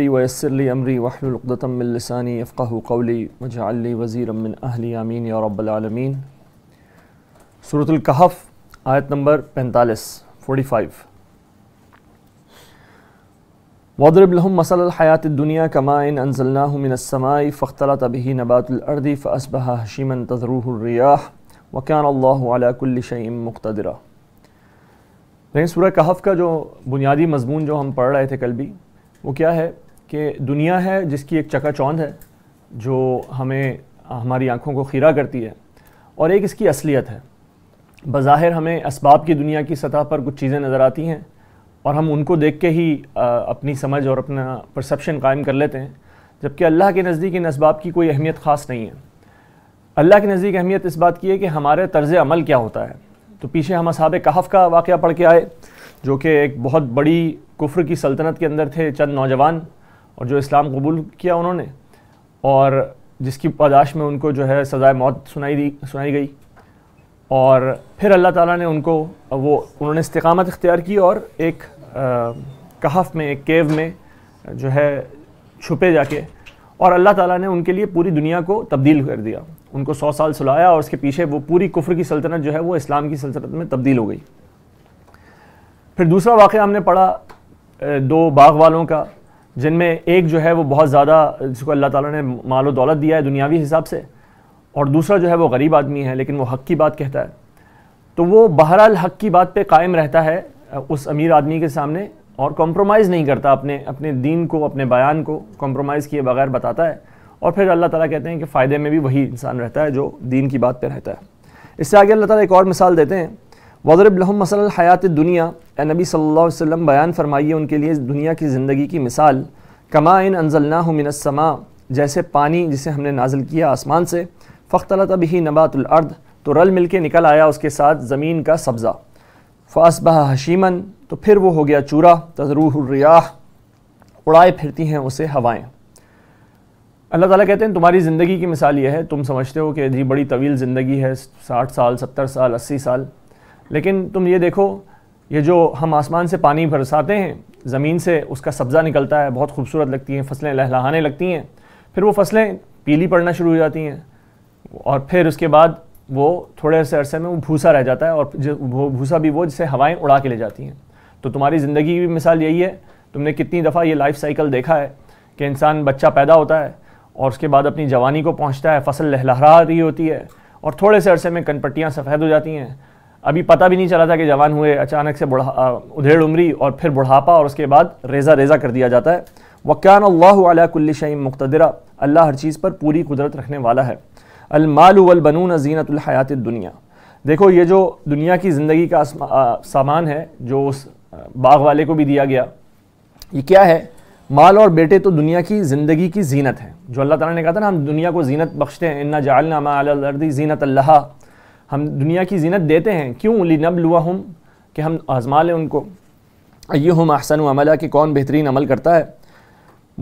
لي ويسر لي أمري واحلل عقدة من لساني يفقه قولي واجعل لي وزيرا من أهلي آمين يا رب العالمين سورة الكهف آية نمبر 45 واضرب لهم مثل الحياة الدنيا كما إن أنزلناه من السماء فاختلط به نبات الأرض فأصبح هشيما تذروه الرياح وكان الله على كل شيء مقتدرا लेकिन सूर्य कहफ का जो बुनियादी मजमून जो हम पढ़ रहे थे कल भी वो क्या है कि दुनिया है जिसकी एक चौंद है जो हमें हमारी आँखों को खीरा करती है और एक इसकी असलियत है बज़ाहिर हमें इसबाब की दुनिया की सतह पर कुछ चीज़ें नज़र आती हैं और हम उनको देख के ही अपनी समझ और अपना परसप्शन कायम कर लेते हैं जबकि अल्लाह के नज़दीक इन इसबाब की कोई अहमियत ख़ास नहीं है अल्लाह के नज़दीक अहमियत इस बात की है कि हमारे तर्ज अमल क्या होता है तो पीछे हम असाब कहफ़ का वाक़ पढ़ के आए जो कि एक बहुत बड़ी कुफ्र की सल्तनत के अंदर थे चंद नौजवान और जो इस्लाम कबूल किया उन्होंने और जिसकी पादाश में उनको जो है सज़ाए मौत सुनाई दी सुनाई गई और फिर अल्लाह ताला ने उनको वो उन्होंने इस्तकामत इख्तियार की और एक कहफ़ में एक केव में जो है छुपे जाके और अल्लाह ताला ने उनके लिए पूरी दुनिया को तब्दील कर दिया उनको सौ साल सुलाया और उसके पीछे वो पूरी कुफर की सल्तनत जो है वो इस्लाम की सल्तनत में तब्दील हो गई फिर दूसरा वाक़ हमने पढ़ा दो बाग वालों का जिनमें एक जो है वो बहुत ज़्यादा जिसको अल्लाह ताला ने माल और दौलत दिया है दुनियावी हिसाब से और दूसरा जो है वो गरीब आदमी है लेकिन वो हक की बात कहता है तो वो बहरहाल हक की बात पे कायम रहता है उस अमीर आदमी के सामने और कॉम्प्रोमाइज़ नहीं करता अपने अपने दीन को अपने बयान को कॉम्प्रोमाइज़ किए बगैर बताता है और फिर अल्लाह ताला कहते हैं कि फ़ायदे में भी वही इंसान रहता है जो दीन की बात पर रहता है इससे आगे अल्लाह ताला एक और मिसाल देते हैं हयात दुनिया ए नबी सल्लल्लाहु बयान फरमाइए उनके लिए दुनिया की ज़िंदगी की मिसाल कमा ना अनजलना मिनसमा जैसे पानी जिसे हमने नाजिल किया आसमान से तब ही नबातुलर्द तो रल मिल के निकल आया उसके साथ ज़मीन का सब्ज़ा फ़ासबह हशीमन तो फिर वो हो गया चूरा तजरूहरियाह उड़ाए फिरती हैं उसे हवाएँ अल्लाह ताला कहते हैं तुम्हारी ज़िंदगी की मिसाल ये है तुम समझते हो कि जी बड़ी तवील ज़िंदगी है साठ साल सत्तर साल अस्सी साल लेकिन तुम ये देखो ये जो हम आसमान से पानी बरसाते हैं ज़मीन से उसका सब्ज़ा निकलता है बहुत खूबसूरत लगती हैं फसलें लहलहाने लगती हैं फिर वो फसलें पीली पड़ना शुरू हो जाती हैं और फिर उसके बाद वो थोड़े से अरसे में वो भूसा रह जाता है और वो भूसा भी वो जिसे हवाएं उड़ा के ले जाती हैं तो तुम्हारी ज़िंदगी की मिसाल यही है तुमने कितनी दफ़ा ये लाइफ साइकिल देखा है कि इंसान बच्चा पैदा होता है और उसके बाद अपनी जवानी को पहुँचता है फसल लहलहा रही होती है और थोड़े से अरसे में कनपट्टियाँ सफ़ेद हो जाती हैं अभी पता भी नहीं चला था कि जवान हुए अचानक से बुढ़ा उधेड़ उमरी और फिर बुढ़ापा और उसके बाद रेजा रेजा कर दिया जाता है वक्ान अल्लाह मुख्तरा अल्लाह हर चीज़ पर पूरी कुदरत रखने वाला है अलमालबनून जीनतलहयात दुनिया देखो ये जो दुनिया की ज़िंदगी का सामान है जो उस बाग वाले को भी दिया गया ये क्या है माल और बेटे तो दुनिया की ज़िंदगी की जीनत है जो अल्लाह ताला ने कहा था ना हम दुनिया को जीनत बख्शते हैं इन्ना जालना मालदी जीनत अल्लाह हम दुनिया की जीनत देते हैं क्यों लुआ हम कि हम आजमा लें उनको ये हम अहसन अमला कि कौन बेहतरीन अमल करता है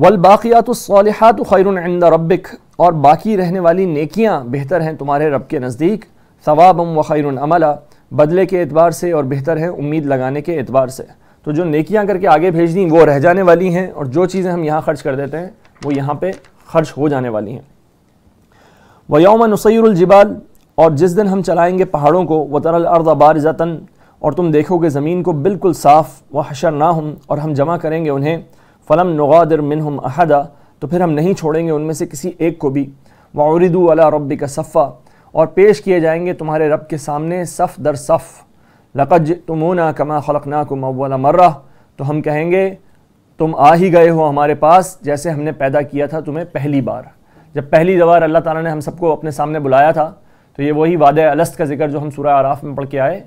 वलबाक़ियात खैरद रबिक और बाकी रहने वाली नेकियाँ बेहतर हैं तुम्हारे रब के नज़दीक सवाबम व खैर अमला बदले के एतबार से और बेहतर है उम्मीद लगाने के एतबार से तो जो नेकियां करके आगे भेज दी वो रह जाने वाली हैं और जो चीज़ें हम यहाँ खर्च कर देते हैं वो यहाँ पे खर्च हो जाने वाली हैं योम नसैरजिबाल और जिस दिन हम चलाएंगे पहाड़ों को व तरल अर्द बारजतन और तुम देखोगे ज़मीन को बिल्कुल साफ़ व हशर ना हम और हम जमा करेंगे उन्हें फ़लम नगादर मिन हम अहदा तो फिर हम नहीं छोड़ेंगे उनमें से किसी एक को भी वाउरिदू अला रब का सफ़ा और पेश किए जाएंगे तुम्हारे रब के सामने सफ़ दर सफ़ लकज तुमोना कमा खलकना को मवला मर्रा तो हम कहेंगे तुम आ ही गए हो हमारे पास जैसे हमने पैदा किया था तुम्हें पहली बार जब पहली दबार अल्लाह ताला ने हम सबको अपने सामने बुलाया था तो ये वही वाद अलस्त का जिक्र जो हम सूर्य आराफ में पढ़ के आए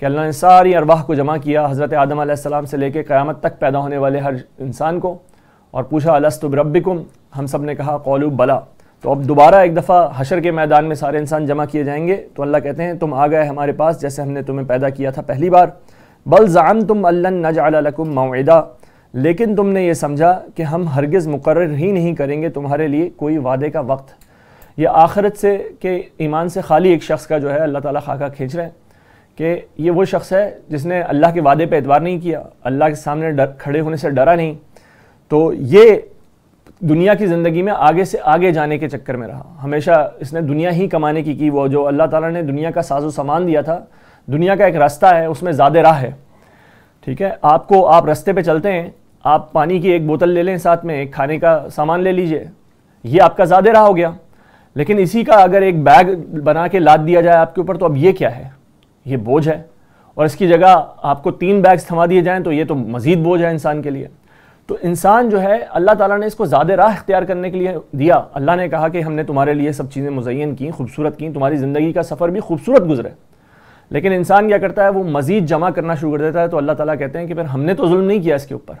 कि अल्लाह ने सारी अरवाह को जमा किया हज़रत आदम आसमाम से लेकर क़्यामत तक पैदा होने वाले हर इंसान को और पूछा अलस्त बरबिकुम हम सब ने कहा कौलू बला तो अब दोबारा एक दफ़ा हशर के मैदान में सारे इंसान जमा किए जाएंगे तो अल्लाह कहते हैं तुम आ गए हमारे पास जैसे हमने तुम्हें पैदा किया था पहली बार बल जान तुम अल्ला नजालकुम मौदा लेकिन तुमने ये समझा कि हम हरगज़ मुकर ही नहीं करेंगे तुम्हारे लिए कोई वादे का वक्त ये आखिरत से के ईमान से खाली एक शख्स का जो है अल्लाह ताला खाका खींच रहे हैं कि ये वो शख्स है जिसने अल्लाह के वादे पे एतवार नहीं किया अल्लाह के सामने डर खड़े होने से डरा नहीं तो ये दुनिया की ज़िंदगी में आगे से आगे जाने के चक्कर में रहा हमेशा इसने दुनिया ही कमाने की की वो जो अल्लाह ताला ने दुनिया का साजो सामान दिया था दुनिया का एक रास्ता है उसमें ज़्यादा राह है ठीक है आपको आप रास्ते पे चलते हैं आप पानी की एक बोतल ले लें साथ में एक खाने का सामान ले लीजिए ये आपका ज़्यादा राह हो गया लेकिन इसी का अगर एक बैग बना के लाद दिया जाए आपके ऊपर तो अब ये क्या है ये बोझ है और इसकी जगह आपको तीन बैग्स थमा दिए जाएँ तो ये तो मज़ीद बोझ है इंसान के लिए तो इंसान जो है अल्लाह ताला ने इसको ज़्यादा राह अख्तियार करने के लिए दिया अल्लाह ने कहा कि हमने तुम्हारे लिए सब चीज़ें मुजैन की खूबसूरत की तुम्हारी ज़िंदगी का सफ़र भी खूबसूरत गुजरे लेकिन इंसान क्या करता है वो मज़ीद जमा करना शुरू कर देता है तो अल्लाह ताला कहते हैं कि फिर हमने तो जुल्म नहीं किया इसके ऊपर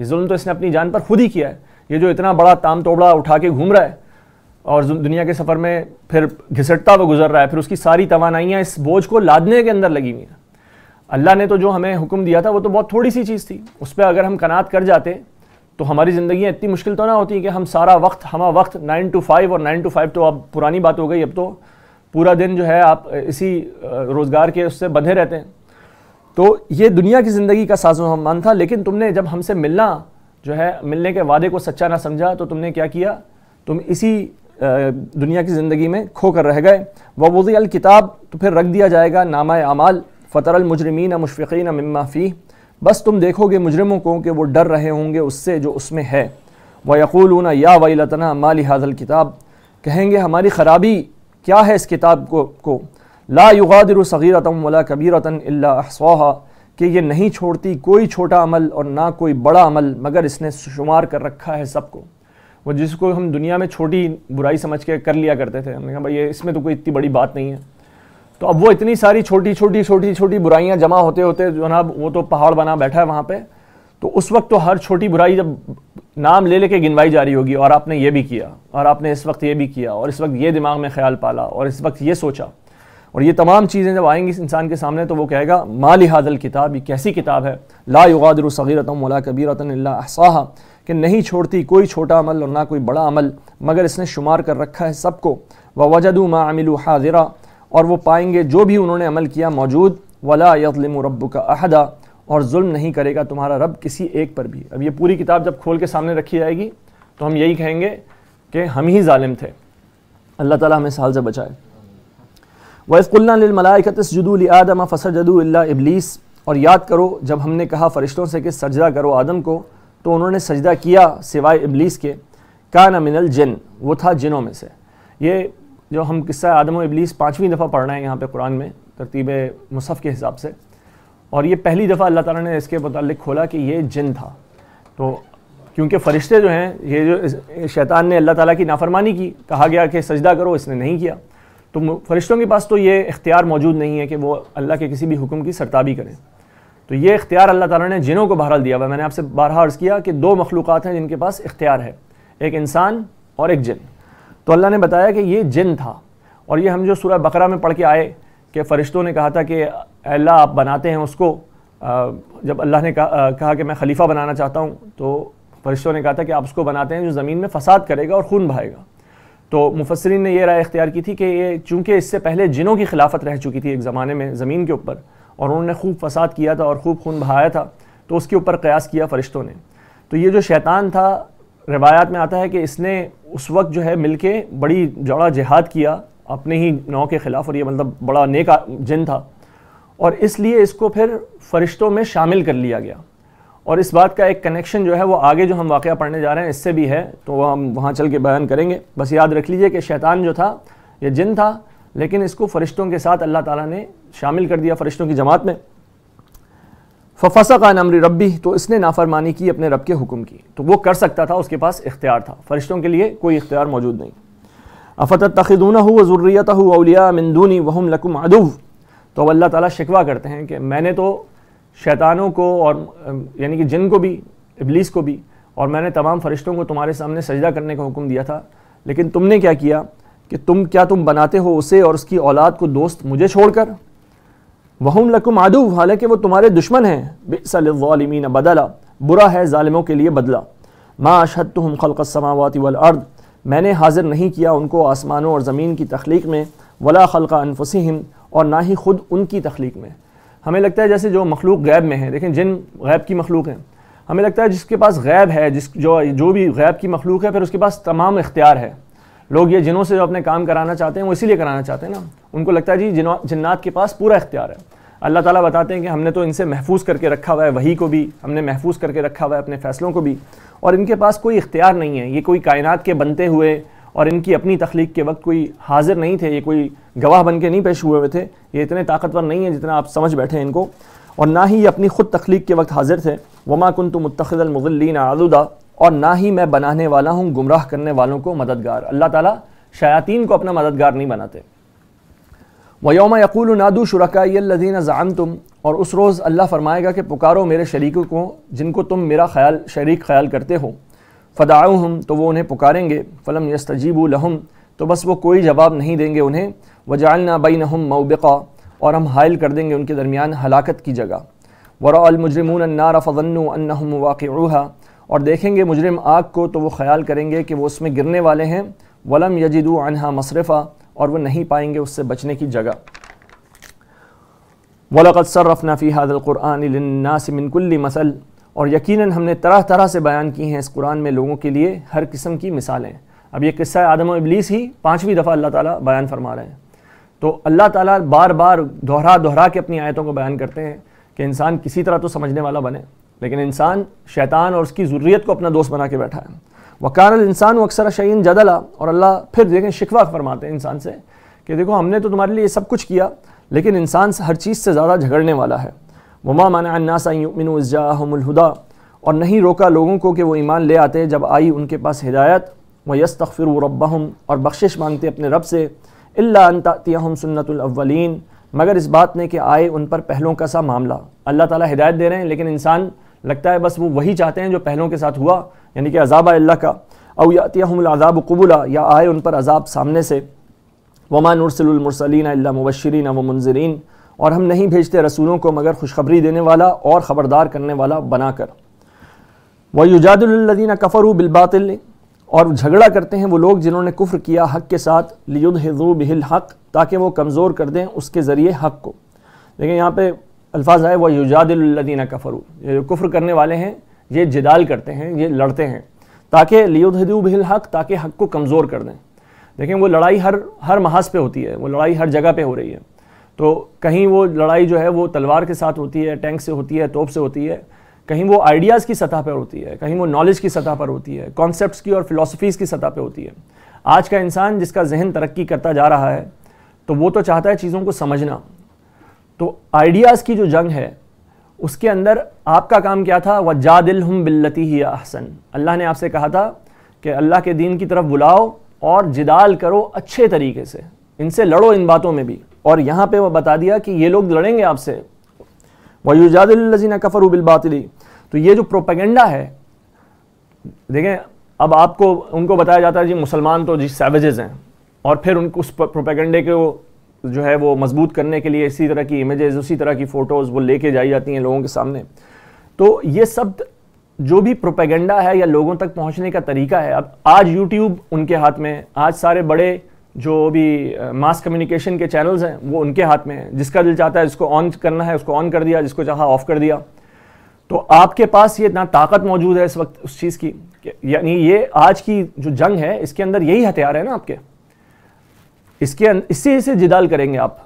ये जुल्म तो इसने अपनी जान पर खुद ही किया है ये जो इतना बड़ा ताम तोड़ा उठा के घूम रहा है और दुनिया के सफ़र में फिर घिसटता हुआ तो गुजर रहा है फिर उसकी सारी तोानाइयाँ इस बोझ को लादने के अंदर लगी हुई हैं अल्लाह ने तो जो हमें हुक्म दिया था वो तो बहुत थोड़ी सी चीज़ थी उस पर अगर हम कनात कर जाते तो हमारी ज़िंदियाँ इतनी मुश्किल तो ना होती कि हम सारा वक्त हम वक्त नाइन टू फाइव और नाइन टू फाइव तो अब पुरानी बात हो गई अब तो पूरा दिन जो है आप इसी रोज़गार के उससे बंधे रहते हैं तो ये दुनिया की ज़िंदगी का साजो सामान था लेकिन तुमने जब हमसे मिलना जो है मिलने के वादे को सच्चा ना समझा तो तुमने क्या किया तुम इसी दुनिया की ज़िंदगी में खोकर रह गए अल किताब तो फिर रख दिया जाएगा नामा अमाल फ़तर न मुशफ़ीन मम्माफ़ी बस तुम देखोगे मुजरमों को कि वो डर रहे होंगे उससे जो उसमें है व यकूलूना या वलतना माली हाजल किताब कहेंगे हमारी खराबी क्या है इस किताब को को ला युगादिर सगीरतम वला कबीरतन अल्लाहा कि ये नहीं छोड़ती कोई छोटा अमल और ना कोई बड़ा अमल मगर इसने शुमार कर रखा है सबको वो जिसको हम दुनिया में छोटी बुराई समझ के कर लिया करते थे हमने कहा भाई ये इसमें तो कोई इतनी बड़ी बात नहीं है तो अब वो इतनी सारी छोटी छोटी छोटी छोटी बुराइयाँ जमा होते होते जनाब वो तो पहाड़ बना बैठा है वहाँ पर तो उस वक्त तो हर छोटी बुराई जब नाम ले लेके गिनवाई जा रही होगी और आपने ये भी किया और आपने इस वक्त ये भी किया और इस वक्त ये दिमाग में ख्याल पाला और इस वक्त ये सोचा और ये तमाम चीज़ें जब आएंगी इंसान के सामने तो वो कहेगा माँ लिहाजल किताब ये कैसी किताब है ला युगादर सगीरतम वला कबीरतन अहसाहा कि नहीं छोड़ती कोई छोटा अमल और ना कोई बड़ा अमल मगर इसने शुमार कर रखा है सबको व वजदू मा अमिलू हाजिरा और वो पाएंगे जो भी उन्होंने अमल किया मौजूद वला यतलम रब का अहदा और जुल्म नहीं करेगा तुम्हारा रब किसी एक पर भी अब ये पूरी किताब जब खोल के सामने रखी जाएगी तो हम यही कहेंगे कि हम ही ालिम थे अल्लाह ताला हमें साल से बचाए वफ़ुल्लामलाकतसजदूल आदम फ़सजदू इबलीस और याद करो जब हमने कहा फ़रिश्तों से कि सजदा करो आदम को तो उन्होंने सजदा किया सिवाय इबलीस के का नमिनल जिन वो था जिनों में से ये जो हम किस्सा आदम इबलीस पाँचवीं दफ़ा पढ़ रहे हैं यहाँ पे कुरान में तरतीब मुसफ़ के हिसाब से और ये पहली दफ़ा अल्लाह ताला ने इसके मतलब खोला कि ये जिन था तो क्योंकि फ़रिश्ते जो हैं ये जो शैतान ने अल्लाह ताला की नाफरमानी की कहा गया कि सजदा करो इसने नहीं किया तो फरिश्तों के पास तो ये इख्तियार मौजूद नहीं है कि वो अल्लाह के किसी भी हुक्म की सरताबी करें तो ये इख्तियार अल्लाह ताला ने जिनों को बहरहाल दिया हुआ मैंने आपसे बारह अर्ज़ किया कि दो मखलूक़ हैं जिनके पास इख्तियार है एक इंसान और एक जिन तो अल्लाह ने बताया कि ये जिन था और ये हम जो सूर्य बकरा में पढ़ के आए कि फ़रिश्तों ने कहा था कि अल्लाह आप बनाते हैं उसको जब अल्लाह ने कहा, कहा कि मैं खलीफा बनाना चाहता हूँ तो फरिश्तों ने कहा था कि आप उसको बनाते हैं जो ज़मीन में फसाद करेगा और खून बहाएगा तो मुफसरीन ने यह राय इख्तियार की थी कि ये चूँकि इससे पहले जिनों की खिलाफत रह चुकी थी एक ज़माने में ज़मीन के ऊपर और उन्होंने खूब फसाद किया था और खूब खून बहाया था तो उसके ऊपर कयास किया फरिश्तों ने तो ये जो शैतान था रिवायात में आता है कि इसने उस वक्त जो है मिल के बड़ी जड़ा जिहाद किया अपने ही नौ के ख़िलाफ़ और ये मतलब बड़ा नेक जिन था और इसलिए इसको फिर फरिश्तों में शामिल कर लिया गया और इस बात का एक कनेक्शन जो है वो आगे जो हम वाक़ पढ़ने जा रहे हैं इससे भी है तो वह हम वहाँ चल के बयान करेंगे बस याद रख लीजिए कि शैतान जो था ये जिन था लेकिन इसको फरिश्तों के साथ अल्लाह ताला ने शामिल कर दिया फरिश्तों की जमात में फसा का नमरी रबी तो इसने नाफरमानी की अपने रब के हुक्म की तो वो कर सकता था उसके पास इख्तियार था फरिश्तों के लिए कोई इख्तियार मौजूद नहीं अफत तखिदून हो ज़ुर्रियत हो अलिया मंदूनी वहम लकुम अदुव तो अल्लाह ताली शिकवा करते हैं कि मैंने तो शैतानों को और यानी कि जिन को भी इबलीस को भी और मैंने तमाम फरिश्तों को तुम्हारे सामने सजदा करने का हुक्म दिया था लेकिन तुमने क्या किया कि तुम क्या तुम बनाते हो उसे और उसकी औलाद को दोस्त मुझे छोड़कर वहम लकुम आदु हालांकि वो तुम्हारे दुश्मन हैं बेसलिमीन बदला बुरा है ालिमों के लिए बदला माँ अशद हम खलक समावती वर्द मैंने हाजिर नहीं किया उनको आसमानों और ज़मीन की तख्लीक में वला खलका अनफसिम और ना ही ख़ुद उनकी तख्लीक में हमें लगता है जैसे जो मखलूक गैब में है देखें जिन गैब की मखलूक हैं हमें लगता है जिसके पास गैब है जिस जो जो भी गैब की मखलूक है फिर उसके पास तमाम इख्तियार है लोग ये जिनों से जो अपने काम कराना चाहते हैं वो इसीलिए कराना चाहते हैं ना उनको लगता है जी जिन जिन्नात के पास पूरा इख्तियार है अल्लाह ताला बताते हैं कि हमने तो इनसे महफूज करके रखा हुआ है वही को भी हमने महफूज करके रखा हुआ है अपने फ़ैसलों को भी और इनके पास कोई इख्तियार नहीं है ये कोई कायनात के बनते हुए और इनकी अपनी तख्लीक के वक्त कोई हाजिर नहीं थे ये कोई गवाह बन के नहीं पेश हुए हुए थे ये इतने ताकतवर नहीं है जितना आप समझ बैठे इनको और ना ही ये अपनी खुद तख्लीक के वक्त हाजिर थे वमा कुन तो मुतखदलमगलिन आलूदा और ना ही मैं बनाने वाला हूँ गुमराह करने वालों को मददगार अल्लाह ताला शयातीन को अपना मददगार नहीं बनाते वयोम यकूल नादू शुरकाईदीन जान तुम और उस रोज़ अल्लाह फरमाएगा कि पुकारो मेरे शरीकों को जिनको तुम मेरा ख्याल शरीक ख्याल करते हो फ़दाओ हम तो वो उन्हें पुकारेंगे फ़लम यस्तजीबू लहम तो बस वो कोई जवाब नहीं देंगे उन्हें वजालना बई नहम मऊबा और हम हायल कर देंगे उनके दरमियान हलाकत की जगह वरा अलमजरमून नारा फ़न्नु वाक़ और देखेंगे मुजरम आग को तो वो ख्याल करेंगे कि वो उसमें गिरने वाले हैं वलम यजिदू अनहा मसरफ़ा और वो नहीं पाएंगे उससे बचने की जगह वलकत सर्रफ़ना फ़ी हादुरनासिमिनकुल्ली मसल और यकीनन हमने तरह तरह से बयान की हैं इस कुरान में लोगों के लिए हर किस्म की मिसालें अब ये किस्सा आदम इबलीस ही पाँचवीं दफ़ा अल्लाह ताला बयान फरमा रहे हैं तो अल्लाह ताला बार बार दोहरा दोहरा के अपनी आयतों को बयान करते हैं कि इंसान किसी तरह तो समझने वाला बने लेकिन इंसान शैतान और उसकी ज़रूरीत को अपना दोस्त बना के बैठा है वकार इंसान व अक्सर शैन जदला और अल्लाह फिर देखें शिकवा फरमाते हैं इंसान से कि देखो हमने तो तुम्हारे लिए सब कुछ किया लेकिन इंसान हर चीज़ से ज़्यादा झगड़ने वाला है वमा माना नासामिन और नहीं रोका लोगों को कि वो ईमान ले आते जब आई उनके पास हिदायत व यस तखफ़िर हम और बख्शिश मांगते अपने रब से अल्लातियाम सुन्नतवलिन मगर इस बात ने कि आए उन पर पहलों का सा मामला अल्लाह ताला हिदायत दे रहे हैं लेकिन इंसान लगता है बस वो वही चाहते हैं जो पहलों के साथ हुआ यानी कि अजाब अल्लाह का अव अज़ाब कबूला या आए उन पर अजाब सामने से वमान उर्सलमरसलिन मुबशरीन व मंजरीन और हम नहीं भेजते रसूलों को मगर खुशखबरी देने वाला और ख़बरदार करने वाला बनाकर वयुजादीन कफ़रू बिलबातल और झगड़ा करते हैं वो लोग जिन्होंने कुफ्र किया हक के साथ लियुद हिजू बिल हक ताकि वो कमज़ोर कर दें उसके ज़रिए हक को देखिए यहाँ पे अल्फाज है वह युजादिल्लिन कफरू ये जो कुफ्र करने वाले हैं ये जिदाल करते हैं ये लड़ते हैं ताकि लियुद्धू बिल हक ताकि हक को कमज़ोर कर दें देखें वो लड़ाई हर हर महाज पे होती है वो लड़ाई हर जगह पे हो रही है तो कहीं वो लड़ाई जो है वो तलवार के साथ होती है टैंक से होती है तोप से होती है कहीं वो आइडियाज़ की सतह पर होती है कहीं वो नॉलेज की सतह पर होती है कॉन्सेप्ट की और फिलोसफीज़ की सतह पर होती है आज का इंसान जिसका जहन तरक्की करता जा रहा है तो वो तो चाहता है चीज़ों को समझना तो आइडियाज़ की जो जंग है उसके अंदर आपका काम क्या था जा दिल हम बिल्लती ही अहसन अल्लाह ने आपसे कहा था कि अल्लाह के दीन की तरफ बुलाओ और जिदाल करो अच्छे तरीके से इनसे लड़ो इन बातों में भी और यहाँ पे वो बता दिया कि ये लोग लड़ेंगे आपसे वयुजादिल्लजीना कफ़र बिलबातली तो ये जो प्रोपेगेंडा है देखें अब आपको उनको बताया जाता है जी मुसलमान तो जी सैवेजेस हैं और फिर उनको उस प्रोपेगेंडे को तो जो है वो मजबूत करने के लिए इसी तरह की इमेजेस उसी तरह की फ़ोटोज़ वो लेके जाई जाती हैं लोगों के सामने तो ये सब जो भी प्रोपेगेंडा है या लोगों तक पहुंचने का तरीका है अब आज यूट्यूब उनके हाथ में आज सारे बड़े जो भी मास कम्युनिकेशन के चैनल्स हैं वो उनके हाथ में हैं जिसका दिल चाहता है जिसको ऑन करना है उसको ऑन कर दिया जिसको चाहा ऑफ कर दिया तो आपके पास ये इतना ताकत मौजूद है इस वक्त उस चीज़ की यानी ये आज की जो जंग है इसके अंदर यही हथियार है ना आपके इसके इससे इसे जिदाल करेंगे आप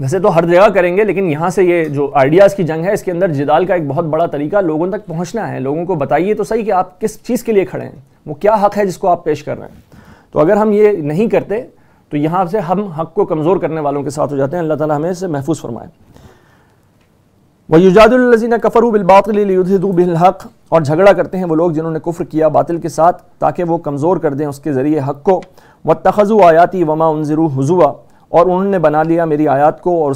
वैसे तो हर जगह करेंगे लेकिन यहाँ से ये जो आइडियाज़ की जंग है इसके अंदर जिदाल का एक बहुत बड़ा तरीका लोगों तक पहुँचना है लोगों को बताइए तो सही कि आप किस चीज़ के लिए खड़े हैं वो क्या हक है जिसको आप पेश कर रहे हैं तो अगर हम ये नहीं करते तो यहाँ से हम हक को कमज़ोर करने वालों के साथ हो जाते हैं अल्लाह ताला हमें इसे महफूज फरमाए वयुजादुल्लजीना कफ़रू बिलबातलहक और झगड़ा करते हैं वो लोग जिन्होंने कुफ्र किया बातिल के साथ ताकि वो कमज़ोर कर दें उसके ज़रिए हक को व तखज़ु आयाती वमा उनज़रु हज़ुआ और उन्होंने बना लिया मेरी आयात को और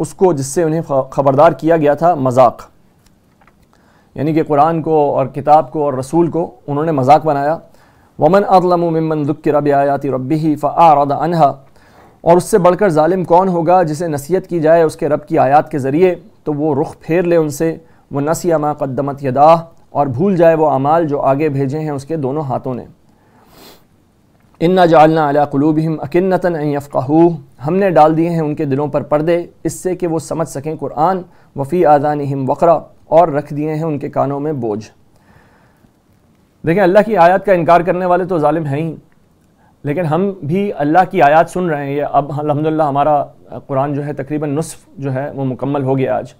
उसको जिससे उन्हें ख़बरदार किया गया था मजाक यानी कि कुरान को और किताब को और रसूल को उन्होंने मजाक बनाया वमन अदलम ममन दुख रब आयाती रबी ही फ़ारद अनहा और उससे बढ़कर ालिम कौन होगा जिसे नसीहत की जाए उसके रब की आयात के ज़रिए तो वो रुख फेर ले उनसे वो नसिया अमा कदमत यदा और भूल जाए वो अमाल जो आगे भेजे हैं उसके दोनों हाथों ने इन्ना जालना अला कलूबहम अकिन्नतन यफ़ाहू हमने डाल दिए हैं उनके दिलों पर पर्दे इससे कि वो समझ सकें कुरान वफ़ी आज़ान हम वक़रा और रख दिए हैं उनके कानों में बोझ देखें अल्लाह की आयत का इनकार करने वाले तो ालिम हैं ही लेकिन हम भी अल्लाह की आयत सुन रहे हैं ये अब अलहमदिल्ला हमारा कुरान जो है तकरीबन नुस्फ़ जो है वो मुकम्मल हो गया आज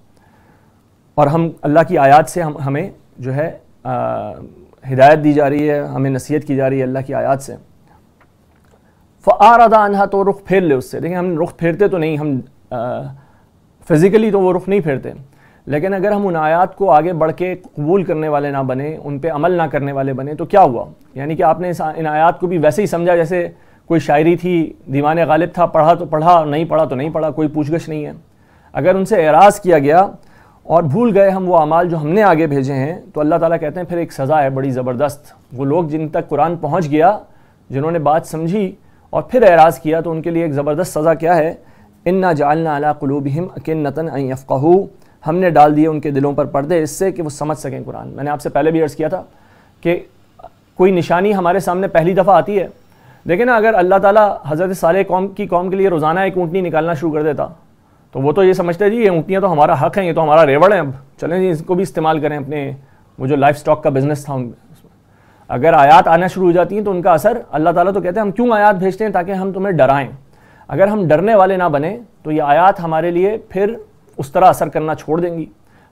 और हम अल्लाह की आयत से हम हमें जो है आ, हिदायत दी जा रही है हमें नसीहत की जा रही है अल्लाह की आयत से फ़ारदा अनहा तो रुख फेर ले उससे देखिए हम रुख फेरते तो नहीं हम फ़िज़िकली तो वो रुख नहीं फेरते लेकिन अगर हम उन आयात को आगे बढ़ के कबूल करने वाले ना बने उन पर अमल ना करने वाले बने तो क्या हुआ यानी कि आपने इन आयात को भी वैसे ही समझा जैसे कोई शायरी थी दीवान गालिब था पढ़ा तो पढ़ा नहीं पढ़ा तो नहीं पढ़ा कोई पूछगछ नहीं है अगर उनसे एराज़ किया गया और भूल गए हम वो अमाल जो हमने आगे भेजे हैं तो अल्लाह ताला कहते हैं फिर एक सज़ा है बड़ी ज़बरदस्त वो लोग जिन तक कुरान पहुँच गया जिन्होंने बात समझी और फिर एराज़ किया तो उनके लिए एक ज़बरदस्त सज़ा क्या है इन्ना जालना अला कुलूब हिम किन्नतन अफ़ाहू हमने डाल दिए उनके दिलों पर पर्दे इससे कि वो समझ सकें कुरान मैंने आपसे पहले भी अर्ज़ किया था कि कोई निशानी हमारे सामने पहली दफ़ा आती है देखें ना अगर अल्लाह ताला हज़रत साल कौम की कौम के लिए रोज़ाना एक ऊँटनी निकालना शुरू कर देता तो वो तो ये समझते जी ये ऊँटियाँ तो हमारा हक हैं ये तो हमारा रेवड़ है अब चलें जी इसको भी इस्तेमाल करें अपने वो जो लाइफ स्टॉक का बिज़नेस था उनमें अगर आयात आना शुरू हो जाती हैं तो उनका असर अल्लाह ताला तो कहते हैं हम क्यों आयात भेजते हैं ताकि हम तुम्हें डराएं अगर हम डरने वाले ना बने तो ये आयात हमारे लिए फिर उस तरह असर करना छोड़ देंगी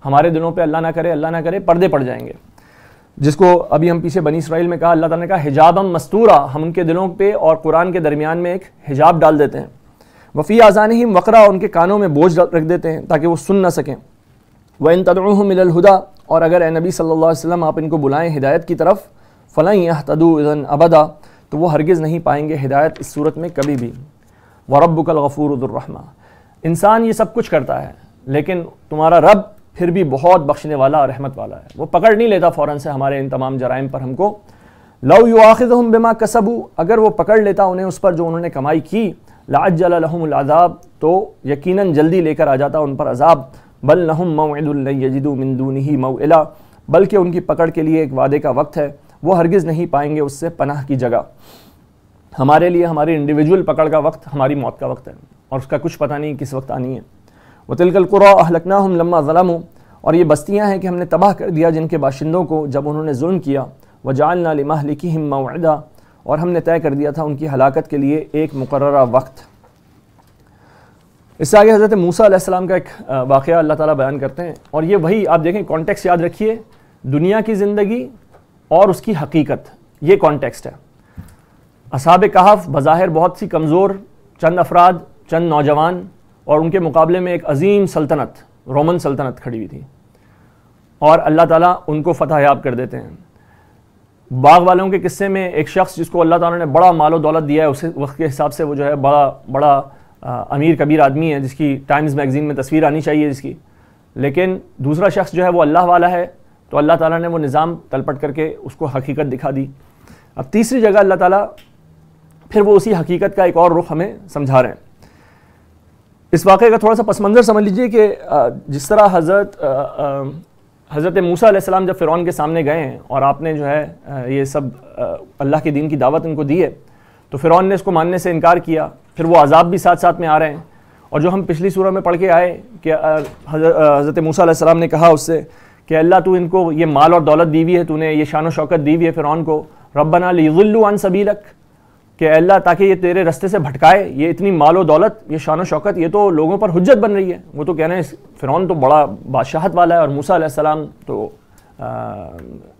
हमारे दिलों पे अल्लाह ना करे अल्लाह ना करे पर्दे पड़ जाएंगे जिसको अभी हम पीछे बनी इसराइल में कहा अल्लाह तक ने कहा हिजाब हम मस्तूरा हम उनके दिलों पर और कुरान के दरमियान में एक हिजाब डाल देते हैं वफ़ी आज़ान ही वक़रा उनके कानों में बोझ रख देते हैं ताकि वो सुन ना सकें व इन तदुमिलहुदा और अगर ए नबी सल्लल्लाहु अलैहि वसल्लम आप इनको बुलाएं हिदायत की तरफ़ फ़लाँ यहतदून अबदा तो वो हरगिज़ नहीं पाएंगे हिदायत इस सूरत में कभी भी वरबुकलगफ़ूरदुर्रहमा इंसान ये सब कुछ करता है लेकिन तुम्हारा रब फिर भी बहुत बख्शने वाला और रहमत वाला है वो पकड़ नहीं लेता फ़ौर से हमारे इन तमाम जराइम पर हमको लव यू आखिर हम बेमा कसबू अगर वो पकड़ लेता उन्हें उस पर जो उन्होंने कमाई की लाजलाहमदाब तो यकीनन जल्दी लेकर आ जाता उन पर अजाब बल नहम मऊदुल्लजिदू यजिदू ही मऊला बल्कि उनकी पकड़ के लिए एक वादे का वक्त है वो हरगिज़ नहीं पाएंगे उससे पनाह की जगह हमारे लिए हमारे इंडिविजुअल पकड़ का वक्त हमारी मौत का वक्त है और उसका कुछ पता नहीं किस वक्त आनी है तिलकल कुरा अहलकना हम लम्मा ज़लम और ये बस्तियाँ हैं कि हमने तबाह कर दिया जिनके बाशिंदों को जब उन्होंने जुल्म किया व जालना लिमाहलिकी हिम मौदा और हमने तय कर दिया था उनकी हलाकत के लिए एक मुकर वक्त इससे आगे हज़रत मूसा मूसम का एक वाक़ अल्लाह ताला बयान करते हैं और ये वही आप देखें कॉन्टेक्स्ट याद रखिए दुनिया की ज़िंदगी और उसकी हकीकत ये कॉन्टेक्स्ट है असाब कहाफ बज़ाहिर बहुत सी कमज़ोर चंद अफराद चंद नौजवान और उनके मुकाबले में एक अजीम सल्तनत रोमन सल्तनत खड़ी हुई थी और अल्लाह ताला उनको फतह याब कर देते हैं बाग वालों के किस्से में एक शख्स जिसको अल्लाह ताला ने बड़ा मालो दौलत दिया है उस वक्त के हिसाब से वो जो है बड़ा बड़ा आ, अमीर कबीर आदमी है जिसकी टाइम्स मैगज़ीन में तस्वीर आनी चाहिए जिसकी लेकिन दूसरा शख्स जो है वो अल्लाह वाला है तो अल्लाह ताला ने वो निज़ाम तलपट करके उसको हकीकत दिखा दी अब तीसरी जगह अल्लाह ताला फिर वो उसी हकीकत का एक और रुख हमें समझा रहे हैं इस वाक़े का थोड़ा सा पस मंज़र समझ लीजिए कि जिस तरह हज़रत हज़रत मूसा जब फ़िरौन के सामने गए हैं और आपने जो है ये सब अल्लाह के दीन की दावत उनको दी है तो फ़िरौन ने इसको मानने से इनकार किया फिर वो आज़ाब भी साथ साथ में आ रहे हैं और जो हम पिछली सूरह में पढ़ के आए कि हज़रत मूसा सलाम ने कहा उससे कि अल्लाह तू इनको ये माल और दौलत दी हुई है तूने ये शान शौकत दी हुई है फ़िरौन को रब्बना लिजुल्लू अन सबीलक कि अल्लाह ताकि ये तेरे रस्ते से भटकाए ये इतनी माल और दौलत ये शान शौकत ये तो लोगों पर हजत बन रही है वो तो कह रहे हैं फ़िरौन तो बड़ा बादशाहत वाला है और मूसा सलाम तो आ,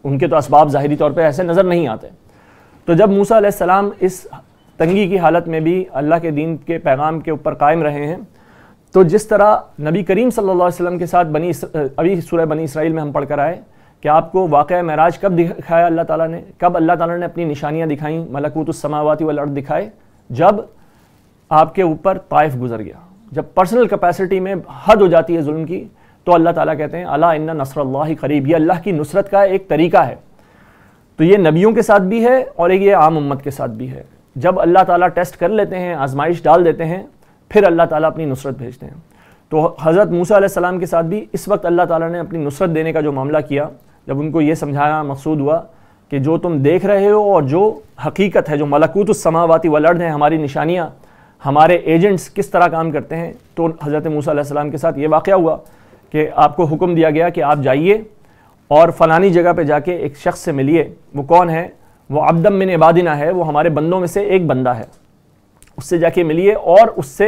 उनके तो इसबाब ज़ाहरी तौर पर ऐसे नज़र नहीं आते तो जब मूसा सलाम इस तंगी की हालत में भी अल्लाह के दीन के पैगाम के ऊपर कायम रहे हैं तो जिस तरह नबी करीम सल्लल्लाहु अलैहि वसल्लम के साथ बनी अभी सूरह बनी इसराइल में हम पढ़ कर आए कि आपको वाक़ महराज कब दिखाया अल्लाह ताला ने कब अल्लाह ताला ने अपनी निशानियाँ दिखाई मलकूत समावती वाल अर्द दिखाए जब आपके ऊपर ताइफ गुजर गया जब पर्सनल कैपेसिटी में हद हो जाती है जुल्म की तो अल्लाह ताला कहते हैं अला इन्ना नसर ही करीब ये अल्लाह की नुसरत का एक तरीका है तो ये नबियों के साथ भी है और ये आम उम्मत के साथ भी है जब अल्लाह ताला टेस्ट कर लेते हैं आजमाइश डाल देते हैं फिर अल्लाह ताला अपनी नुसरत भेजते हैं तो हज़रत मूसा सलाम के साथ भी इस वक्त अल्लाह ताला ने अपनी नुसरत देने का जो मामला किया जब उनको ये समझाया मकसूद हुआ कि जो तुम देख रहे हो और जो हकीकत है जो मलकूत समावती वलर्ड हैं हमारी निशानियाँ हमारे एजेंट्स किस तरह काम करते हैं तो हज़रत मूसा सलाम के साथ ये वाक़ हुआ कि आपको हुक्म दिया गया कि आप जाइए और फ़लानी जगह पर जाके एक शख्स से मिलिए वो कौन है वो अब्दम मिन इबादिना है वो हमारे बंदों में से एक बंदा है उससे जाके मिलिए और उससे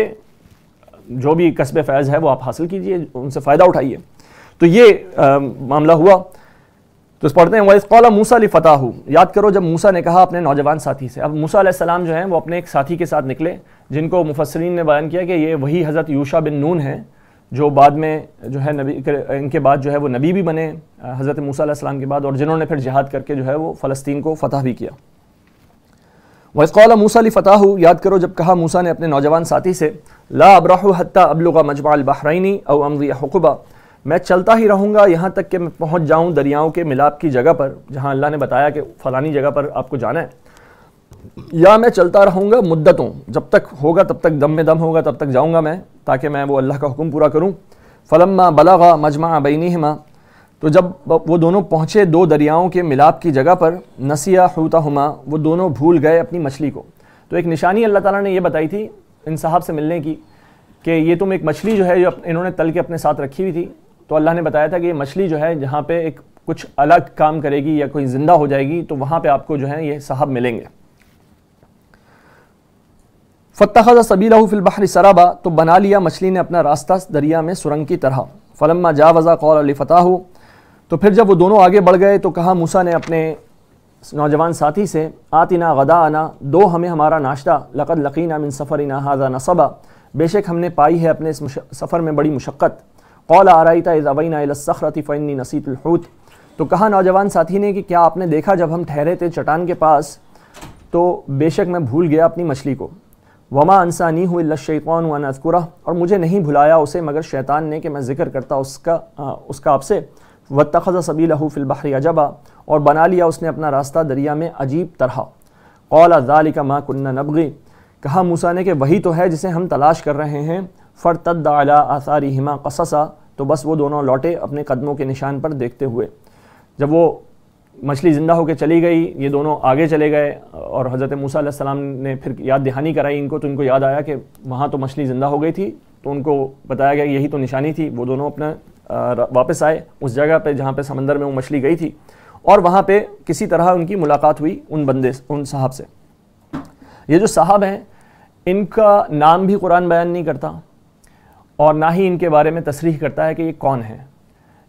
जो भी कस्ब फैज़ है वो आप हासिल कीजिए उनसे फ़ायदा उठाइए तो ये आ, मामला हुआ तो इस पढ़ते हैं वाइस कौला मूसा अली फ़ताहू याद करो जब मूसा ने कहा अपने नौजवान साथी से अब मूसा सलाम जो हैं वो अपने एक साथी के साथ निकले जिनको मुफसरीन ने बयान किया कि ये वही हज़रत यूशा बिन नून हैं जो बाद में जो है नबी इनके बाद जो है वो नबी भी बने हज़रत मूसा के बाद और जिन्होंने फिर जिहाद करके जो है वो फ़लस्तीन को फ़तह भी किया वैसकौला मूसा फ़ताह याद करो जब कहा मूसा ने अपने नौजवान साथी से ला अबराह हत्ता अबलगा मजमा बहरीनी और अमजिया हकुबा मैं चलता ही रहूँगा यहाँ तक कि मैं पहुँच जाऊँ दरियाओं के मिलाप की जगह पर जहाँ अल्लाह ने बताया कि फ़लानी जगह पर आपको जाना है या मैं चलता रहूँगा मुद्दतों जब तक होगा तब तक दम में दम होगा तब तक जाऊँगा मैं ताकि मैं वो अल्लाह का हुक्म पूरा करूँ फ़लम्मा बलागा मजमा बैनी तो जब वो दोनों पहुँचे दो दरियाओं के मिलाप की जगह पर नसिया होता हुमा वो दोनों भूल गए अपनी मछली को तो एक निशानी अल्लाह ताला ने यह बताई थी इन साहब से मिलने की कि ये तुम एक मछली जो है जो इन्होंने तल के अपने साथ रखी हुई थी तो अल्लाह ने बताया था कि ये मछली जो है जहाँ पे एक कुछ अलग काम करेगी या कोई ज़िंदा हो जाएगी तो वहाँ पे आपको जो है ये साहब मिलेंगे फ़तःजा सबीला फ़िलबहर सराबा तो बना लिया मछली ने अपना रास्ता दरिया में सुरंग की तरह फ़लम्मा जावज़ा कौल अली फ़ताह तो फिर जब वो दोनों आगे बढ़ गए तो कहा मूसा ने अपने नौजवान साथी से आतिना गदा आना दो हमें हमारा नाश्ता लक़द लकीना मिन सफ़रना हाजा नसबा बेशक हमने पाई है अपने इस सफ़र में बड़ी मुशक्क़त कौल आरता इज़ावैना सखरती फ़ैनी नसीतलहूत तो कहा नौजवान साथी ने कि क्या आपने देखा जब हम ठहरे थे चटान के पास तो बेशक मैं भूल गया अपनी मछली को वमा अनसानी हुई शैतान वन अजकुरा और मुझे नहीं भुलाया उसे मगर शैतान ने कि मैं ज़िक्र करता उसका आ, उसका आपसे व तखज़ सबीलहू फ़िलबहर अजबा और बना लिया उसने अपना रास्ता दरिया में अजीब तरह कौला का माँ कन्ना नबगी कहा मूसा ने कि वही तो है जिसे हम तलाश कर रहे हैं तद अला आसारी हिमा कससा तो बस वो दोनों लौटे अपने कदमों के निशान पर देखते हुए जब वो मछली ज़िंदा होकर चली गई ये दोनों आगे चले गए और हज़रत मूसा सलाम ने फिर याद दहानी कराई इनको तो इनको याद आया कि वहाँ तो मछली ज़िंदा हो गई थी तो उनको बताया गया यही तो निशानी थी वो दोनों अपना वापस आए उस जगह पे जहाँ पे समंदर में वो मछली गई थी और वहाँ पे किसी तरह उनकी मुलाकात हुई उन बंदे उन साहब से ये जो साहब हैं इनका नाम भी कुरान बयान नहीं करता और ना ही इनके बारे में तसरीह करता है कि ये कौन है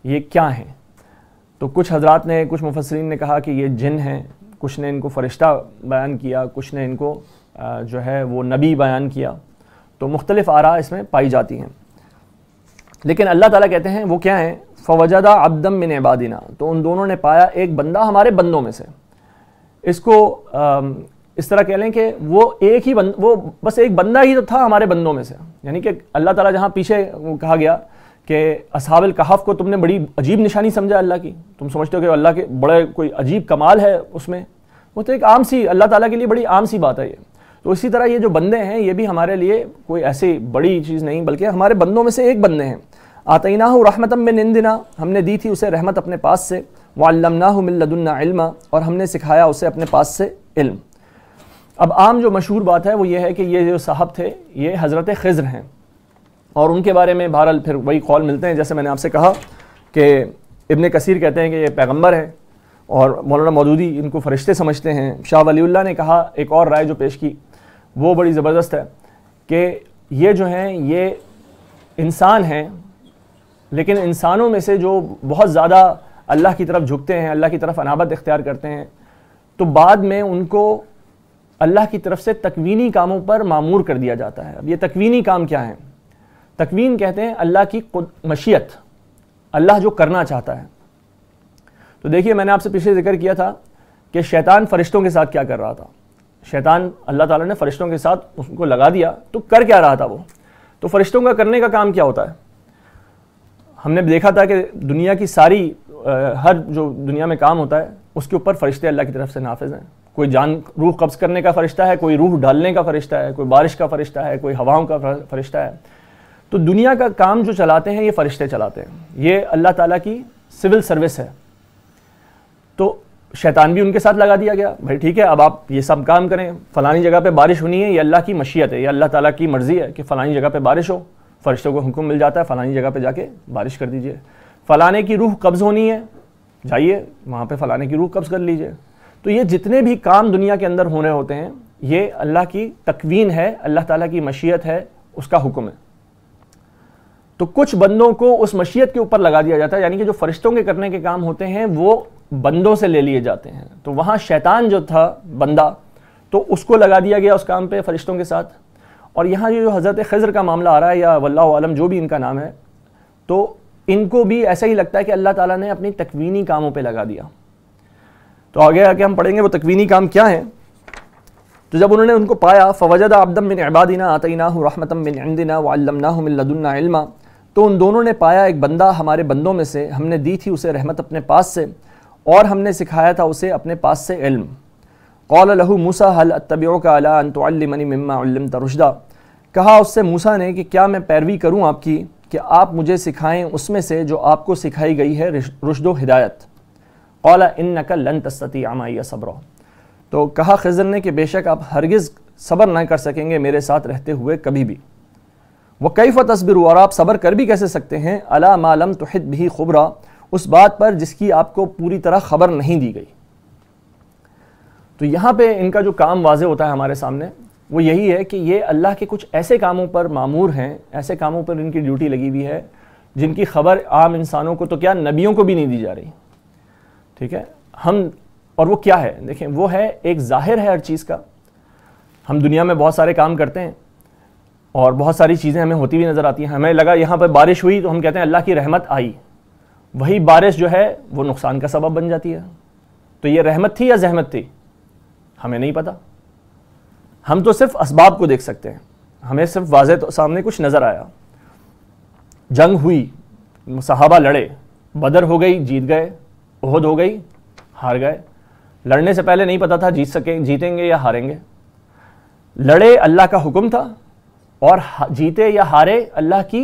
ये क्या हैं तो कुछ हजरात ने कुछ मुफसरीन ने कहा कि ये जिन हैं कुछ ने इनको फ़रिश्ता बयान किया कुछ ने इनको जो है वो नबी बयान किया तो मुख्तलिफ़ आरा इसमें पाई जाती हैं लेकिन अल्लाह ताला कहते हैं वो क्या हैं फवजदा अब्दम मिन इबादिना तो उन दोनों ने पाया एक बंदा हमारे बंदों में से इसको इस तरह कह लें कि वो एक ही बंद वो बस एक बंदा ही तो था हमारे बंदों में से यानी कि अल्लाह ताला जहाँ पीछे कहा गया कि असहाबल कहफ को तुमने बड़ी अजीब निशानी समझा अल्लाह की तुम समझते हो कि अल्लाह के बड़े कोई अजीब कमाल है उसमें वो तो एक आम सी अल्लाह ताला के लिए बड़ी आम सी बात है ये तो इसी तरह ये जो बंदे हैं ये भी हमारे लिए कोई ऐसी बड़ी चीज़ नहीं बल्कि हमारे बंदों में से एक बंदे हैं आतना हो में निंदिना हमने दी थी उसे रहमत अपने पास से वालमना मिल्लदुल्ना और हमने सिखाया उसे अपने पास से इल्म अब आम जो मशहूर बात है वो ये है कि ये जो साहब थे ये हज़रत खज़र हैं और उनके बारे में बहरहाल फिर वही कॉल मिलते हैं जैसे मैंने आपसे कहा कि इबन कसीर कहते हैं कि ये पैगम्बर है और मौलाना मौदूदी इनको फ़रिश्ते समझते हैं शाह वली ने कहा एक और राय जो पेश की वो बड़ी ज़बरदस्त है कि ये जो हैं ये इंसान हैं लेकिन इंसानों में से जो बहुत ज़्यादा अल्लाह की तरफ झुकते हैं अल्लाह की तरफ अनाबत इख्तियार करते हैं तो बाद में उनको अल्लाह की तरफ से तकवीनी कामों पर मामूर कर दिया जाता है अब ये तकवीनी काम क्या है तकवीन कहते हैं अल्लाह की मशीयत अल्लाह जो करना चाहता है तो देखिए मैंने आपसे पीछे जिक्र किया था कि शैतान फरिश्तों के साथ क्या कर रहा था शैतान अल्लाह ताला ने फरिश्तों के साथ उसको लगा दिया तो कर क्या रहा था वो तो फरिश्तों का करने का काम क्या होता है हमने देखा था कि दुनिया की सारी हर जो दुनिया में काम होता है उसके ऊपर फरिश्ते अल्लाह की तरफ से नाफिज हैं कोई जान रूह कब्ज़ करने का फ़रिश्ता है कोई रूह डालने का फ़रिश्ता है कोई बारिश का फ़रिश्ता है कोई हवाओं का फ़रिश्ता है तो दुनिया का काम जो चलाते हैं ये फ़रिश्ते चलाते हैं ये अल्लाह ताला की सिविल सर्विस है तो शैतान भी उनके साथ लगा दिया गया भाई ठीक है अब आप ये सब काम करें फ़लानी जगह पे बारिश होनी है ये अल्लाह की मशीयत है ये अल्लाह ताला की मर्ज़ी है कि फ़लानी जगह पे बारिश हो फरिश्तों को हुक्म मिल जाता है फ़लानी जगह पे जाके बारिश कर दीजिए फ़लाने की रूह कब्ज़ होनी है जाइए वहाँ पे फ़लाने की रूह कब्ज़ कर लीजिए तो ये जितने भी काम दुनिया के अंदर होने होते हैं ये अल्लाह की तकवीन है अल्लाह ताला की मशीयत है उसका हुक्म है तो कुछ बंदों को उस मशीयत के ऊपर लगा दिया जाता है यानी कि जो फरिश्तों के करने के काम होते हैं वो बंदों से ले लिए जाते हैं तो वहाँ शैतान जो था बंदा तो उसको लगा दिया गया उस काम पर फरिश्तों के साथ और यहाँ जो हज़रत खज़र का मामला आ रहा है या वल्लाम जो भी इनका नाम है तो इनको भी ऐसा ही लगता है कि अल्लाह ताला ने अपनी तकवीनी कामों पे लगा दिया तो आगे आके हम पढ़ेंगे वो तकवीनी काम क्या है तो जब उन्होंने उनको पाया फ़वजद आबदम बिन इबादिना आतना रहमतम बिन इंदिना वालमना इल्मा तो उन दोनों ने पाया एक बंदा हमारे बंदों में से हमने दी थी उसे रहमत अपने पास से और हमने सिखाया था उसे अपने पास से इल्म कौल लहू मूसा हल अतबियों का अला अनतमनी मम्मा तरुशदा कहा उससे मूसा ने कि क्या मैं पैरवी करूँ आपकी कि आप मुझे सिखाएं उसमें से जो आपको सिखाई गई है रुशद हिदायत कौला इन नकल लन तस्ती आमाइया सब्र तो कहा खजर ने कि बेशक आप हरगिज़ सब्र ना कर सकेंगे मेरे साथ रहते हुए कभी भी वह कैफ तस्बिर और आप सब्र कर भी कैसे सकते हैं अला मालम तहद भी खुबरा उस बात पर जिसकी आपको पूरी तरह खबर नहीं दी गई तो यहाँ पे इनका जो काम वाज होता है हमारे सामने वो यही है कि ये अल्लाह के कुछ ऐसे कामों पर मामूर हैं ऐसे कामों पर इनकी ड्यूटी लगी हुई है जिनकी खबर आम इंसानों को तो क्या नबियों को भी नहीं दी जा रही ठीक है हम और वो क्या है देखें वो है एक जाहिर है हर चीज़ का हम दुनिया में बहुत सारे काम करते हैं और बहुत सारी चीज़ें हमें होती हुई नज़र आती हैं हमें लगा यहाँ पर बारिश हुई तो हम कहते हैं अल्लाह की रहमत आई वही बारिश जो है वो नुकसान का सबब बन जाती है तो ये रहमत थी या जहमत थी हमें नहीं पता हम तो सिर्फ इसबाब को देख सकते हैं हमें सिर्फ वाज तो सामने कुछ नज़र आया जंग हुई सहाबा लड़े बदर हो गई जीत गए उहद हो गई हार गए लड़ने से पहले नहीं पता था जीत सके जीतेंगे या हारेंगे लड़े अल्लाह का हुक्म था और जीते या हारे अल्लाह की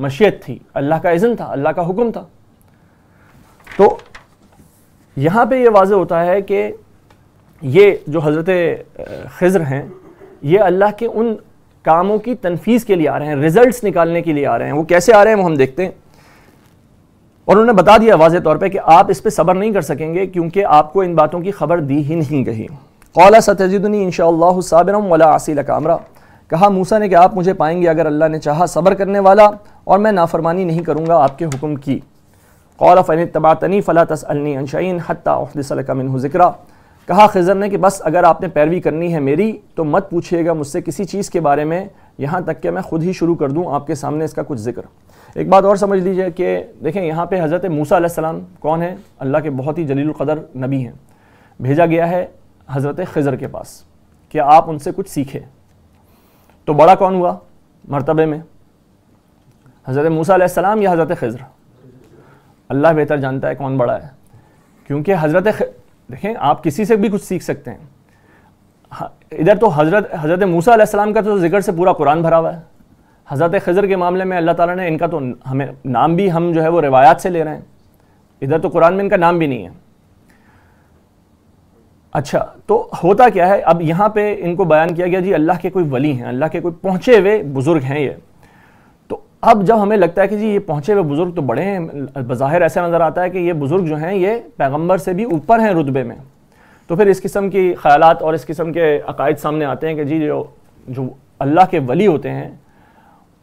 मशीयत थी अल्लाह का इज़न था अल्लाह का हुक्म था तो यहाँ पे ये वाज होता है कि ये जो हज़रत खज़र हैं ये अल्लाह के उन कामों की तनफीज़ के लिए आ रहे हैं रिज़ल्ट निकालने के लिए आ रहे हैं वो कैसे आ रहे हैं वो हम देखते हैं और उन्होंने बता दिया वाज तौर पर कि आप इस पर सब्र नहीं कर सकेंगे क्योंकि आपको इन बातों की खबर दी ही नहीं गई कौला सतजुद्दनी इन शाबिरम वाला आसिल कामरा कहा मूसा ने कि आप मुझे पाएंगे अगर अल्लाह ने चाहा सब्र करने वाला और मैं नाफरमानी नहीं करूँगा आपके हुक्म की कौल फ़न तबातनी फ़ला तसअलनी अनशाइन हत्ता मिन ज़िक्रा कहा खज़र ने कि बस अगर आपने पैरवी करनी है मेरी तो मत पूछिएगा मुझसे किसी चीज़ के बारे में यहाँ तक कि मैं खुद ही शुरू कर दूँ आपके सामने इसका कुछ जिक्र एक बात और समझ लीजिए कि देखें यहाँ पे हज़रत मूसा सलाम कौन है अल्लाह के बहुत ही जलील कदर नबी हैं भेजा गया है हज़रत खजर के पास कि आप उनसे कुछ सीखें तो बड़ा कौन हुआ मरतबे में हज़रत मूसा सलाम या हज़रत खजर अल्लाह बेहतर जानता है कौन बड़ा है क्योंकि हज़रत देखें आप किसी से भी कुछ सीख सकते हैं इधर तो हजरत हजरत मूसा सलाम का तो जिक्र से पूरा कुरान भरा हुआ है हजरत खजर के मामले में अल्लाह ताला ने इनका तो हमें नाम भी हम जो है वो रिवायात से ले रहे हैं इधर तो कुरान में इनका नाम भी नहीं है अच्छा तो होता क्या है अब यहाँ पे इनको बयान किया गया जी अल्लाह के कोई वली हैं अल्लाह के कोई पहुँचे हुए बुज़ुर्ग हैं ये अब जब हमें लगता है कि जी ये पहुंचे हुए बुजुर्ग तो बड़े हैं बाहिर ऐसा नज़र आता है कि ये बुजुर्ग जो हैं ये पैगंबर से भी ऊपर हैं रुतबे में तो फिर इस किस्म की ख्यालात और इस किस्म के अकायद सामने आते हैं कि जी जो जो अल्लाह के वली होते हैं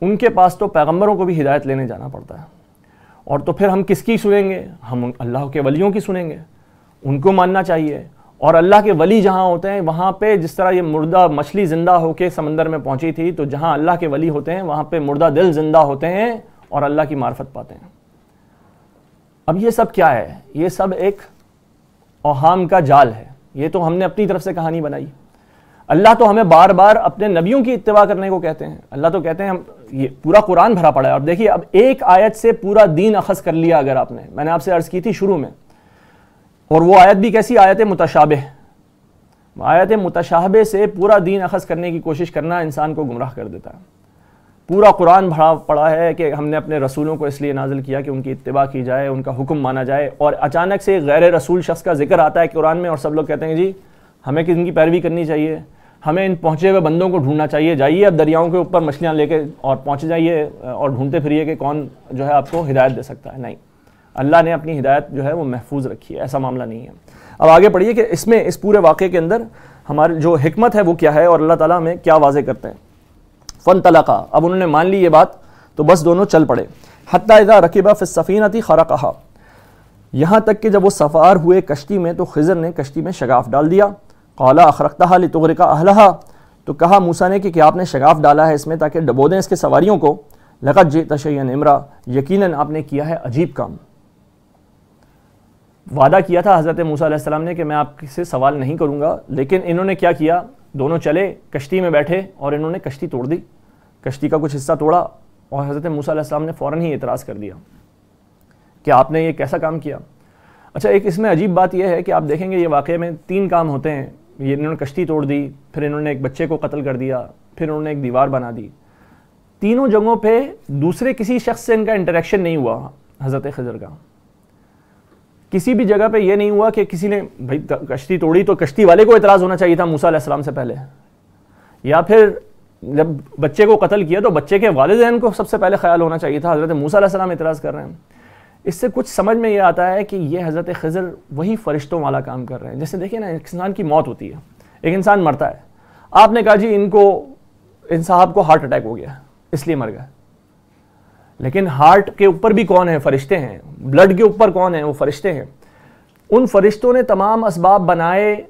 उनके पास तो पैगम्बरों को भी हिदायत लेने जाना पड़ता है और तो फिर हम किसकी सुनेंगे हम अल्लाह के वलियों की सुनेंगे उनको मानना चाहिए और अल्लाह के वली जहाँ होते हैं वहाँ पे जिस तरह ये मुर्दा मछली ज़िंदा होके समंदर में पहुँची थी तो जहाँ अल्लाह के वली होते हैं वहाँ पे मुर्दा दिल ज़िंदा होते हैं और अल्लाह की मार्फत पाते हैं अब ये सब क्या है ये सब एक ओहाम का जाल है ये तो हमने अपनी तरफ से कहानी बनाई अल्लाह तो हमें बार बार अपने नबियों की इतवा करने को कहते हैं अल्लाह तो कहते हैं हम ये पूरा कुरान भरा पड़ा है और देखिए अब एक आयत से पूरा दीन अखज़ कर लिया अगर आपने मैंने आपसे अर्ज़ की थी शुरू में और वो आयत भी कैसी आयत मुतशाबे आयत मुतशाबे से पूरा दीन अखज़ करने की कोशिश करना इंसान को गुमराह कर देता है पूरा कुरान भरा पड़ा है कि हमने अपने रसूलों को इसलिए नाजिल किया कि उनकी इतबा की जाए उनका हुक्म माना जाए और अचानक से गैर रसूल शख्स का जिक्र आता है कुरान में और सब लोग कहते हैं जी हमें किन की पैरवी करनी चाहिए हमें इन पहुँचे हुए बंदों को ढूंढना चाहिए जाइए अब दरियाओं के ऊपर मछलियाँ लेके और पहुँच जाइए और ढूंढते फिरिए कि कौन जो है आपको हिदायत दे सकता है नहीं अल्लाह ने अपनी हिदायत जो है वो महफूज रखी है ऐसा मामला नहीं है अब आगे पढ़िए कि इसमें इस पूरे वाक़े के अंदर हमारे जो हमत है वो क्या है और अल्लाह ताला हमें क्या वाजे करते हैं फ़न तलाका अब उन्होंने मान ली ये बात तो बस दोनों चल पड़े हत्या रकीबा फ़िसफ़ीना थी खरा कहा यहाँ तक कि जब वो सफ़ार हुए कश्ती में तो खिजर ने कश्ती में शगाफ डाल दिया कौला अखरकता का अहलहा तो कहा मूसा ने कि क्या आपने शगाफ डाला है इसमें ताकि डबो दें इसके सवारी को लकत जे तशैन इमरा यकीन आपने किया है अजीब काम वादा किया था हज़रत मूसा ने कि मैं आपसे सवाल नहीं करूँगा लेकिन इन्होंने क्या किया दोनों चले कश्ती में बैठे और इन्होंने कश्ती तोड़ दी कश्ती का कुछ हिस्सा तोड़ा और हज़रत मूसा ने फ़ौर ही एतराज़ कर दिया कि आपने ये कैसा काम किया अच्छा एक इसमें अजीब बात यह है कि आप देखेंगे ये वाक़े में तीन काम होते हैं ये इन्होंने कश्ती तोड़ दी फिर इन्होंने एक बच्चे को कत्ल कर दिया फिर उन्होंने एक दीवार बना दी तीनों जगहों पे दूसरे किसी शख्स से इनका इंटरेक्शन नहीं हुआ हज़रत खजर का किसी भी जगह पे ये नहीं हुआ कि किसी ने भाई कश्ती तोड़ी तो कश्ती वाले को इतराज़ होना चाहिए था मूसा सलाम से पहले या फिर जब बच्चे को कत्ल किया तो बच्चे के वालदेन को सबसे पहले ख्याल होना चाहिए था हज़रत मूसा सलाम इतराज़ कर रहे हैं इससे कुछ समझ में ये आता है कि ये हज़रत खज़र वही फ़रिश्तों वाला काम कर रहे हैं जैसे देखिए ना इंसान की मौत होती है एक इंसान मरता है आपने कहा जी इनको इन साहब को हार्ट अटैक हो गया इसलिए मर गया लेकिन हार्ट के ऊपर भी कौन है फरिश्ते हैं ब्लड के ऊपर कौन है वो फरिश्ते हैं उन फरिश्तों ने तमाम इसबाब बनाए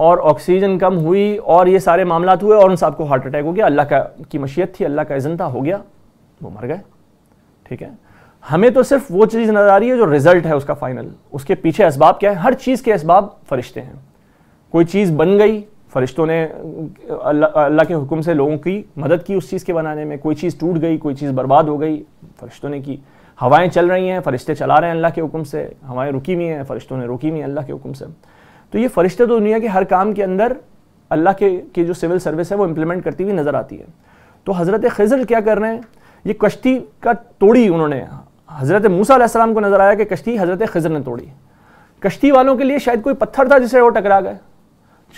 और ऑक्सीजन कम हुई और ये सारे मामला हुए और उन सबको हार्ट अटैक हो गया अल्लाह का की मशीयत थी अल्लाह का इजन था हो गया वो मर गए ठीक है हमें तो सिर्फ वो चीज़ नज़र आ रही है जो रिजल्ट है उसका फाइनल उसके पीछे इसबाब क्या है हर चीज़ के इसबाब फरिश्ते हैं कोई चीज़ बन गई फरिश्तों ने अल्लाह के हुक्म से लोगों की मदद की उस चीज़ के बनाने में कोई चीज़ टूट गई कोई चीज़ बर्बाद हो गई फरिश्तों ने की हवाएं चल रही हैं फरिश्ते चला रहे हैं अल्लाह के हुक्म से हवाएं रुकी हुई हैं फरिश्तों ने रुकी हुई हैं अल्लाह के हुक्म से तो ये फरिश्ते तो दुनिया के हर काम के अंदर अल्लाह के की जो सिविल सर्विस है वो इम्प्लीमेंट करती हुई नज़र आती है तो हज़रत खजर क्या कर रहे हैं ये कश्ती का तोड़ी उन्होंने हज़रत मूसा सलाम को नज़र आया कि कश्ती हज़रत खजर ने तोड़ी कश्ती वालों के लिए शायद कोई पत्थर था जिसे वो टकरा गए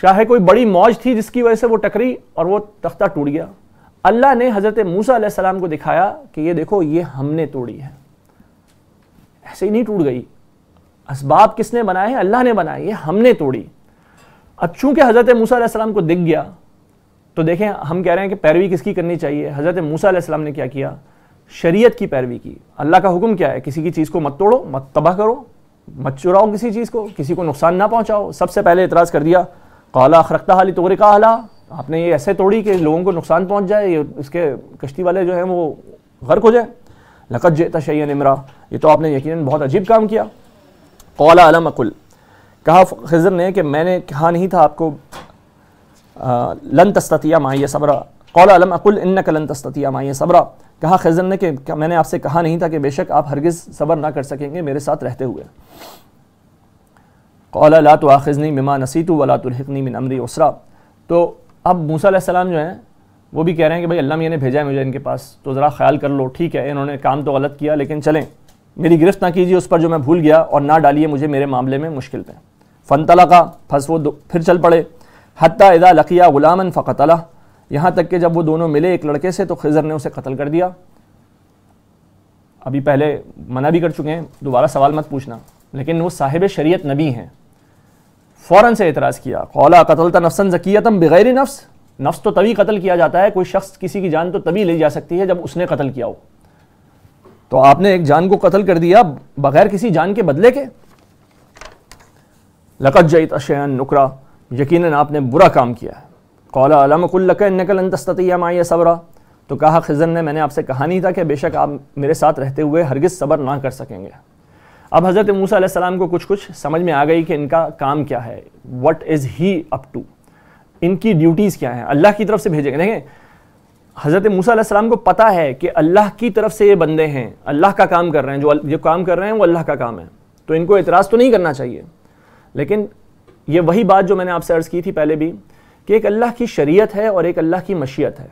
चाहे कोई बड़ी मौज थी जिसकी वजह से वो टकरी और वो तख्ता टूट गया अल्लाह ने हज़रत मूसा सलाम को दिखाया कि ये देखो ये हमने तोड़ी है ऐसे ही नहीं टूट गई इसबाब किसने बनाए हैं अल्लाह ने बनाए ये हमने तोड़ी अब चूंकि हज़रत मूसा को दिख गया तो देखें हम कह रहे हैं कि पैरवी किसकी करनी चाहिए हज़रत मूसा सलाम ने क्या किया शरीयत की पैरवी की अल्लाह का हुक्म क्या है किसी की चीज़ को मत तोड़ो मत तबाह करो मत चुराओ किसी चीज़ को किसी को नुकसान ना पहुंचाओ सबसे पहले इतराज़ कर दिया काला अखरखता हाली तोरे का आला आपने ये ऐसे तोड़ी कि लोगों को नुकसान पहुँच जाए ये इसके कश्ती वाले जो हैं वो गर्क हो जाए लकत जेता शैन इमरा ये तो आपने यकीन बहुत अजीब काम किया कौला अलम अकुल कहा खजर ने कि मैंने कहा नहीं था आपको आ, लन तस्तिया माइय सबरा कौला अलम अकुल इन लन तस्तिया माइय सबरा कहा खजर ने कि मैंने आपसे कहा नहीं था कि बेशक आप हरगिज़ सबर ना कर सकेंगे मेरे साथ रहते हुए कौला ला तो आखिज़नी ममा नसीतु वला तुलहकनी मिन अमरी उसरा तो अब मूसा सलाम जो हैं वो भी कह रहे हैं कि भाई अल्लाह मैंने भेजा है मुझे इनके पास तो ज़रा ख्याल कर लो ठीक है इन्होंने काम तो गलत किया लेकिन चलें मेरी गिरफ्त ना कीजिए उस पर जो मैं भूल गया और ना डालिए मुझे मेरे मामले में मुश्किल पर फ़न तलाका फंस वो फिर चल पड़े हती इदा लकिया गुलामन अला यहाँ तक कि जब वो दोनों मिले एक लड़के से तो खिजर ने उसे कत्ल कर दिया अभी पहले मना भी कर चुके हैं दोबारा सवाल मत पूछना लेकिन वो साहिब शरीयत नबी हैं फ़ौरन से एतराज़ किया कौला कतलता नफसन जकीतम बगैर नफ्स नफ्स तो तभी कत्ल किया जाता है कोई शख्स किसी की जान तो तभी ले जा सकती है जब उसने कत्ल किया हो तो आपने एक जान को कत्ल कर दिया बगैर किसी जान के बदले के लकत जईत अशैन नुकरा यकीन आपने बुरा काम किया है कौला अलमकुल्लकलतस्ततिया सबरा तो कहा खिजन ने मैंने आपसे कहा नहीं था कि बेशक आप मेरे साथ रहते हुए हरगिज़ सबर ना कर सकेंगे अब हज़रत मूसा सलाम को कुछ कुछ समझ में आ गई कि इनका काम क्या है what is he up to इनकी ड्यूटीज़ क्या हैं अल्लाह की तरफ से भेजे गए देखें हज़रत मूसा सलाम को पता है कि अल्लाह की तरफ से ये बंदे हैं अल्लाह का काम कर रहे हैं जो जो काम कर रहे हैं वो अल्लाह का काम है तो इनको इतराज़ तो नहीं करना चाहिए लेकिन ये वही बात जो मैंने आपसे अर्ज़ की थी पहले भी कि एक अल्लाह की शरीयत है और एक अल्लाह की मशीयत है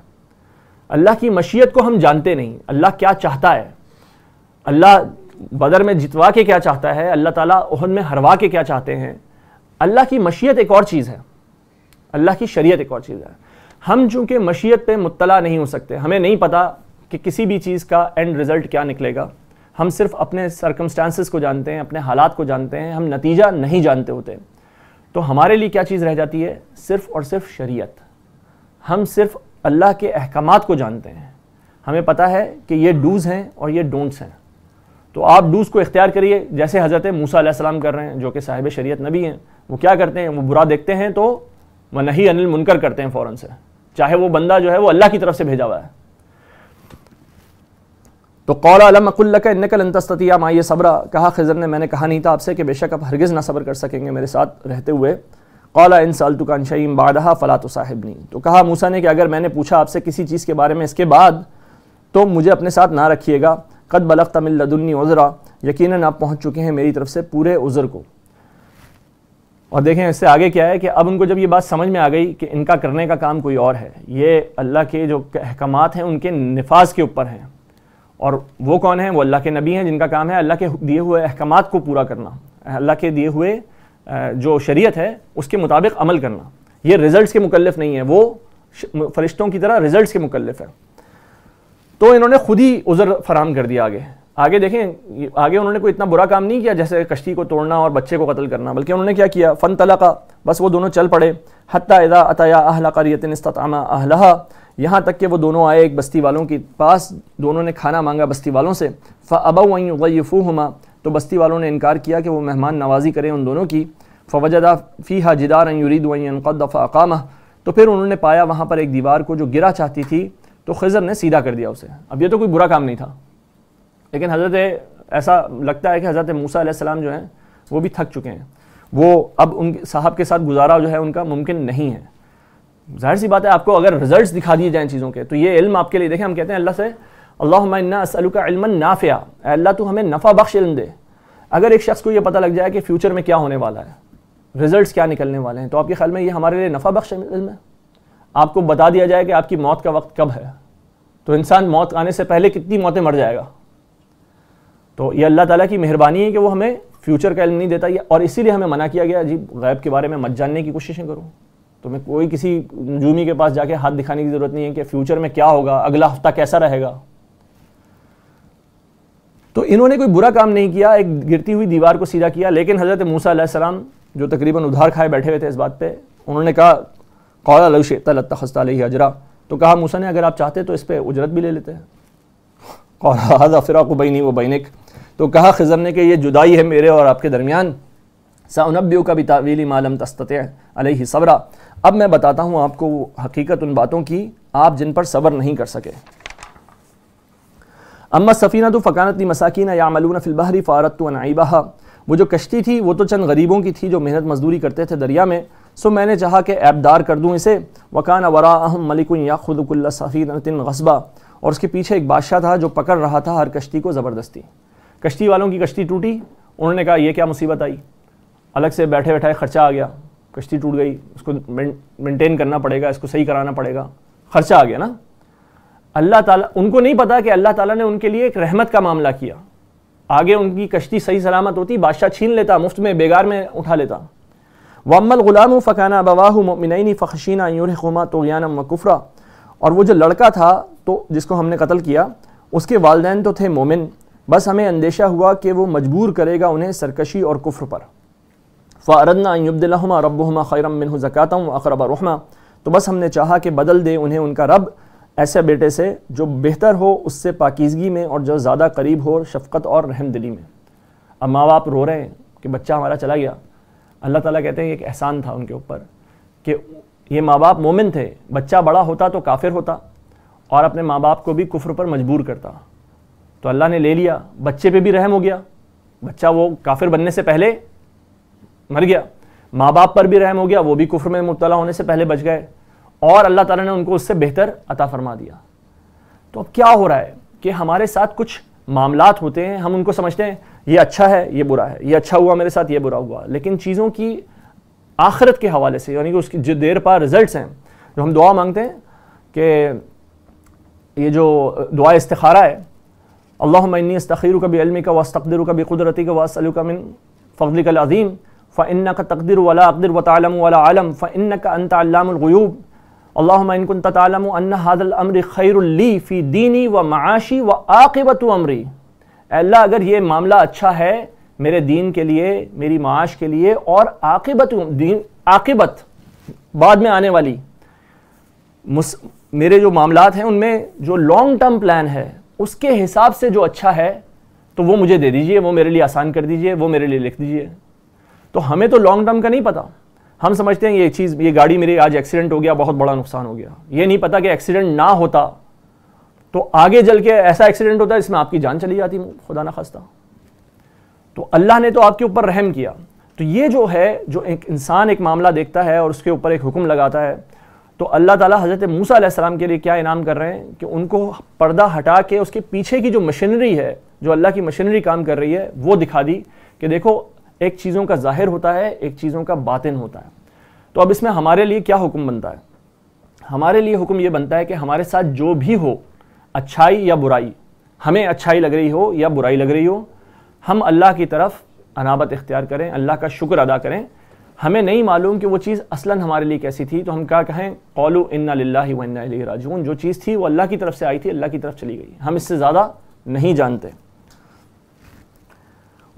अल्लाह की मशीयत को हम जानते नहीं अल्लाह क्या चाहता है अल्लाह बदर में जितवा के क्या चाहता है अल्लाह ताला ओहन में हरवा के क्या चाहते हैं अल्लाह की मशीयत एक और चीज़ है अल्लाह की शरीयत एक और चीज़ है हम चूँकि मशीयत पे मुतला नहीं हो सकते हमें नहीं पता कि किसी भी चीज़ का एंड रिज़ल्ट क्या निकलेगा हम सिर्फ अपने सरकमस्टांसिस को जानते हैं अपने हालात को जानते हैं हम नतीजा नहीं जानते होते तो हमारे लिए क्या चीज़ रह जाती है सिर्फ और सिर्फ शरीयत हम सिर्फ अल्लाह के अहकाम को जानते हैं हमें पता है कि ये डूज़ हैं और ये डोंट्स हैं तो आप डूस को इख्तियार करिए जैसे हज़रत मूसा सलाम कर रहे हैं जो कि साहिब शरीयत नबी हैं वो क्या करते हैं वो बुरा देखते हैं तो वह नहीं अनिल मुनकर करते हैं फ़ौरन से चाहे वो बंदा जो है वो अल्लाह की तरफ से भेजा हुआ है तो कौल अलम अकुल्लक नकल अंतस्तिया सबरा कहा खजर ने मैंने कहा नहीं था आपसे कि बेशक आप हरगिज़ ना सबर कर सकेंगे मेरे साथ रहते हुए कौला इन सालतु का शईम बाढ़ा फ़ला तो साहिब नहीं तो कहा मूसा ने कि अगर मैंने पूछा आपसे किसी चीज़ के बारे में इसके बाद तो मुझे अपने साथ ना रखिएगा कद बलख तमिलदुल्नी उज़रा यकीन आप पहुँच चुके हैं मेरी तरफ से पूरे उज़र को और देखें इससे आगे क्या है कि अब उनको जब ये बात समझ में आ गई कि इनका करने का काम कोई और है ये अल्लाह के जो अहकाम हैं उनके नफाज के ऊपर हैं और वो कौन हैं वो अल्लाह के नबी हैं जिनका काम है अल्लाह के दिए हुए अहकाम को पूरा करना अल्लाह के दिए हुए जो शरीयत है उसके मुताबिक अमल करना ये रिज़ल्ट के मुकलफ नहीं है वो फरिश्तों की तरह रिज़ल्ट के मुकलफ है तो इन्होंने खुद ही उज़र फराम कर दिया आगे आगे देखें आगे उन्होंने कोई इतना बुरा काम नहीं किया जैसे कश्ती को तोड़ना और बच्चे को कत्ल करना बल्कि उन्होंने क्या किया फ़न तला का बस वो दोनों चल पड़े हती इदा अतया अहला करियतिन इस्तामा अहला यहाँ तक कि वो दोनों आए एक बस्ती वालों के पास दोनों ने खाना मांगा बस्ती वालों से फ़बू हुमा तो बस्ती वालों ने इनकार किया कि वो मेहमान नवाजी करें उन दोनों की फ़वजदा फ़ी यूरीद युरीद वक़द फ़ाकामा तो फिर उन्होंने पाया वहाँ पर एक दीवार को जो गिरा चाहती थी तो खजर ने सीधा कर दिया उसे अब ये तो कोई बुरा काम नहीं था लेकिन हज़रत ऐसा लगता है कि हज़रत मूसा सलाम जो हैं वो भी थक चुके हैं वो अब उन साहब के साथ गुजारा जो है उनका मुमकिन नहीं है जाहिर सी बात है आपको अगर रिजल्ट्स दिखा दिए जाएँ चीज़ों के तो ये इल्म आपके लिए देखें हम कहते हैं अल्लाह से अल्लाह इल्मन नाफ़िया अल्लाह तो हमें नफ़ा बख्श इल्म दे अगर एक शख्स को ये पता लग जाए कि फ्यूचर में क्या होने वाला है रिजल्ट्स क्या निकलने वाले हैं तो आपके ख्याल में ये हमारे लिए नफ़ा बख्श इल्म है आपको बता दिया जाए कि आपकी मौत का वक्त कब है तो इंसान मौत आने से पहले कितनी मौतें मर जाएगा तो ये अल्लाह ताला की मेहरबानी है कि वो हमें फ्यूचर का इल्म नहीं देता और इसीलिए हमें मना किया गया जी गैब के बारे में मत जानने की कोशिशें करो तो मैं कोई किसी जूमी के पास जाके हाथ दिखाने की ज़रूरत नहीं है कि फ्यूचर में क्या होगा अगला हफ्ता कैसा रहेगा तो इन्होंने कोई बुरा काम नहीं किया एक गिरती हुई दीवार को सीधा किया लेकिन हज़रत मूसा सलाम जो तकरीबन उधार खाए बैठे हुए थे इस बात पे उन्होंने कहा कौला लशे तलत हजरा तो कहा मूसा ने अगर आप चाहते तो इस पर उजरत भी ले लेते हैं कौला फिरा को बैनी वो बैनिक तो कहा खजर ने कि ये जुदाई है मेरे और आपके दरमियान सानबियों का भी तावीली मालम तस्त अलही सबरा अब मैं बताता हूँ आपको हकीकत उन बातों की आप जिन पर सब्र नहीं कर सके अम्मा सफ़ीना तो फ़कानत मसाकिन या मलून फ़िलबहरी फ़ारत तो अनाइबा वो जो कश्ती थी वो तो चंद गरीबों की थी जो मेहनत मजदूरी करते थे दरिया में सो मैंने चाहा कि ऐबदार कर दूँ इसे वकान वरा अहम मलिक या खुदकुल्ला सफ़ीदिन गस्बा और उसके पीछे एक बादशाह था जो पकड़ रहा था हर कश्ती को ज़बरदस्ती कश्ती वालों की कश्ती टूटी उन्होंने कहा यह क्या मुसीबत आई अलग से बैठे बैठाए खर्चा आ गया कश्ती टूट गई उसको मेंटेन करना पड़ेगा इसको सही कराना पड़ेगा खर्चा आ गया ना अल्लाह ताला उनको नहीं पता कि अल्लाह ताला ने उनके लिए एक रहमत का मामला किया आगे उनकी कश्ती सही सलामत होती बादशाह छीन लेता मुफ्त में बेगार में उठा लेता वमल गुलाम फ़काना बवाह मिनैनी फ़खशीना युरहमा तो व कुफरा और वो जो लड़का था तो जिसको हमने कत्ल किया उसके वालदेन तो थे मोमिन बस हमें अंदेशा हुआ कि वो मजबूर करेगा उन्हें सरकशी और कुफ्र पर फ़ारदना युबदिल्लमा रबहमा खैरम मिन ज़क़ाता अखरबा रहमा तो बस हमने चाहा कि बदल दे उन्हें उनका रब ऐसे बेटे से जो बेहतर हो उससे पाकिजगी में और जो ज़्यादा करीब हो शफकत और रहमदिली में अब माँ बाप रो रहे हैं कि बच्चा हमारा चला गया अल्लाह ताला कहते हैं एक एहसान था उनके ऊपर कि ये माँ बाप मोमिन थे बच्चा बड़ा होता तो काफिर होता और अपने माँ बाप को भी कुफर पर मजबूर करता तो अल्लाह ने ले लिया बच्चे पे भी रहम हो गया बच्चा वो काफिर बनने से पहले मर गया माँ बाप पर भी रहम हो गया वो भी कुफर में मुबतला होने से पहले बच गए और अल्लाह ताला ने उनको उससे बेहतर अता फरमा दिया तो अब क्या हो रहा है कि हमारे साथ कुछ मामला होते हैं हम उनको समझते हैं ये अच्छा है ये बुरा है ये अच्छा हुआ मेरे साथ ये बुरा हुआ लेकिन चीज़ों की आखरत के हवाले से यानी कि उसकी जो देर पा रिजल्ट हैं जो हम दुआ मांगते हैं कि ये जो दुआ इस्तारा है अल्लाह इस तखीर कभी अलमी का वस्तकदर कभी कुदरती का वसलू का मिन फ़ली का अज़ीम फ़न्न का तकदर वाला अकदर वालम वाला आलम फ़न्न का अनतामयूब अल्लाम इनकुन तालम हादल अमरी खैरली फ़ी दीनी व माशी व आकबत अमरी अल्लाह अगर ये मामला अच्छा है मेरे दीन के लिए मेरी माश के लिए और आकबत दीन आक़बत बाद में आने वाली मुस, मेरे जो मामला हैं उनमें जो लॉन्ग टर्म प्लान है उसके हिसाब से जो अच्छा है तो वो मुझे दे दीजिए वो मेरे लिए आसान कर दीजिए वो मेरे लिए लिख दीजिए तो हमें तो लॉन्ग टर्म का नहीं पता हम समझते हैं ये चीज़ ये गाड़ी मेरी आज एक्सीडेंट हो गया बहुत बड़ा नुकसान हो गया ये नहीं पता कि एक्सीडेंट ना होता तो आगे जल के ऐसा एक्सीडेंट होता है इसमें आपकी जान चली जाती खुदा ना खास्ता तो अल्लाह ने तो आपके ऊपर रहम किया तो ये जो है जो एक इंसान एक मामला देखता है और उसके ऊपर एक हुक्म लगाता है तो अल्लाह ताला हज़रत मूसा सलाम के लिए क्या इनाम कर रहे हैं कि उनको पर्दा हटा के उसके पीछे की जो मशीनरी है जो अल्लाह की मशीनरी काम कर रही है वो दिखा दी कि देखो एक चीज़ों का ज़ाहिर होता है एक चीज़ों का बातिन होता है तो अब इसमें हमारे लिए क्या हुक्म बनता है हमारे लिए हुक्म ये बनता है कि हमारे साथ जो भी हो अच्छाई या बुराई हमें अच्छाई लग रही हो या बुराई लग रही हो हम अल्लाह की तरफ अनाबत इख्तियार करें अल्लाह का शुक्र अदा करें हमें नहीं मालूम कि वो चीज़ असलन हमारे लिए कैसी थी तो हम क्या कहें कौलू इन्ना लाही जो चीज़ थी वो अल्लाह की तरफ से आई थी अल्लाह की तरफ चली गई हम इससे ज़्यादा नहीं जानते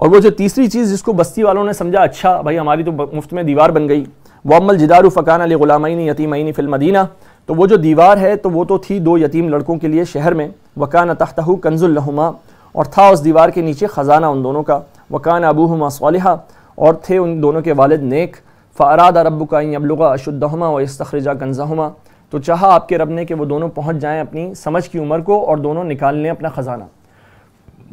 और वो जो तीसरी चीज़ जिसको बस्ती वालों ने समझा अच्छा भाई हमारी तो मुफ्त में दीवार बन गई वमल जिदारू फ़कान अली गुलामी यतीमी फ़िल्मदीना तो वो जो दीवार है तो वो तो थी दो यतीम लड़कों के लिए शहर में वकान तहतहू कंजुल्लहुमा और था उस दीवार के नीचे ख़जाना उन दोनों का वकान अबूहुमा सालहा और थे उन दोनों के वालद नेक फ़राद रब का अबलगा अशुद्धमा व इस्तखरजा गंजाहुमा तो चाह आपके रब ने कि वो दोनों पहुँच जाएँ अपनी समझ की उम्र को और दोनों निकाल लें अपना ख़जाना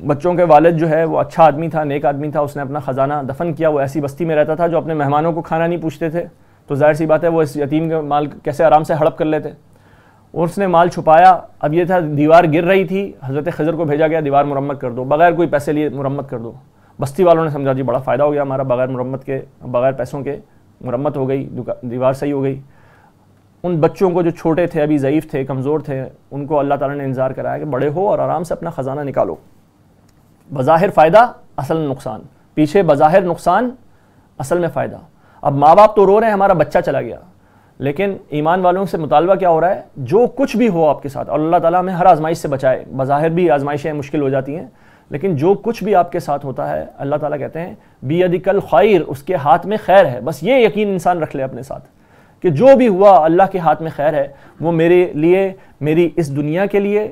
बच्चों के वालद जो है वो अच्छा आदमी था नेक आदमी था उसने अपना ख़जाना दफन किया वो ऐसी बस्ती में रहता था जो अपने मेहमानों को खाना नहीं पूछते थे तो जाहिर सी बात है वो इस यतीम का माल कैसे आराम से हड़प कर लेते उसने माल छुपाया अब ये था दीवार गिर रही थी हज़रत खजर को भेजा गया दीवार मुरम्मत कर दो बगैर कोई पैसे लिए मुरम्मत कर दो बस्ती वालों ने समझा जी बड़ा फ़ायदा हो गया हमारा बगैर मुरम्मत के बगैर पैसों के मुरम्मत हो गई दीवार सही हो गई उन बच्चों को जो छोटे थे अभी ज़यीफ़ थे कमज़ोर थे उनको अल्लाह ताला ने इंतज़ार कराया कि बड़े हो और आराम से अपना ख़जाना निकालो बज़ाहिर फ़ायदा असल नुकसान पीछे बज़ाहिर नुकसान असल में फ़ायदा अब माँ बाप तो रो रहे हैं हमारा बच्चा चला गया लेकिन ईमान वालों से मुतालबा क्या हो रहा है जो कुछ भी हो आपके साथ और अल्लाह ताला हमें हर आजमाइश से बचाए बाहिर भी आजमाइशें मुश्किल हो जाती हैं लेकिन जो कुछ भी आपके साथ होता है अल्लाह ताला कहते हैं बी यदि कल खैर उसके हाथ में खैर है बस ये यकीन इंसान रख ले अपने साथ कि जो भी हुआ अल्लाह के हाथ में खैर है वो मेरे लिए मेरी इस दुनिया के लिए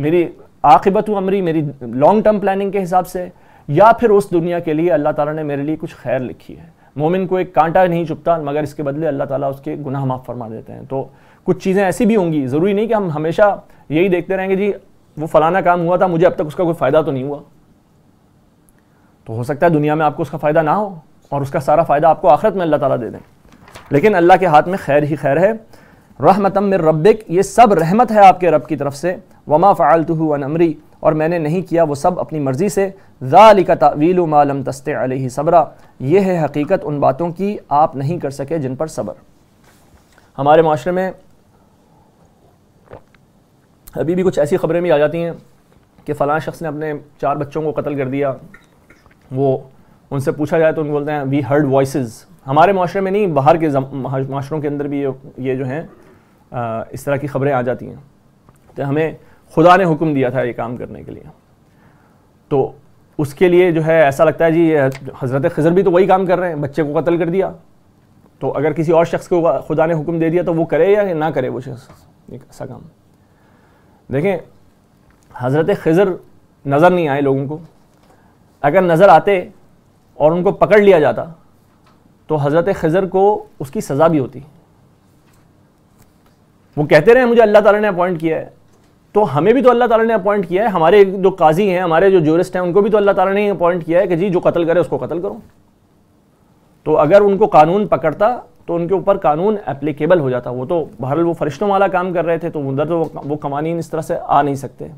मेरी आखिबत अमरी मेरी लॉन्ग टर्म प्लानिंग के हिसाब से या फिर उस दुनिया के लिए अल्लाह ताला ने मेरे लिए कुछ खैर लिखी है मोमिन को एक कांटा नहीं चुपता मगर इसके बदले अल्लाह ताला उसके गुनाह माफ़ फरमा देते हैं तो कुछ चीज़ें ऐसी भी होंगी ज़रूरी नहीं कि हम हमेशा यही देखते रहेंगे जी वो फलाना काम हुआ था मुझे अब तक उसका कोई फ़ायदा तो नहीं हुआ तो हो सकता है दुनिया में आपको उसका फ़ायदा ना हो और उसका सारा फ़ायदा आपको आखिरत में अल्लाह ताला दे दें लेकिन अल्लाह के हाथ में खैर ही खैर है रहमतम मिर रब्बिक ये सब रहमत है आपके रब की तरफ से वमा वन अमरी और मैंने नहीं किया वो सब अपनी मर्ज़ी से ज़ालिका तवील मालम तस्ते अलही सबरा ये है हकीकत उन बातों की आप नहीं कर सके जिन पर सब्र हमारे माशरे में अभी भी कुछ ऐसी ख़बरें भी आ जाती हैं कि फ़लाँ शख्स ने अपने चार बच्चों को कत्ल कर दिया वो उनसे पूछा जाए तो उनको बोलते हैं वी हर्ड वॉइस हमारे माशरे में नहीं बाहर के माशरों के अंदर भी ये ये जो हैं इस तरह की ख़बरें आ जाती हैं तो हमें खुदा ने हुक्म दिया था ये काम करने के लिए तो उसके लिए जो है ऐसा लगता है जी हज़रत खज़र भी तो वही काम कर रहे हैं बच्चे को कत्ल कर दिया तो अगर किसी और शख्स को खुदा ने हुक्म दे दिया तो वो करे या ना करे वो शख्स एक ऐसा काम देखें हज़रत खज़र नज़र नहीं आए लोगों को अगर नज़र आते और उनको पकड़ लिया जाता तो हज़रत खज़र को उसकी सज़ा भी होती वो कहते रहे मुझे अल्लाह ताला ने अपॉइंट किया है तो हमें भी तो अल्लाह ताला ने अपॉइंट किया है हमारे जो काजी हैं हमारे जो जोरिस्ट हैं उनको भी तो अल्लाह ताला ने अपॉइंट किया है कि जी जो कत्ल करे उसको कत्ल करो तो अगर उनको कानून पकड़ता तो उनके ऊपर कानून एप्लीकेबल हो जाता वो तो बहरल वो फरिश्तों वाला काम कर रहे थे तो उधर तो वो, कवानी कवानीन इस तरह से आ नहीं सकते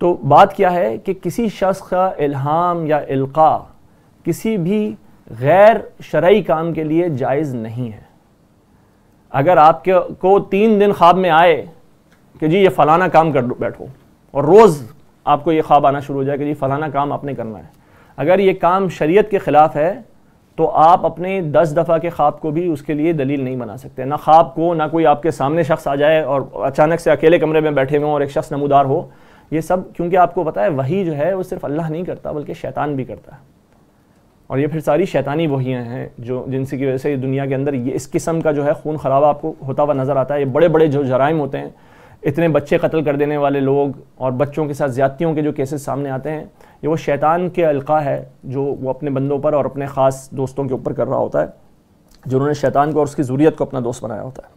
तो बात क्या है कि किसी शख्स का इल्हाम या इल्का किसी भी गैर शरय काम के लिए जायज़ नहीं है अगर आपके को तीन दिन ख्वाब में आए कि जी ये फ़लाना काम कर बैठो और रोज़ आपको ये ख्वाब आना शुरू हो जाए कि जी फ़लाना काम आपने करना है अगर ये काम शरीयत के ख़िलाफ़ है तो आप अपने दस दफ़ा के ख्वाब को भी उसके लिए दलील नहीं बना सकते ना ख्वाब को ना कोई आपके सामने शख्स आ जाए और अचानक से अकेले कमरे में बैठे हुए और एक शख्स नमूदार हो ये सब क्योंकि आपको पता है वही जो है वो सिर्फ अल्लाह नहीं करता बल्कि शैतान भी करता है और ये फिर सारी शैतानी वहियाँ हैं जो जिनसी की वजह से दुनिया के अंदर ये इस किस्म का जो है खून खराबा आपको होता हुआ नज़र आता है ये बड़े बड़े जो जराइम होते हैं इतने बच्चे कत्ल कर देने वाले लोग और बच्चों के साथ ज़्यादतियों के जो केसेस सामने आते हैं ये वो शैतान के अलका है जो वो अपने बंदों पर और अपने ख़ास दोस्तों के ऊपर कर रहा होता है जिन्होंने शैतान को और उसकी ज़रूरीत को अपना दोस्त बनाया होता है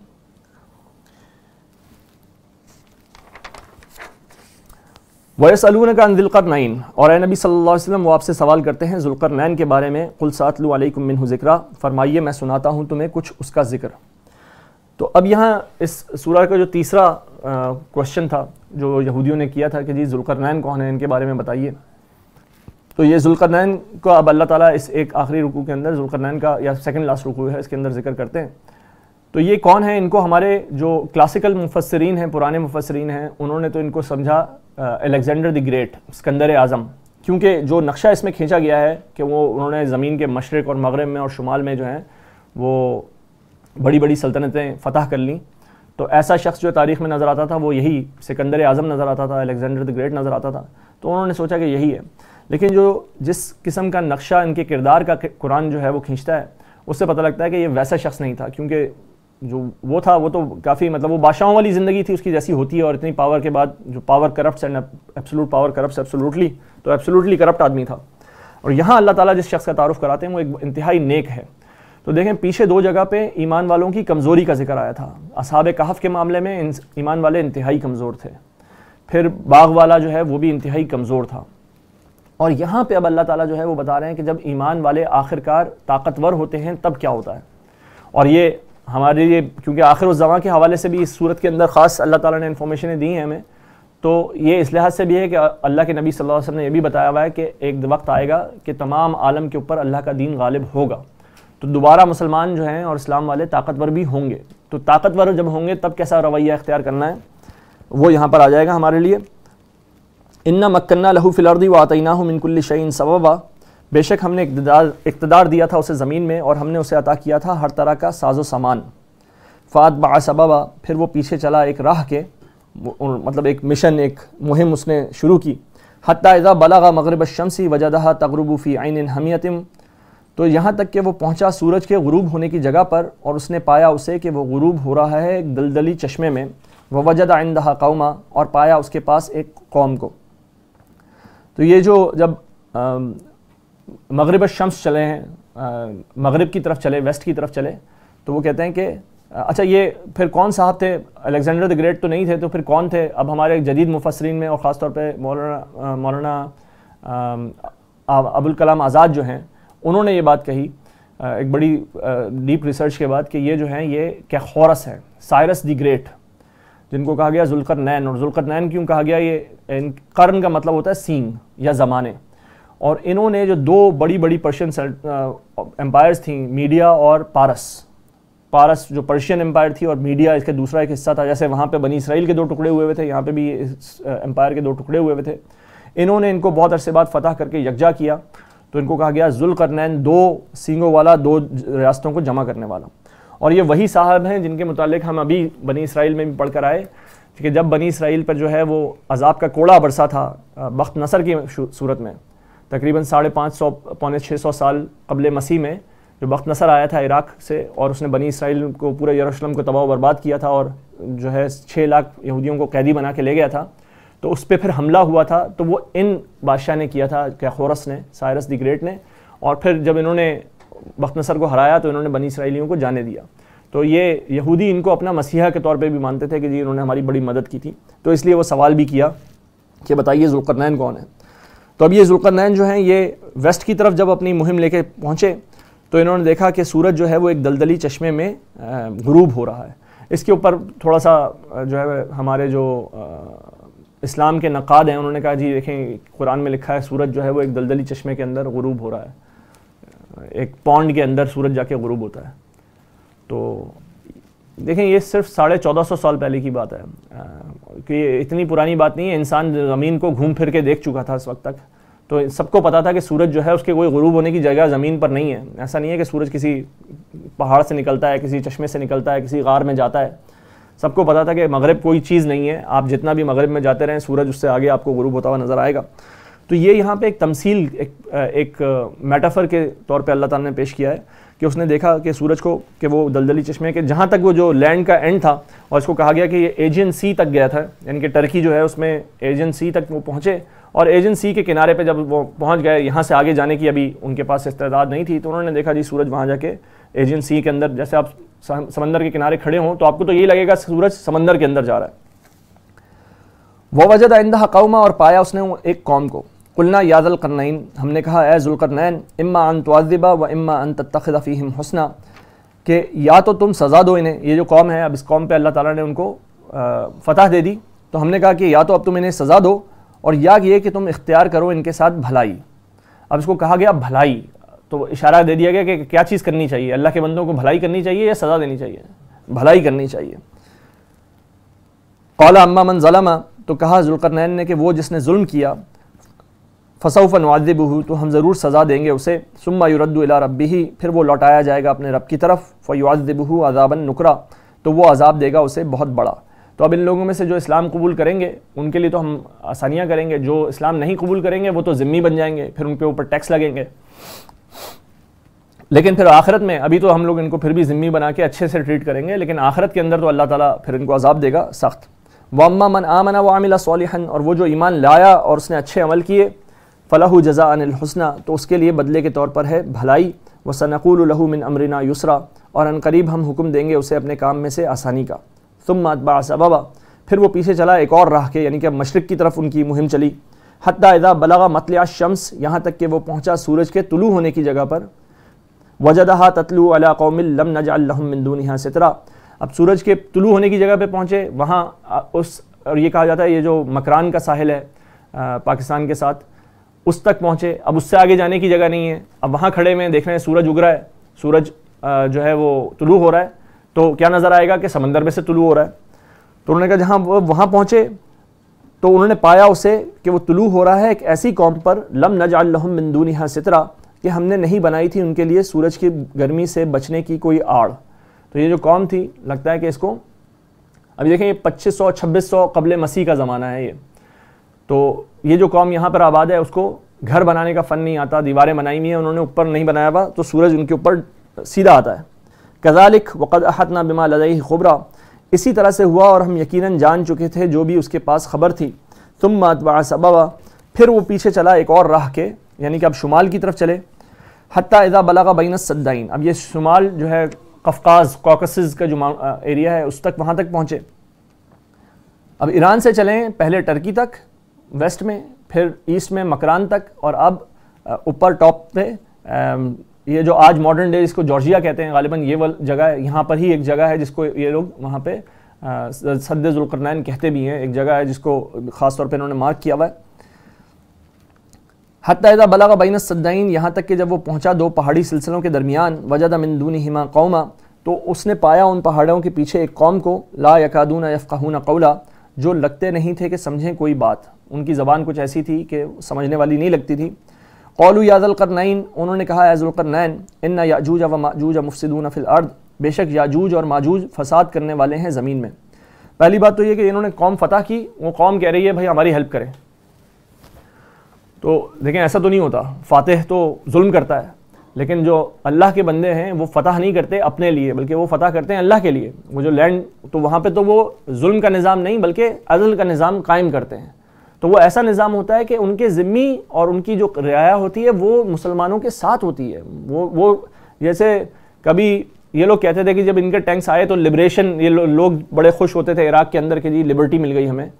अलून का दिलकर नाइन और नबी सल्लल्लाहु अलैहि वसल्लम वो आपसे सवाल करते हैं जुलकर नैन के बारे में कुल सातलू अलैकुम मिन जिक्रा फरमाइए मैं सुनाता हूँ तुम्हें कुछ उसका जिक्र तो अब यहाँ इस सूरा का जो तीसरा क्वेश्चन था जो यहूदियों ने किया था कि जी जुल्करनैन कौन है इनके बारे में बताइए तो ये जुल्करनैन को अब अल्लाह ताला इस एक आखिरी रुकू के अंदर जुल्करनैन का या सेकंड लास्ट रुकू है इसके अंदर जिक्र करते हैं तो ये कौन है इनको हमारे जो क्लासिकल मुफसरीन हैं पुराने मुफसरीन हैं उन्होंने तो इनको समझा अलेक्जेंडर द ग्रेट सिकंदर आज़म क्योंकि जो नक्शा इसमें खींचा गया है कि वो उन्होंने ज़मीन के मशरक़ और मगरब में और शुमाल में जो हैं वो बड़ी बड़ी सल्तनतें फ़तह कर लीं तो ऐसा शख्स जो तारीख़ में नज़र आता था वो यही सिकंदर आज़म नज़र आता था अलेक्जेंडर द ग्रेट नज़र आता था तो उन्होंने सोचा कि यही है लेकिन जो जिस किस्म का नक्शा इनके किरदार का कुरान जो है वो खींचता है उससे पता लगता है कि ये वैसा शख्स नहीं था क्योंकि जो वो था वो तो काफ़ी मतलब वो बादशाहों वाली ज़िंदगी थी उसकी जैसी होती है और इतनी पावर के बाद जो power corrupt and absolute power corrupt absolutely तो एब्सोलूटली करप्ट आदमी था और यहाँ अल्लाह ताला जिस शख्स का तारुफ कराते हैं वो एक इंतहाई नेक है तो देखें पीछे दो जगह पे ईमान वालों की कमज़ोरी का जिक्र आया था असाब कहफ़ के मामले में ईमान वाले इंतहाई कमज़ोर थे फिर बाग वाला जो है वो भी इंतहाई कमज़ोर था और यहाँ पे अब अल्लाह ताला जो है वो बता रहे हैं कि जब ईमान वाले आखिरकार ताकतवर होते हैं तब क्या होता है और ये हमारे लिए क्योंकि आखिर जमा के हवाले से भी इस सूरत के अंदर ख़ास अल्लाह ताला ने इन्फॉर्मेशन दी हैं हमें तो ये इस लिहाज से भी है कि अल्लाह के नबी सल्लल्लाहु अलैहि वसल्लम ने यह भी बताया हुआ है कि एक वक्त आएगा कि तमाम आलम के ऊपर अल्लाह का दीन गालिब होगा तो दोबारा मुसलमान जो हैं और इस्लाम वाले ताकतवर भी होंगे तो ताकतवर जब होंगे तब कैसा रवैया इख्तियार करना है वो यहाँ पर आ जाएगा हमारे लिए इन्ना मक्कन्ना लहू फिलर्दी वातना मिनकुल्ल शैन सबबा बेशक हमने इकतदार इकतदार दिया था उसे ज़मीन में और हमने उसे अता किया था हर तरह का साजो सामान फ़ात बासबा फिर वो पीछे चला एक राह के मतलब एक मिशन एक मुहिम उसने शुरू की हती बलागा मगरब शमसी वजदहा तगरुबू फ़ी आइन हमियतम तो यहाँ तक कि वो पहुँचा सूरज के गरूब होने की जगह पर और उसने पाया उसे कि वो गरूब हो रहा है एक दलदली चश्मे में वह वजद आइंदा कौमा और पाया उसके पास एक कौम को तो ये जो जब मगरब शम्स चले हैं मगरब की तरफ चले वेस्ट की तरफ चले तो वो कहते हैं कि अच्छा ये फिर कौन साहब थे अलेक्जेंडर द ग्रेट तो नहीं थे तो फिर कौन थे अब हमारे जदीद मुफसरीन में और ख़ासतौर पर मौलाना मौलाना अबुल कलाम आज़ाद जो हैं उन्होंने ये बात कही एक बड़ी डीप रिसर्च के बाद कि ये जो है ये क्या है हैं साइरस दी ग्रेट जिनको कहा गया जुल्कर नैन और जुल्कर नैन क्यों कहा गया ये इन कर्न का मतलब होता है सींग या ज़माने और इन्होंने जो दो बड़ी बड़ी पर्शियन एम्पायर्स थी मीडिया और पारस पारस जो पर्शियन एम्पायर थी और मीडिया इसके दूसरा एक हिस्सा था जैसे वहाँ पे बनी इसराइल के दो टुकड़े हुए हुए थे यहाँ पे भी एम्पायर के दो टुकड़े हुए हुए थे इन्होंने इनको बहुत अरसे बाद फतह करके यकजा किया तो इनको कहा गया जुलकरनैन दो सींगों वाला दो रियासतों को जमा करने वाला और ये वही साहब हैं जिनके मुतालिक हम अभी बनी इसराइल में भी पढ़ कर आए कि जब बनी इसराइल पर जो है वो अजाब का कोड़ा बरसा था बख्त नसर की सूरत में तकरीबन साढ़े पाँच सौ पौने छः सौ साल कबल मसीह में जो बख्त नसर आया था इराक़ से और उसने बनी इसराइल को पूरे यरूशलेम को तबाह बर्बाद किया था और जो है छः लाख यहूदियों को कैदी बना के ले गया था तो उस पर फिर हमला हुआ था तो वो इन बादशाह ने किया था क्या खोरस ने सायरस दी ग्रेट ने और फिर जब इन्होंने वक्त नसर को हराया तो इन्होंने बनी इसराइलियों को जाने दिया तो ये यहूदी इनको अपना मसीहा के तौर पे भी मानते थे कि जी इन्होंने हमारी बड़ी मदद की थी तो इसलिए वो सवाल भी किया कि बताइए जुल्करनैन कौन है तो अब ये जुल्करनैन जो हैं ये वेस्ट की तरफ जब अपनी मुहिम लेके पहुँचे तो इन्होंने देखा कि सूरज जो है वो एक दलदली चश्मे में गुरूब हो रहा है इसके ऊपर थोड़ा सा जो है हमारे जो इस्लाम के नक़ाद हैं उन्होंने कहा जी देखें कुरान में लिखा है सूरज जो है वो एक दलदली चश्मे के अंदर गरूब हो रहा है एक पौंड के अंदर सूरज जाके गरूब होता है तो देखें ये सिर्फ साढ़े चौदह सौ साल पहले की बात है कि इतनी पुरानी बात नहीं है इंसान ज़मीन को घूम फिर के देख चुका था इस वक्त तक तो सबको पता था कि सूरज जो है उसके कोई गरूब होने की जगह ज़मीन पर नहीं है ऐसा नहीं है कि सूरज किसी पहाड़ से निकलता है किसी चश्मे से निकलता है किसी गार में जाता है सबको पता था कि मगरब कोई चीज़ नहीं है आप जितना भी मगरब में जाते रहें सूरज उससे आगे आपको गुरूब होता हुआ नज़र आएगा तो ये यहाँ पे एक तमसील एक, एक मेटाफर के तौर पे अल्लाह ताला ने पेश किया है कि उसने देखा कि सूरज को कि वो दलदली चश्मे के जहाँ तक वो जो लैंड का एंड था और इसको कहा गया कि ये एजियन सी तक गया था यानी कि टर्की जो है उसमें एजियन सी तक वो पहुँचे और एजियन सी के किनारे पर जब वो पहुँच गए यहाँ से आगे जाने की अभी उनके पास इस्तेदाद नहीं थी तो उन्होंने देखा जी सूरज वहाँ जाके एजियन सी के अंदर जैसे आप समंदर के किनारे खड़े हों तो आपको तो ये लगेगा सूरज समंदर के अंदर जा रहा है वह वजद आइंदा हकाउमा और पाया उसने एक कौम को कुलना याजल करनैन हमने कहा ए जुल्करनैन इम्मा अन तवाजिबा व इम्मा अन तखदफ़ीम हसना कि या तो तुम सज़ा दो इन्हें ये जो कौम है अब इस कौम पर अल्लाह ताला ने उनको फतह दे दी तो हमने कहा कि या तो अब तुम इन्हें सज़ा दो और या ये कि तुम इख्तियार करो इनके साथ भलाई अब इसको कहा गया भलाई तो इशारा दे दिया गया कि क्या चीज़ करनी चाहिए अल्लाह के बंदों को भलाई करनी चाहिए या सज़ा देनी चाहिए भलाई करनी चाहिए कौला अम्मा मन ज़लमा तो कहा नैन ने कि वो जिसने जुल्म किया फसौफ़ नवाजबहू तो हम ज़रूर सज़ा देंगे उसे सुम्मा युरद्दुला रबी ही फिर वो लौटाया जाएगा अपने रब की तरफ फ़युआजबहू अजाबन नुकरा तो वो अजाब देगा उसे बहुत बड़ा तो अब इन लोगों में से जो इस्लाम कबूल करेंगे उनके लिए तो हम आसानियाँ करेंगे जो इस्लाम नहीं कबूल करेंगे वो तो ज़िम्मी बन जाएंगे फिर उनके ऊपर टैक्स लगेंगे लेकिन फिर आखिरत में अभी तो हम लोग इनको फिर भी ज़िम्मी बना के अच्छे से ट्रीट करेंगे लेकिन आखिरत के अंदर तो अल्लाह ताला फिर इनको अजाब देगा सख्त वम्मा मन आमना वामिला सोलहन और वो जो ईमान लाया और उसने अच्छे अमल किए फ़लाह जजा अनिलहसना तो उसके लिए बदले के तौर पर है भलाई व लहू मिन अमरना युसरा और अनकरीब हम हुक्म देंगे उसे अपने काम में से आसानी का तुम मतबा सबबा फिर वो पीछे चला एक और राह के यानी कि मशरक़ की तरफ उनकी मुहिम चली हती इदा बलगा मतलिया शम्स यहाँ तक कि वो पहुँचा सूरज के तुलू होने की जगह पर वजदहा ततलु अला कौमिल लम नजामिंदून यहाँ सतरा अब सूरज के तुलू होने की जगह पे पहुँचे वहाँ उस और ये कहा जाता है ये जो मकरान का साहिल है आ, पाकिस्तान के साथ उस तक पहुँचे अब उससे आगे जाने की जगह नहीं है अब वहाँ खड़े में देख रहे हैं सूरज उग रहा है सूरज आ, जो है वो तुलू हो रहा है तो क्या नज़र आएगा कि समंदर में से तुलू हो रहा है तो उन्होंने कहा जहाँ वहाँ पहुँचे तो उन्होंने पाया उसे कि वो तुलू हो रहा है एक ऐसी कौम पर लम नजामिंदून यहाँ सितरा कि हमने नहीं बनाई थी उनके लिए सूरज की गर्मी से बचने की कोई आड़ तो ये जो कौम थी लगता है कि इसको अभी देखें ये पच्चीस सौ छब्बीस सौ कबल मसीह का ज़माना है ये तो ये जो कौम यहाँ पर आबाद है उसको घर बनाने का फ़न नहीं आता दीवारें बनाई हुई हैं उन्होंने ऊपर नहीं बनाया हुआ तो सूरज उनके ऊपर सीधा आता है कजालिक वक़द ना बिमा लदई खुबरा इसी तरह से हुआ और हम यकीनन जान चुके थे जो भी उसके पास खबर थी तुम मतबा सबबा फिर वो पीछे चला एक और राह के यानी कि आप शुमाल की तरफ चले हती इज़ा बलागा बैन सद्दाइन अब ये शुमाल जो है कफकाज कॉकस का जो एरिया है उस तक वहाँ तक पहुँचे अब ईरान से चलें पहले टर्की तक वेस्ट में फिर ईस्ट में मकरान तक और अब ऊपर टॉप पे ये जो आज मॉडर्न डे इसको जॉर्जिया कहते हैं गालिबा ये वाल जगह है यहाँ पर ही एक जगह है जिसको ये लोग वहाँ पे सद्दुलकरनैन कहते भी हैं एक जगह है जिसको ख़ास तौर इन्होंने मार्क किया हुआ है हत्या बलाग बैन सद्दीन यहाँ तक कि जब वो पहुँचा दो पहाड़ी सिलसिलों के दरमियान वजद मंदून हिमा कौमा तो उसने पाया उन पहाड़ों के पीछे एक कौम को ला यकादून यफ़ाहून कौला जो लगते नहीं थे कि समझें कोई बात उनकी ज़बान कुछ ऐसी थी कि समझने वाली नहीं लगती थी कौलू नैन उन्होंने कहा एजुलकरनैन इन्ना याजूज व माजूज मुफसदून फिल अर्द बेशक याजूज और माजूज फसाद करने वाले हैं ज़मीन में पहली बात तो ये कि इन्होंने कौम फतह की वो कौम कह रही है भाई हमारी हेल्प करें तो देखें ऐसा तो नहीं होता फ़ातह तो जुल्म करता है लेकिन जो अल्लाह के बंदे हैं वो फ़तह नहीं करते अपने लिए बल्कि वो फ़तह करते हैं अल्लाह के लिए वो जो लैंड तो वहाँ पे तो वो जुल्म का निज़ाम नहीं बल्कि अजल का निज़ाम कायम करते हैं तो वो ऐसा निज़ाम होता है कि उनके ज़िम्मी और उनकी जो रियाया होती है वो मुसलमानों के साथ होती है वो वो जैसे कभी ये लोग कहते थे कि जब इनके टैंक्स आए तो लिब्रेशन ये लो, लोग बड़े खुश होते थे इराक़ के अंदर कि जी लिबर्टी मिल गई हमें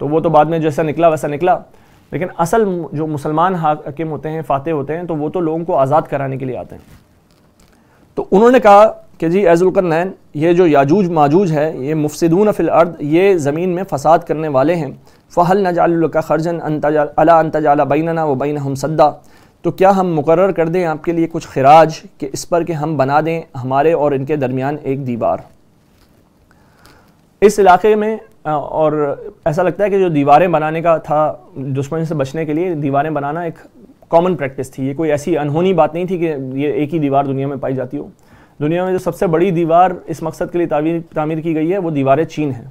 तो वो तो बाद में जैसा निकला वैसा निकला लेकिन असल जो मुसलमान हाकिम होते हैं फाते होते हैं तो वो तो लोगों को आज़ाद कराने के लिए आते हैं तो उन्होंने कहा कि जी एजुलकरनैन ये जो याजूज माजूज है ये मुफसदून फिल अर्द ये ज़मीन में फ़साद करने वाले हैं फ़हल नजाल का खर्जन अला अंतजाला बैनना व बैन हम सद्दा तो क्या हम मुकर कर दें आपके लिए कुछ खराज कि इस पर कि हम बना दें हमारे और इनके दरमियान एक दीवार इस इलाके में और ऐसा लगता है कि जो दीवारें बनाने का था दुश्मन से बचने के लिए दीवारें बनाना एक कॉमन प्रैक्टिस थी ये कोई ऐसी अनहोनी बात नहीं थी कि ये एक ही दीवार दुनिया में पाई जाती हो दुनिया में जो सबसे बड़ी दीवार इस मकसद के लिए तामीर तामीर की गई है वो दीवारें चीन है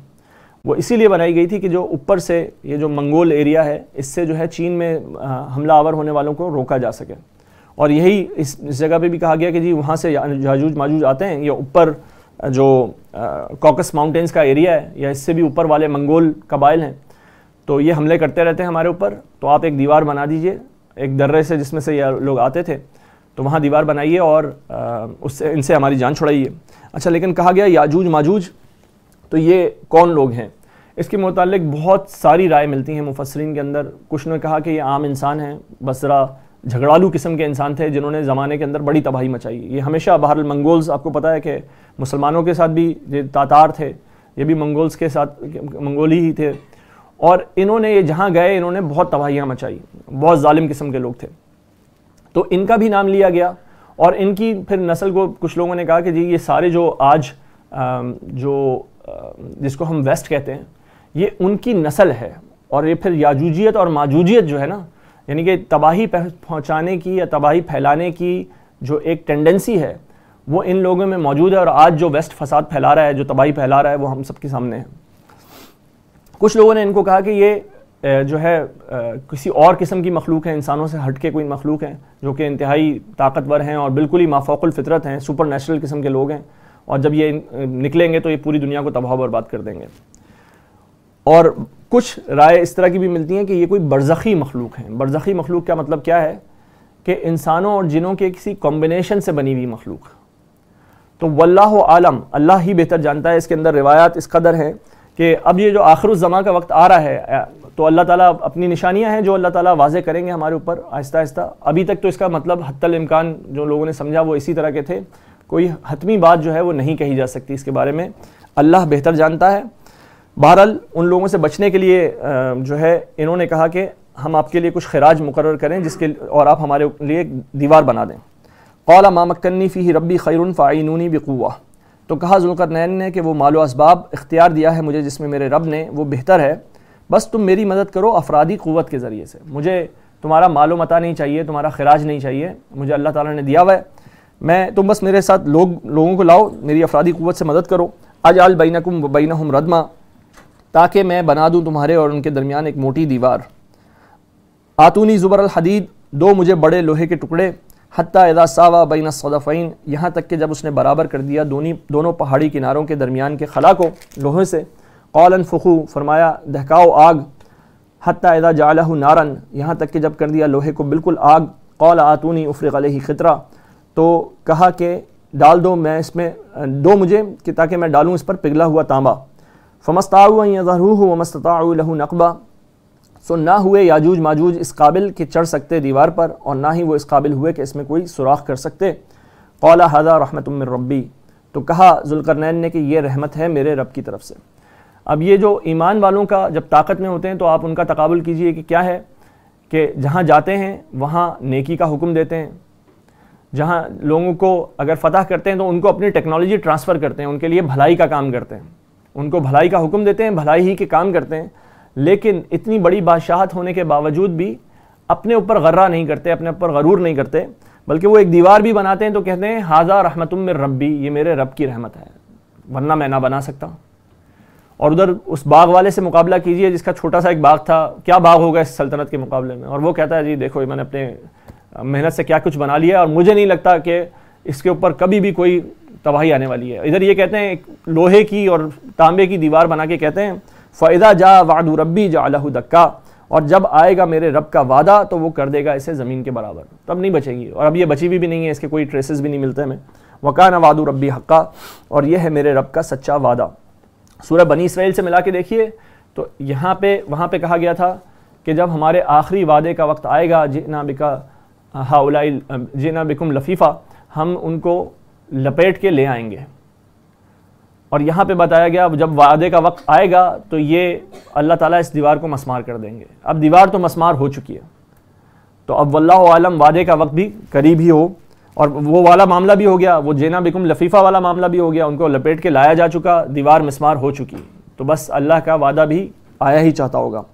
वो इसीलिए बनाई गई थी कि जो ऊपर से ये जो मंगोल एरिया है इससे जो है चीन में हमला आवर होने वालों को रोका जा सके और यही इस जगह पे भी कहा गया कि जी वहाँ से जाजूज माजूज आते हैं या ऊपर जो कॉकस माउंटेंस का एरिया है या इससे भी ऊपर वाले मंगोल कबाइल हैं तो ये हमले करते रहते हैं हमारे ऊपर तो आप एक दीवार बना दीजिए एक दर्रे से जिसमें से ये लोग आते थे तो वहाँ दीवार बनाइए और उससे इनसे हमारी जान छुड़ाइए अच्छा लेकिन कहा गया याजूज माजूज तो ये कौन लोग हैं इसके मतलब बहुत सारी राय मिलती हैं मुफसरीन के अंदर कुछ ने कहा कि ये आम इंसान हैं बसरा झगड़ालू किस्म के इंसान थे जिन्होंने ज़माने के अंदर बड़ी तबाही मचाई ये हमेशा बाहर मंगोल्स आपको पता है कि मुसलमानों के साथ भी ये तातार थे ये भी मंगोल्स के साथ मंगोली ही थे और इन्होंने ये जहाँ गए इन्होंने बहुत तबाहियाँ मचाई बहुत ालिम किस्म के लोग थे तो इनका भी नाम लिया गया और इनकी फिर नस्ल को कुछ लोगों ने कहा कि जी ये सारे जो आज जो जिसको हम वेस्ट कहते हैं ये उनकी नस्ल है और ये फिर याजूजियत और माजूजियत जो है ना यानी कि तबाही पहुंचाने की या तबाही फैलाने की जो एक टेंडेंसी है वो इन लोगों में मौजूद है और आज जो वेस्ट फसाद फैला रहा है जो तबाही फैला रहा है वो हम सबके सामने है कुछ लोगों ने इनको कहा कि ये जो है किसी और किस्म की मखलूक है इंसानों से हट के कोई मखलूक हैं जो कि इंतहाई ताकतवर हैं और बिल्कुल ही माफोकुल फितरत हैं सुपर नेचुरल किस्म के लोग हैं और जब ये निकलेंगे तो ये पूरी दुनिया को तबाह बर्बाद कर देंगे और कुछ राय इस तरह की भी मिलती हैं कि ये कोई बरज़ी मखलूक हैं बरज़ी मखलूक का मतलब क्या है कि इंसानों और जिनों के किसी कॉम्बिनेशन से बनी हुई मखलूक तो वल्ला आलम अल्लाह ही बेहतर जानता है इसके अंदर रिवायात इस कदर हैं कि अब ये जो आखिरुज़मा का वक्त आ रहा है तो अल्लाह ताला अपनी निशानियां हैं जो अल्लाह ताला वाजे करेंगे हमारे ऊपर आहिस्ता आहिस्ता अभी तक तो इसका मतलब हत्तल इम्कान जो लोगों ने समझा वो इसी तरह के थे कोई हतमी बात जो है वो नहीं कही जा सकती इसके बारे में अल्लाह बेहतर जानता है बहरहाल उन लोगों से बचने के लिए जो है इन्होंने कहा कि हम आपके लिए कुछ खराज मुकर करें जिसके और आप हमारे लिए दीवार बना दें कौला मामक्कन्नी फ़ी रबी खैरुन फ़ाइनूनी बिकुआ तो कहा जुलकर नैन ने कि वो मालो इसबाब इख्तियार दिया है मुझे जिसमें मेरे रब ने वो बेहतर है बस तुम मेरी मदद करो अफरादी क़वत के ज़रिए से मुझे तुम्हारा मालो मता नहीं चाहिए तुम्हारा खराज नहीं चाहिए मुझे अल्लाह ताला ने दिया हुआ है मैं तुम बस मेरे साथ लोग लोगों को लाओ मेरी अफरादी क़वत से मदद करो अज आल बैनकुम बैन हम रदमा ताकि मैं बना दूं तुम्हारे और उनके दरमियान एक मोटी दीवार आतूनी ज़ुबर हदीद दो मुझे बड़े लोहे के टुकड़े हती एदा सावा बैन सदाफ़ैन यहाँ तक कि जब उसने बराबर कर दिया दोनी दोनों पहाड़ी किनारों के दरमियान के खला को लोहे से कौलन फ़खू फरमाया दहकाओ आग हती एदा जालहू नारन यहाँ तक कि जब कर दिया लोहे को बिल्कुल आग कौल आतूनी गले ही ख़तरा तो कहा कि डाल दो मैं इसमें दो मुझे कि ताकि मैं डालूँ इस पर पिघला हुआ तांबा फ़मस्ताऊ वमस्ताऊ नकबा सो ना हुए याजूज माजूज इस काबिल के चढ़ सकते दीवार पर और ना ही वो इस काबिल हुए कि इसमें कोई सुराख कर सकते कौला हजा रहमत रब्बी तो कहा जुलकरनैन ने कि ये रहमत है मेरे रब की तरफ से अब ये जो ईमान वालों का जब ताकत में होते हैं तो आप उनका तकाबुल कीजिए कि क्या है कि जहाँ जाते हैं वहाँ नेकी का हुक्म देते हैं जहाँ लोगों को अगर फतह करते हैं तो उनको अपनी टेक्नोलॉजी ट्रांसफ़र करते हैं उनके लिए भलाई का काम करते हैं उनको भलाई का हुक्म देते हैं भलाई ही के काम करते हैं लेकिन इतनी बड़ी बादशाहत होने के बावजूद भी अपने ऊपर गर्रा नहीं करते अपने ऊपर गरूर नहीं करते बल्कि वो एक दीवार भी बनाते हैं तो कहते हैं हाजा रहमत में रब्बी ये मेरे रब की रहमत है वरना मैं ना बना सकता और उधर उस बाग वाले से मुकाबला कीजिए जिसका छोटा सा एक बाग था क्या बाग होगा इस सल्तनत के मुकाबले में और वो कहता है जी देखो मैंने अपने मेहनत से क्या कुछ बना लिया और मुझे नहीं लगता कि इसके ऊपर कभी भी कोई तबाही आने वाली है इधर ये कहते हैं लोहे की और तांबे की दीवार बना के कहते हैं फायदा जा वादू रब्बी जा दक्का और जब आएगा मेरे रब का वादा तो वो कर देगा इसे ज़मीन के बराबर तब नहीं बचेगी और अब ये बची हुई भी, भी नहीं है इसके कोई ट्रेसेस भी नहीं मिलते हमें वकाना वादू रब्बी हक्का और यह है मेरे रब का सच्चा वादा सूरह बनी इसराइल से मिला के देखिए तो यहाँ पे वहाँ पे कहा गया था कि जब हमारे आखिरी वादे का वक्त आएगा जिना बिका हाउलाइल जिना बिकुम लफीफ़ा हम उनको लपेट के ले आएंगे और यहाँ पे बताया गया जब वादे का वक्त आएगा तो ये अल्लाह ताला इस दीवार को मसमार कर देंगे अब दीवार तो मसमार हो चुकी है तो अब वल्ला आलम वादे का वक्त भी करीब ही हो और वो वाला मामला भी हो गया वो जेना बिकुम लफीफ़ा वाला मामला भी हो गया उनको लपेट के लाया जा चुका दीवार मसमार हो चुकी तो बस अल्लाह का वादा भी आया ही चाहता होगा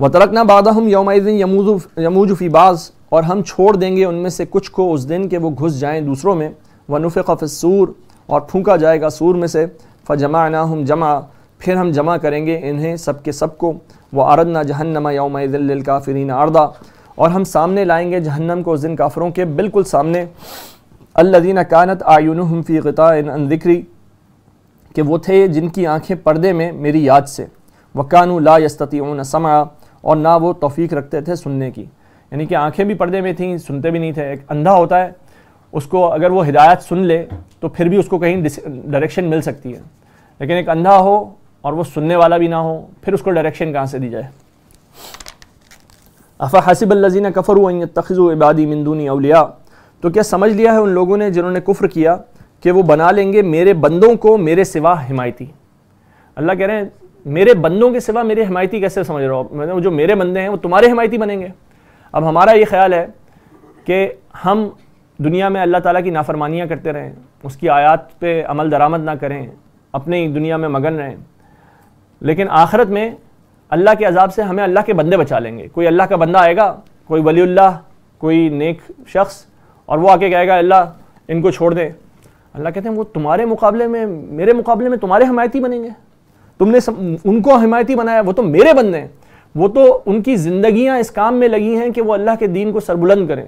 व तरकना बाद हम योमज़ यमूजुफी बाज़ और हम छोड़ देंगे उनमें से कुछ को उस दिन के वो घुस जाएं दूसरों में वनुफ़ नुफ़ और फूका जाएगा सूर में से फ़जमा ना हम जमा फिर हम जमा करेंगे इन्हें सब के सब को व अरदना जहन्नमा योमज़िल काफ़रीन आरदा और हम सामने लाएंगे जहन्नम को उस दिन काफ़रों के बिल्कुल सामने अल्लादीन कानत आयुन फ़ी ग़ता ज़िक्री कि वो थे जिनकी आंखें पर्दे में मेरी याद से वकानू ला यस्तती समा और ना वो तोफ़ी रखते थे सुनने की यानी कि आंखें भी पर्दे में थीं सुनते भी नहीं थे एक अंधा होता है उसको अगर वो हिदायत सुन ले तो फिर भी उसको कहीं डायरेक्शन मिल सकती है लेकिन एक अंधा हो और वो सुनने वाला भी ना हो फिर उसको डायरेक्शन कहाँ से दी जाए अफ़ा हसिब अल्लाजीन कफ़र हुआ तखज़ इबादी मंदूनी अलिया तो क्या समझ लिया है उन लोगों ने जिन्होंने कुफ्र किया कि वो बना लेंगे मेरे बंदों को मेरे सिवा हिमायती अल्लाह कह रहे हैं मेरे बंदों के सिवा मेरे हमायती कैसे समझ रहा हूँ मतलब जो मेरे बंदे हैं वो तुम्हारे हमायती बनेंगे अब हमारा ये ख्याल है कि हम दुनिया में अल्लाह ताला की नाफरमानियाँ करते रहें उसकी आयात पे अमल दरामद ना करें अपने ही दुनिया में मगन रहें लेकिन आखिरत में अल्लाह के अजाब से हमें अल्लाह के बंदे बचा लेंगे कोई अल्लाह का बंदा आएगा कोई वलील्ला कोई नेक शख्स और वो आके कहेगा अल्लाह इनको छोड़ दें अल्लाह कहते हैं वो तुम्हारे मुकाबले में मेरे मुकाबले में तुम्हारे हमायती बनेंगे तुमने सम, उनको हिमायती बनाया वो तो मेरे बंदे हैं वो तो उनकी जिंदगियां इस काम में लगी हैं कि वो अल्लाह के दीन को सरबुलंद करें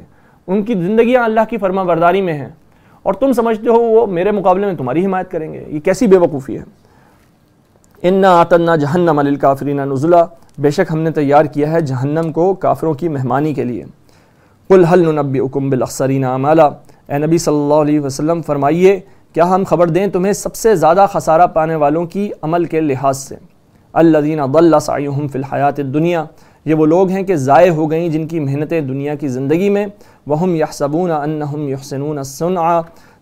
उनकी ज़िंदगियाँ अल्लाह की फरमा बरदारी में हैं और तुम समझते हो वो मेरे मुकाबले में तुम्हारी हिमायत करेंगे ये कैसी बेवकूफ़ी है इन्ना आतन्ना जहन्नम अल काफरीना नज़ुला बेशक हमने तैयार किया है जहन्नम को काफरों की मेहमानी के लिए कुल हल नबी उकुम अक्सरीना अमाला ए नबी सल्लल्लाहु अलैहि वसल्लम फरमाइए क्या हम खबर दें तुम्हें सबसे ज़्यादा खसारा पाने वालों की अमल के लिहाज से अल्लादीन अदल्लाम फ़िलहयात दुनिया ये वो लोग हैं कि ज़ाय हो गई जिनकी मेहनतें दुनिया की ज़िंदगी में वहम यहसबून अनहम यहसनून सुना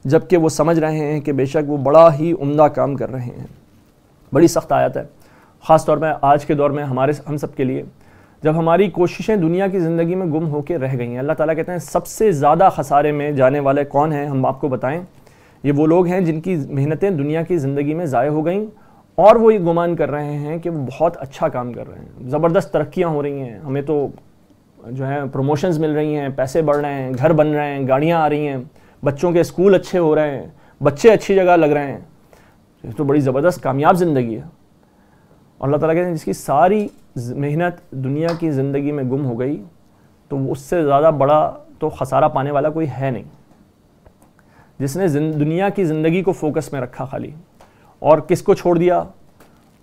जबकि वो समझ रहे हैं कि बेशक वो बड़ा ही उम्दा काम कर रहे हैं बड़ी सख्त आयत है ख़ास तौर पर आज के दौर में हमारे हम सब के लिए जब हमारी कोशिशें दुनिया की ज़िंदगी में गुम होकर रह गई हैं अल्लाह ताला कहते हैं सबसे ज़्यादा खसारे में जाने वाले कौन हैं हम आपको बताएं ये वो लोग हैं जिनकी मेहनतें दुनिया की ज़िंदगी में ज़ाय हो गई और वो ये गुमान कर रहे हैं कि वो बहुत अच्छा काम कर रहे हैं ज़बरदस्त तरक्कियाँ हो रही हैं हमें तो जो है प्रमोशंस मिल रही हैं पैसे बढ़ रहे हैं घर बन रहे हैं गाड़ियाँ आ रही हैं बच्चों के स्कूल अच्छे हो रहे हैं बच्चे अच्छी जगह लग रहे हैं तो बड़ी ज़बरदस्त कामयाब ज़िंदगी है और अल्लाह ताला कहते हैं जिसकी सारी मेहनत दुनिया की ज़िंदगी में गुम हो गई तो उससे ज़्यादा बड़ा तो खसारा पाने वाला कोई है नहीं जिसने दुनिया की ज़िंदगी को फोकस में रखा खाली और किसको छोड़ दिया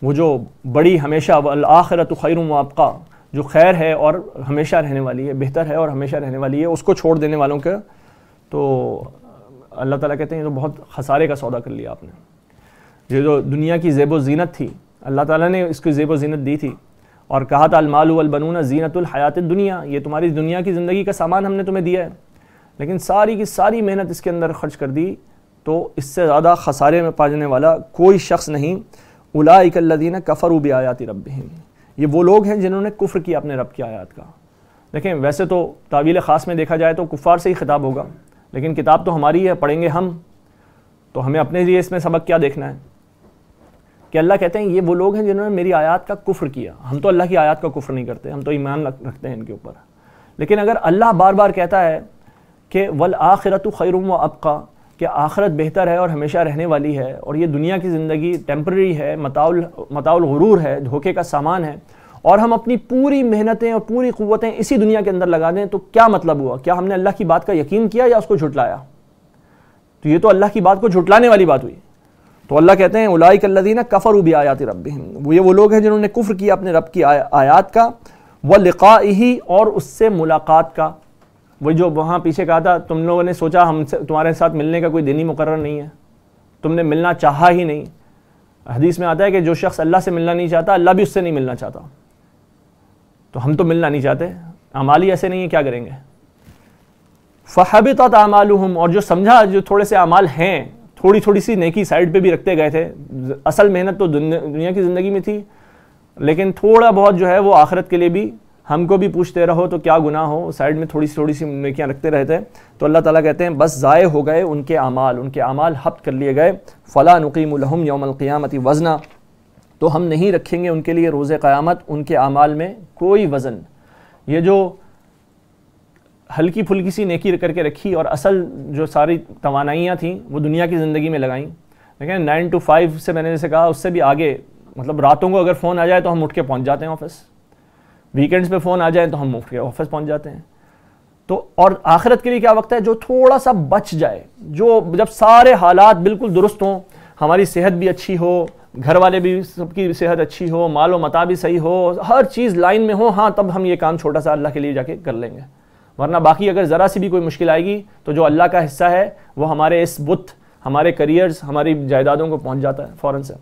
वो जो बड़ी हमेशा आखिरत खैर आपका जो खैर है और हमेशा रहने वाली है बेहतर है और हमेशा रहने वाली है उसको छोड़ देने वालों के तो अल्लाह ताला कहते हैं तो बहुत खसारे का सौदा कर लिया आपने ये जो दुनिया की जेब जीनत थी अल्लाह ताला ने इसकी जेब जीनत दी थी और कहा था अलमालबनू अलबनून जीनतुल हयात दुनिया ये तुम्हारी दुनिया की ज़िंदगी का सामान हमने तुम्हें दिया है लेकिन सारी की सारी मेहनत इसके अंदर खर्च कर दी तो इससे ज़्यादा खसारे में पाजने वाला कोई शख्स नहीं उलाकल्लिन कफ़र उबी आयाती रब ये वो लोग हैं जिन्होंने कुफ़्र किया अपने रब की आयात का देखें वैसे तो तावील ख़ास में देखा जाए तो कुफ़ार से ही खिताब होगा लेकिन किताब तो हमारी है पढ़ेंगे हम तो हमें अपने लिए इसमें सबक क्या देखना है कि अल्लाह कहते हैं ये वो लोग हैं जिन्होंने मेरी आयात का कुफ़्र किया हम तो अल्लाह की आयात का कुफ़्र नहीं करते हम तो ईमान रखते हैं इनके ऊपर लेकिन अगर अल्लाह बार बार कहता है कि वल आखिरत खैर व अबका कि आखरत बेहतर है और हमेशा रहने वाली है और ये दुनिया की ज़िंदगी टेम्प्रेरी है मताउल मताउल गुरूर है धोखे का सामान है और हम अपनी पूरी मेहनतें और पूरी क़वतें इसी दुनिया के अंदर लगा दें तो क्या मतलब हुआ क्या हमने अल्लाह की बात का यकीन किया या उसको झुटलाया तो ये तो अल्लाह की बात को झुटलाने वाली बात हुई तो अल्लाह कहते हैं उलाई कल्लदीना कफ़र उबी आयात रब वो ये वो लोग हैं जिन्होंने कुफ़्र किया अपने रब की आयात का व ही और उससे मुलाकात का वही जो वहाँ पीछे कहा था तुम लोगों ने सोचा हमसे तुम्हारे साथ मिलने का कोई दिन ही मुकर नहीं है तुमने मिलना चाहा ही नहीं हदीस में आता है कि जो शख्स अल्लाह से मिलना नहीं चाहता अल्लाह भी उससे नहीं मिलना चाहता तो हम तो मिलना नहीं चाहते अमाली ऐसे नहीं है क्या करेंगे फ़हबित अमाल और जो समझा जो थोड़े से अमाल हैं थोड़ी थोड़ी सी नेकी साइड पे भी रखते गए थे असल मेहनत तो दुनिया की ज़िंदगी में थी लेकिन थोड़ा बहुत जो है वो आखरत के लिए भी हमको भी पूछते रहो तो क्या गुना हो साइड में थोड़ी सी थोड़ी सी नकियाँ रखते रहते हैं तो अल्लाह ताला कहते हैं बस ज़ाय हो गए उनके अमाल उनके अमाल हफ्त कर लिए गए फ़ला उलहम यौमलक़ियामती वजना तो हम नहीं रखेंगे उनके लिए रोज़ क़्यामत उनके अमाल में कोई वज़न ये जो हल्की फुल्की सी नेकी करके रखी और असल जो सारी तोानाइयाँ थीं वो दुनिया की ज़िंदगी में लगाईं लेकिन नाइन टू फाइव से मैंने जैसे कहा उससे भी आगे मतलब रातों को अगर फ़ोन आ जाए तो हम उठ के पहुँच जाते हैं ऑफिस वीकेंड्स पे फ़ोन आ जाए तो हम मुफ्त के ऑफिस पहुंच जाते हैं तो और आखिरत के लिए क्या वक्त है जो थोड़ा सा बच जाए जो जब सारे हालात बिल्कुल दुरुस्त हों हमारी सेहत भी अच्छी हो घर वाले भी सबकी सेहत अच्छी हो मालो मता भी सही हो हर चीज़ लाइन में हो हाँ तब हम ये काम छोटा सा अल्लाह के लिए जाके कर लेंगे वरना बाकी अगर ज़रा सी भी कोई मुश्किल आएगी तो जो अल्लाह का हिस्सा है वो हमारे इस बुत हमारे करियर्स हमारी जायदादों को पहुँच जाता है फ़ौरन से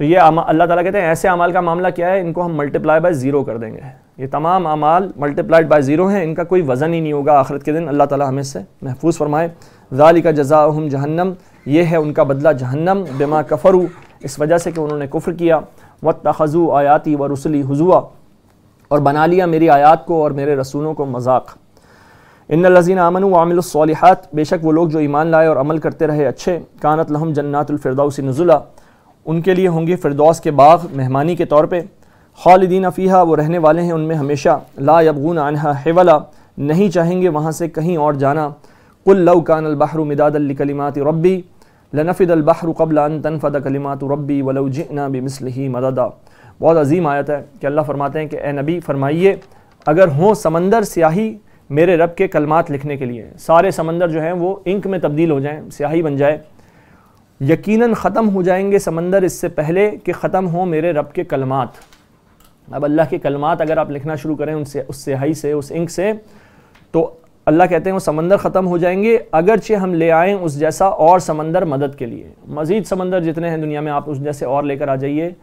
तो ये अल्लाह ताला कहते हैं ऐसे अमाल का मामला क्या है इनको हम मल्टीप्लाई बाय ज़ीरो कर देंगे ये तमाम अमाल मल्टीप्लाइड बाय ज़ीरो हैं इनका कोई वज़न ही नहीं होगा आखिरत के दिन अल्लाह ताला हमें से महफूज फरमाए ज़ाली का जजा हम जहन्नम ये है उनका बदला जहन्नम बेमा कफ़रू इस वजह से कि उन्होंने कुफ़्र किया व तखज़ू आयाती व रसली हजुआ और बना लिया मेरी आयात को और मेरे रसूलों को मजाक इन लजीन वामिल वामिलसालहत बेशक वो लोग जो ईमान लाए और अमल करते रहे अच्छे कानत लहम जन्नातफ़िरदाउसी नज़ुला उनके लिए होंगे फिरदौस के बाग मेहमानी के तौर पर खालदीन अफ़ीहा वो रहने वाले हैं उनमें हमेशा ला यबगून आनहा हेवला नहीं चाहेंगे वहाँ से कहीं और जाना कुल लव कान अलबहर कलिमात रब्बी लनफ़द अलबहर कबलान तनफ़द कलिमात रब्बी वलव जिना बमसलही मददा बहुत अजीम आयत है कि अल्लाह फरमाते हैं कि ए नबी फरमाइए अगर हों समंदर स्याही मेरे रब के कलमात लिखने के लिए सारे समंदर जो हैं वो इंक में तब्दील हो जाएँ स्याही बन जाए यकीनन ख़त्म हो जाएंगे समंदर इससे पहले कि ख़त्म हो मेरे रब के कलमात अब अल्लाह के कलमात अगर आप लिखना शुरू करें उनसे उस स्याही से उस इंक से तो अल्लाह कहते हैं वो समंदर ख़त्म हो जाएंगे अगरचे हम ले आएँ उस जैसा और समंदर मदद के लिए मज़ीद समंदर जितने हैं दुनिया में आप उस जैसे और लेकर आ जाइए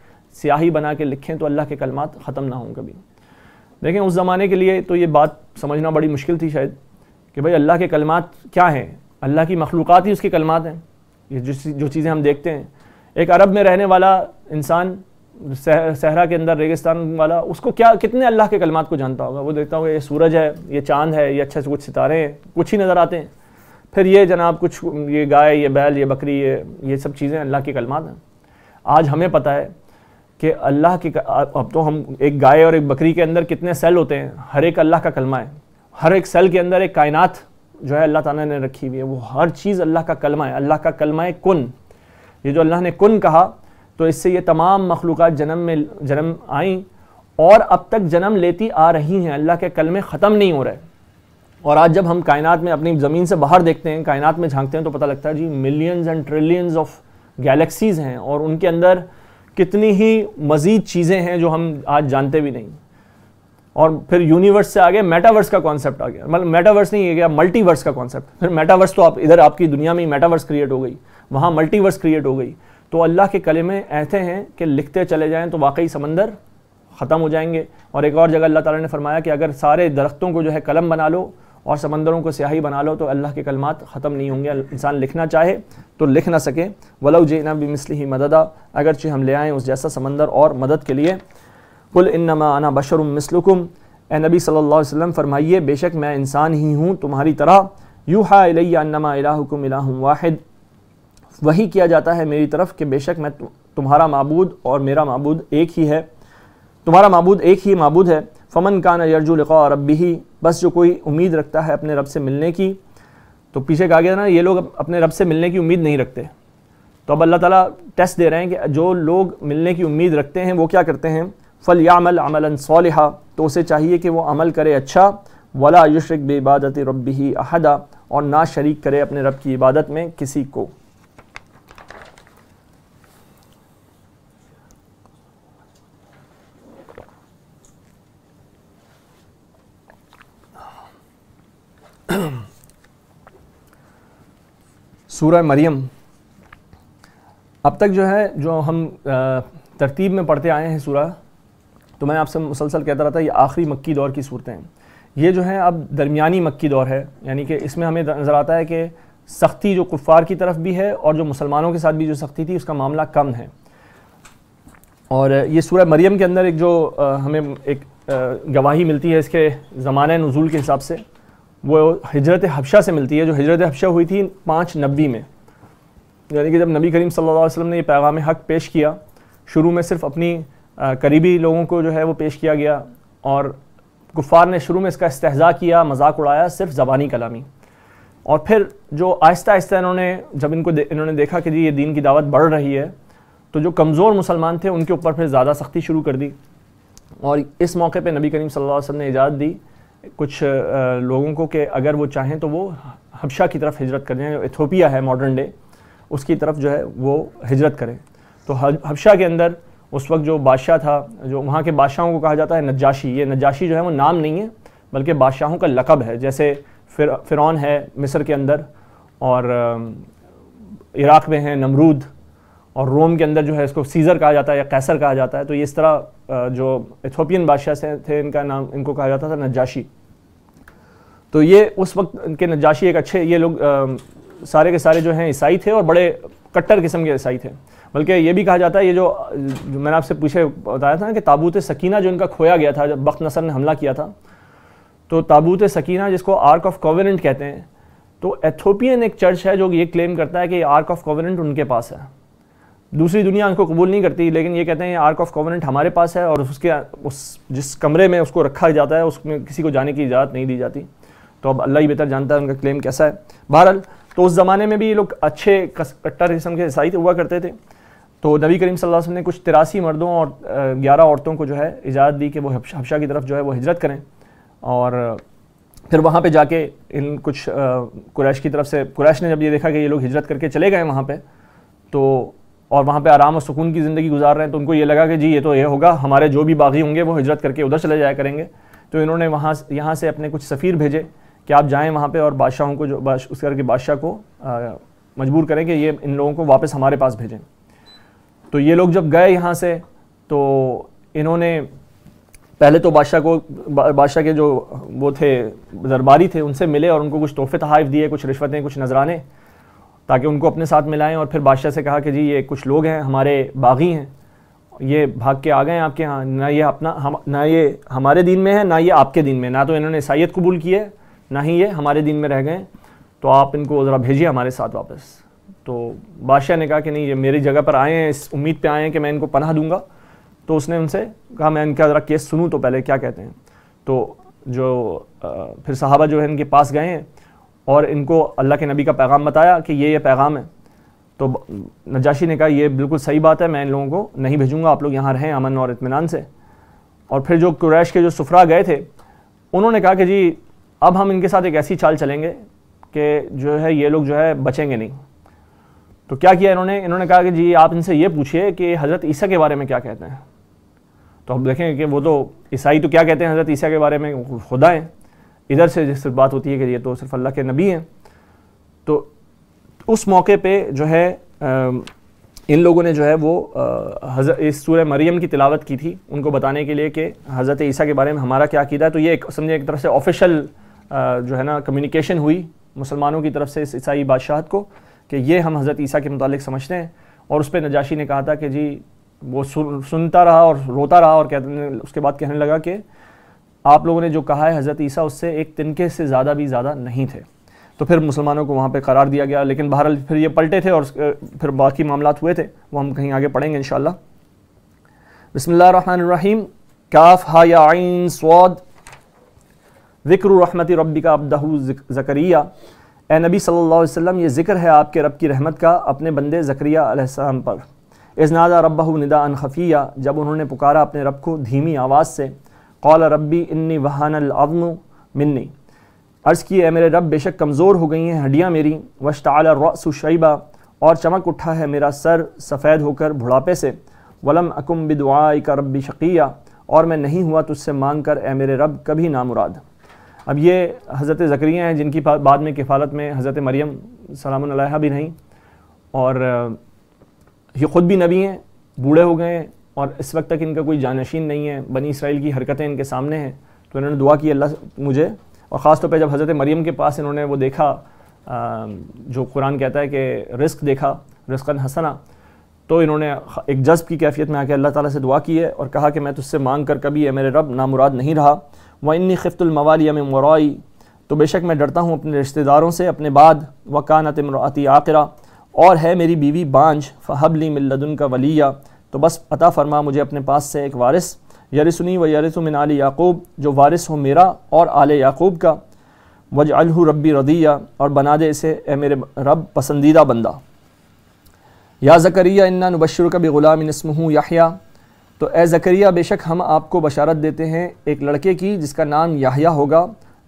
स्याही बना के लिखें तो अल्लाह के कलमात ख़त्म ना हों कभी देखें उस ज़माने के लिए तो ये बात समझना बड़ी मुश्किल थी शायद कि भाई अल्लाह के कलमात क्या हैं अल्लाह की मखलूक़ात ही उसके कलमात हैं ये जो जो चीज़ें हम देखते हैं एक अरब में रहने वाला इंसान सहरा के अंदर रेगिस्तान वाला उसको क्या कितने अल्लाह के कलमात को जानता होगा वो देखता होगा ये सूरज है ये चांद है ये अच्छे से कुछ सितारे हैं कुछ ही नज़र आते हैं फिर ये जनाब कुछ ये गाय ये बैल ये बकरी ये ये सब चीज़ें अल्लाह के कलमात हैं आज हमें पता है कि अल्लाह के अब तो हम एक गाय और एक बकरी के अंदर कितने सेल होते हैं हर एक अल्लाह का कलमा है हर एक सेल के अंदर एक कायनात जो है अल्लाह ताला ने रखी हुई है वो हर चीज़ अल्लाह का कलमा है अल्लाह का कलमा है कुन ये जो अल्लाह ने कुन कहा तो इससे ये तमाम मखलूक जन्म में जन्म आई और अब तक जन्म लेती आ रही हैं अल्लाह के कलमे ख़त्म नहीं हो रहे और आज जब हम कायनात में अपनी ज़मीन से बाहर देखते हैं कायनात में झांकते हैं तो पता लगता है जी millions and trillions of galaxies हैं और उनके अंदर कितनी ही मज़ीद चीज़ें हैं जो हम आज जानते भी नहीं और फिर यूनिवर्स से आगे मेटावर्स का कॉन्सेप्ट आ गया मतलब मेटावर्स नहीं है गया मल्टीवर्स का कॉन्सेप्ट फिर मेटावर्स तो आप इधर आपकी दुनिया में ही मेटावर्स क्रिएट हो गई वहाँ मल्टीवर्स क्रिएट हो गई तो अल्लाह के कले में ऐसे हैं कि लिखते चले जाएँ तो वाकई समंदर ख़त्म हो जाएंगे और एक और जगह अल्लाह ताला ने फरमाया कि अगर सारे दरख्तों को जो है कलम बना लो और समंदरों को स्याही बना लो तो अल्लाह के कलमात ख़त्म नहीं होंगे इंसान लिखना चाहे तो लिख ना सके वलव जेना भी मिसली ही मददा अगरचे हम ले आएँ उस जैसा समंदर और मदद के लिए कुल इन्नमा आना बशर मिसलुकुम ए नबी सल्लल्लाहु अलैहि वसल्लम फरमाइए बेशक मैं इंसान ही हूँ तुम्हारी तरह यू हा इलैन्नमा इलाहुकुम इलाहुम वाहिद वही किया जाता है मेरी तरफ कि बेशक मैं तुम्हारा मबूद और मेरा मबूद एक ही है तुम्हारा मबूद एक ही मबूद है फ़मन कान यरजू लिखा रबी ही बस जो कोई उम्मीद रखता है अपने रब से मिलने की तो पीछे कहा गया था ना ये लोग अपने रब से मिलने की उम्मीद नहीं रखते तो अब अल्लाह ताला टेस्ट दे रहे हैं कि जो लोग मिलने की उम्मीद रखते हैं वो क्या करते हैं फल यामल अमल सालहा तो उसे चाहिए कि वो अमल करे अच्छा वला युशरक इबादत रब ही अहदा और ना शरीक करे अपने रब की इबादत में किसी को सूरह मरियम अब तक जो है जो हम तरतीब में पढ़ते आए हैं सूरह तो मैं आपसे मुसलसल कहता रहता ये आखिरी मक्की दौर की सूरतें हैं ये जो है अब दरमिया मक्की दौर है यानी कि इसमें हमें नज़र आता है कि सख्ती जो कुफ़ार की तरफ भी है और जो मुसलमानों के साथ भी जो सख्ती थी उसका मामला कम है और ये सूर्य मरियम के अंदर एक जो आ, हमें एक आ, गवाही मिलती है इसके ज़मान नज़ुल के हिसाब से वो हजरत हबशा से मिलती है जो हजरत हबशा हुई थी पाँच नबी में यानी कि जब नबी करीम सल्लल्लाहु अलैहि वसल्लम ने ये पैगाम हक पेश किया शुरू में सिर्फ अपनी करीबी लोगों को जो है वो पेश किया गया और गुफ़ार ने शुरू में इसका इस्तेजा किया मजाक उड़ाया सिर्फ ज़बानी कलामी और फिर जो आहिस्ता आहिस्ता इन्होंने जब इनको दे, इन्होंने देखा कि जी ये दीन की दावत बढ़ रही है तो जो कमज़ोर मुसलमान थे उनके ऊपर फिर ज़्यादा सख्ती शुरू कर दी और इस मौके पे नबी करीम सल्लल्लाहु अलैहि वसल्लम ने इजाज़त दी कुछ लोगों को कि अगर वो चाहें तो वो हबशा की तरफ हिजरत करें जो इथोपिया है मॉडर्न डे उसकी तरफ जो है वो हिजरत करें तो हबशा के अंदर उस वक्त जो बादशाह था जो वहाँ के बादशाहों को कहा जाता है नजाशी ये नजाशी जो है वो नाम नहीं है बल्कि बादशाहों का लकब है जैसे फिर फिरौन है मिस्र के अंदर और इराक़ में है नमरूद और रोम के अंदर जो है इसको सीज़र कहा जाता है या कैसर कहा जाता है तो इस तरह जो इथोपियन बादशाह से थे इनका नाम इनको कहा जाता था नजाशी तो ये उस वक्त इनके नजाशी एक अच्छे ये लोग सारे के सारे जो हैं ईसाई थे और बड़े कट्टर किस्म के ईसाई थे बल्कि ये भी कहा जाता है ये जो जो मैंने आपसे पूछे बताया था ना कि ताबूत सकीना जो इनका खोया गया था जब बख्त नसर ने हमला किया था तो ताबूत सकीना जिसको आर्क ऑफ कोवेनेंट कहते हैं तो एथोपियन एक चर्च है जो ये क्लेम करता है कि आर्क ऑफ कोवेनेंट उनके पास है दूसरी दुनिया उनको कबूल नहीं करती लेकिन ये कहते हैं आर्क ऑफ कोवेनेंट हमारे पास है और उसके उस जिस कमरे में उसको रखा जाता है उसमें किसी को जाने की इजाज़त नहीं दी जाती तो अब अल्लाह ही बेहतर जानता है उनका क्लेम कैसा है बहरहाल तो उस ज़माने में भी ये लोग अच्छे कट्टर किस्म के ईसाई हुआ करते थे तो नबी करीम सल्लल्लाहु अलैहि वसल्लम ने कुछ तिरासी मर्दों और ग्यारह औरतों को जो है इजाज़त दी कि वो हबशा की तरफ जो है वो हिजरत करें और फिर वहाँ पे जाके इन कुछ कुरैश की तरफ से कुरैश ने जब ये देखा कि ये लोग हिजरत करके चले गए वहाँ पर तो और वहाँ पर आराम और सुकून की ज़िंदगी गुजार रहे हैं तो उनको ये लगा कि जी ये तो ये होगा हमारे जो भी बागी होंगे वो हिजरत करके उधर चले जाया करेंगे तो इन्होंने वहाँ यहाँ से अपने कुछ सफ़ीर भेजे कि आप जाएँ वहाँ पर और बादशाहों को जो उस करके बादशाह को मजबूर करें कि ये इन लोगों को वापस हमारे पास भेजें तो ये लोग जब गए यहाँ से तो इन्होंने पहले तो बादशाह को बादशाह के जो वो थे दरबारी थे उनसे मिले और उनको कुछ तोहफे तहाइफ दिए कुछ रिश्वतें कुछ नजराने ताकि उनको अपने साथ मिलाएं और फिर बादशाह से कहा कि जी ये कुछ लोग हैं हमारे बागी हैं ये भाग के आ गए हैं आपके यहाँ ना ये अपना हम ना ये हमारे दिन में है ना ये आपके दिन में ना तो इन्होंने ईसाइत कबूल की है ना ही ये हमारे दिन में रह गए तो आप इनको ज़रा भेजिए हमारे साथ वापस तो बादशाह ने कहा कि नहीं ये मेरी जगह पर आए हैं इस उम्मीद पे आए हैं कि मैं इनको पनाह दूंगा तो उसने उनसे कहा मैं इनका ज़रा केस सुनूँ तो पहले क्या कहते हैं तो जो फिर साहबा जो है इनके पास गए हैं और इनको अल्लाह के नबी का पैगाम बताया कि ये ये पैगाम है तो नजाशी ने कहा ये बिल्कुल सही बात है मैं इन लोगों को नहीं भेजूंगा आप लोग यहाँ रहें अमन और इतमान से और फिर जो कुरैश के जो सुफरा गए थे उन्होंने कहा कि जी अब हम इनके साथ एक ऐसी चाल चलेंगे कि जो है ये लोग जो है बचेंगे नहीं तो क्या किया इन्होंने इन्होंने कहा कि जी आप इनसे ये पूछिए कि हज़रत ईसा के बारे में क्या कहते हैं तो हम देखें कि वो तो ईसाई तो क्या कहते हैं हज़रत ईसा के बारे में खुदा हैं इधर से जिस बात होती है कि ये तो सिर्फ अल्लाह के नबी हैं तो उस मौके पे जो है इन लोगों ने जो है वो इस सूर मरियम की तिलावत की थी उनको बताने के लिए कि हज़रत ईसा के बारे में हमारा क्या अकीदा है तो ये एक समझे एक तरह से ऑफिशियल जो है ना कम्युनिकेशन हुई मुसलमानों की तरफ से इस ईसाई बादशाहत को कि ये हम हज़रत ईसा के मतलब समझते हैं और उस पर नजाशी ने कहा था कि जी वो सुन, सुनता रहा और रोता रहा और कहते उसके बाद कहने लगा कि आप लोगों ने जो कहा है हज़रत ईसा उससे एक तिनके से ज़्यादा भी ज़्यादा नहीं थे तो फिर मुसलमानों को वहाँ पर करार दिया गया लेकिन बहरहाल फिर ये पलटे थे और फिर बाकी मामला हुए थे वो हम कहीं आगे पढ़ेंगे इन बसमीम काफ हा या आइन स्वाद ज़िक्र रहमत रबी का अबदहू जकरिया ए नबी सल्लल्लाहु अलैहि वसल्लम ये ज़िक्र है आपके रब की रहमत का अपने बंदे ज़करिया अलैहिस्सलाम पर इजनाज़ा रब निदा अन खफ़िया जब उन्होंने पुकारा अपने रब को धीमी आवाज़ से कौल रबी इन्नी वहानलअम मिन्नी अर्ज़ की है मेरे रब बेशक कमज़ोर हो गई हैं हड्डियाँ मेरी वशताल शैबा और चमक उठा है मेरा सर सफ़ेद होकर बुढ़ापे से वलम अकुम बिदुआ का रबी शकिया और मैं नहीं हुआ तुझसे मांग कर ए मेरे रब कभी नामुराद अब ये हज़रत ज़करिया हैं जिनकी बाद में किफ़ालत में हज़रत मरियम सलाम भी नहीं और ये ख़ुद भी नबी हैं बूढ़े हो गए हैं और इस वक्त तक इनका कोई जानशीन नहीं है बनी इसराइल की हरकतें इनके सामने हैं तो इन्होंने दुआ की अल्लाह मुझे और ख़ास तौर पर जब हज़रत मरियम के पास इन्होंने वो देखा जो कुरान कहता है कि रिस्क देखा रिस्कन हसना तो इन्होंने एक जज्ब की कैफियत में आके अल्लाह ताला से दुआ की है और कहा कि मैं तुझसे मांग कर कभी ये मेरे रब नामुराद नहीं रहा वन्नी खिफ्तुलमवालिया में मरई तो बेशक मैं डरता हूँ अपने रिश्तेदारों से अपने बाद वकानत मरती आकरा और है मेरी बीवी बांझ फ़हबली मिल्लदन का वलिया तो बस पता फरमा मुझे अपने पास से एक वारिस यरिसनी व यरिस मिन आल याकूब जो वारिस हो मेरा और आल याकूब का वज अलहू रबी रदिया और बना दे इसे ए मेरे रब पसंदीदा बंदा या जकरिया इन्ना नबशर का भी गुलाम नस्महू याहिया तो ए ज़करिया बेशक हम आपको बशारत देते हैं एक लड़के की जिसका नाम याहिया होगा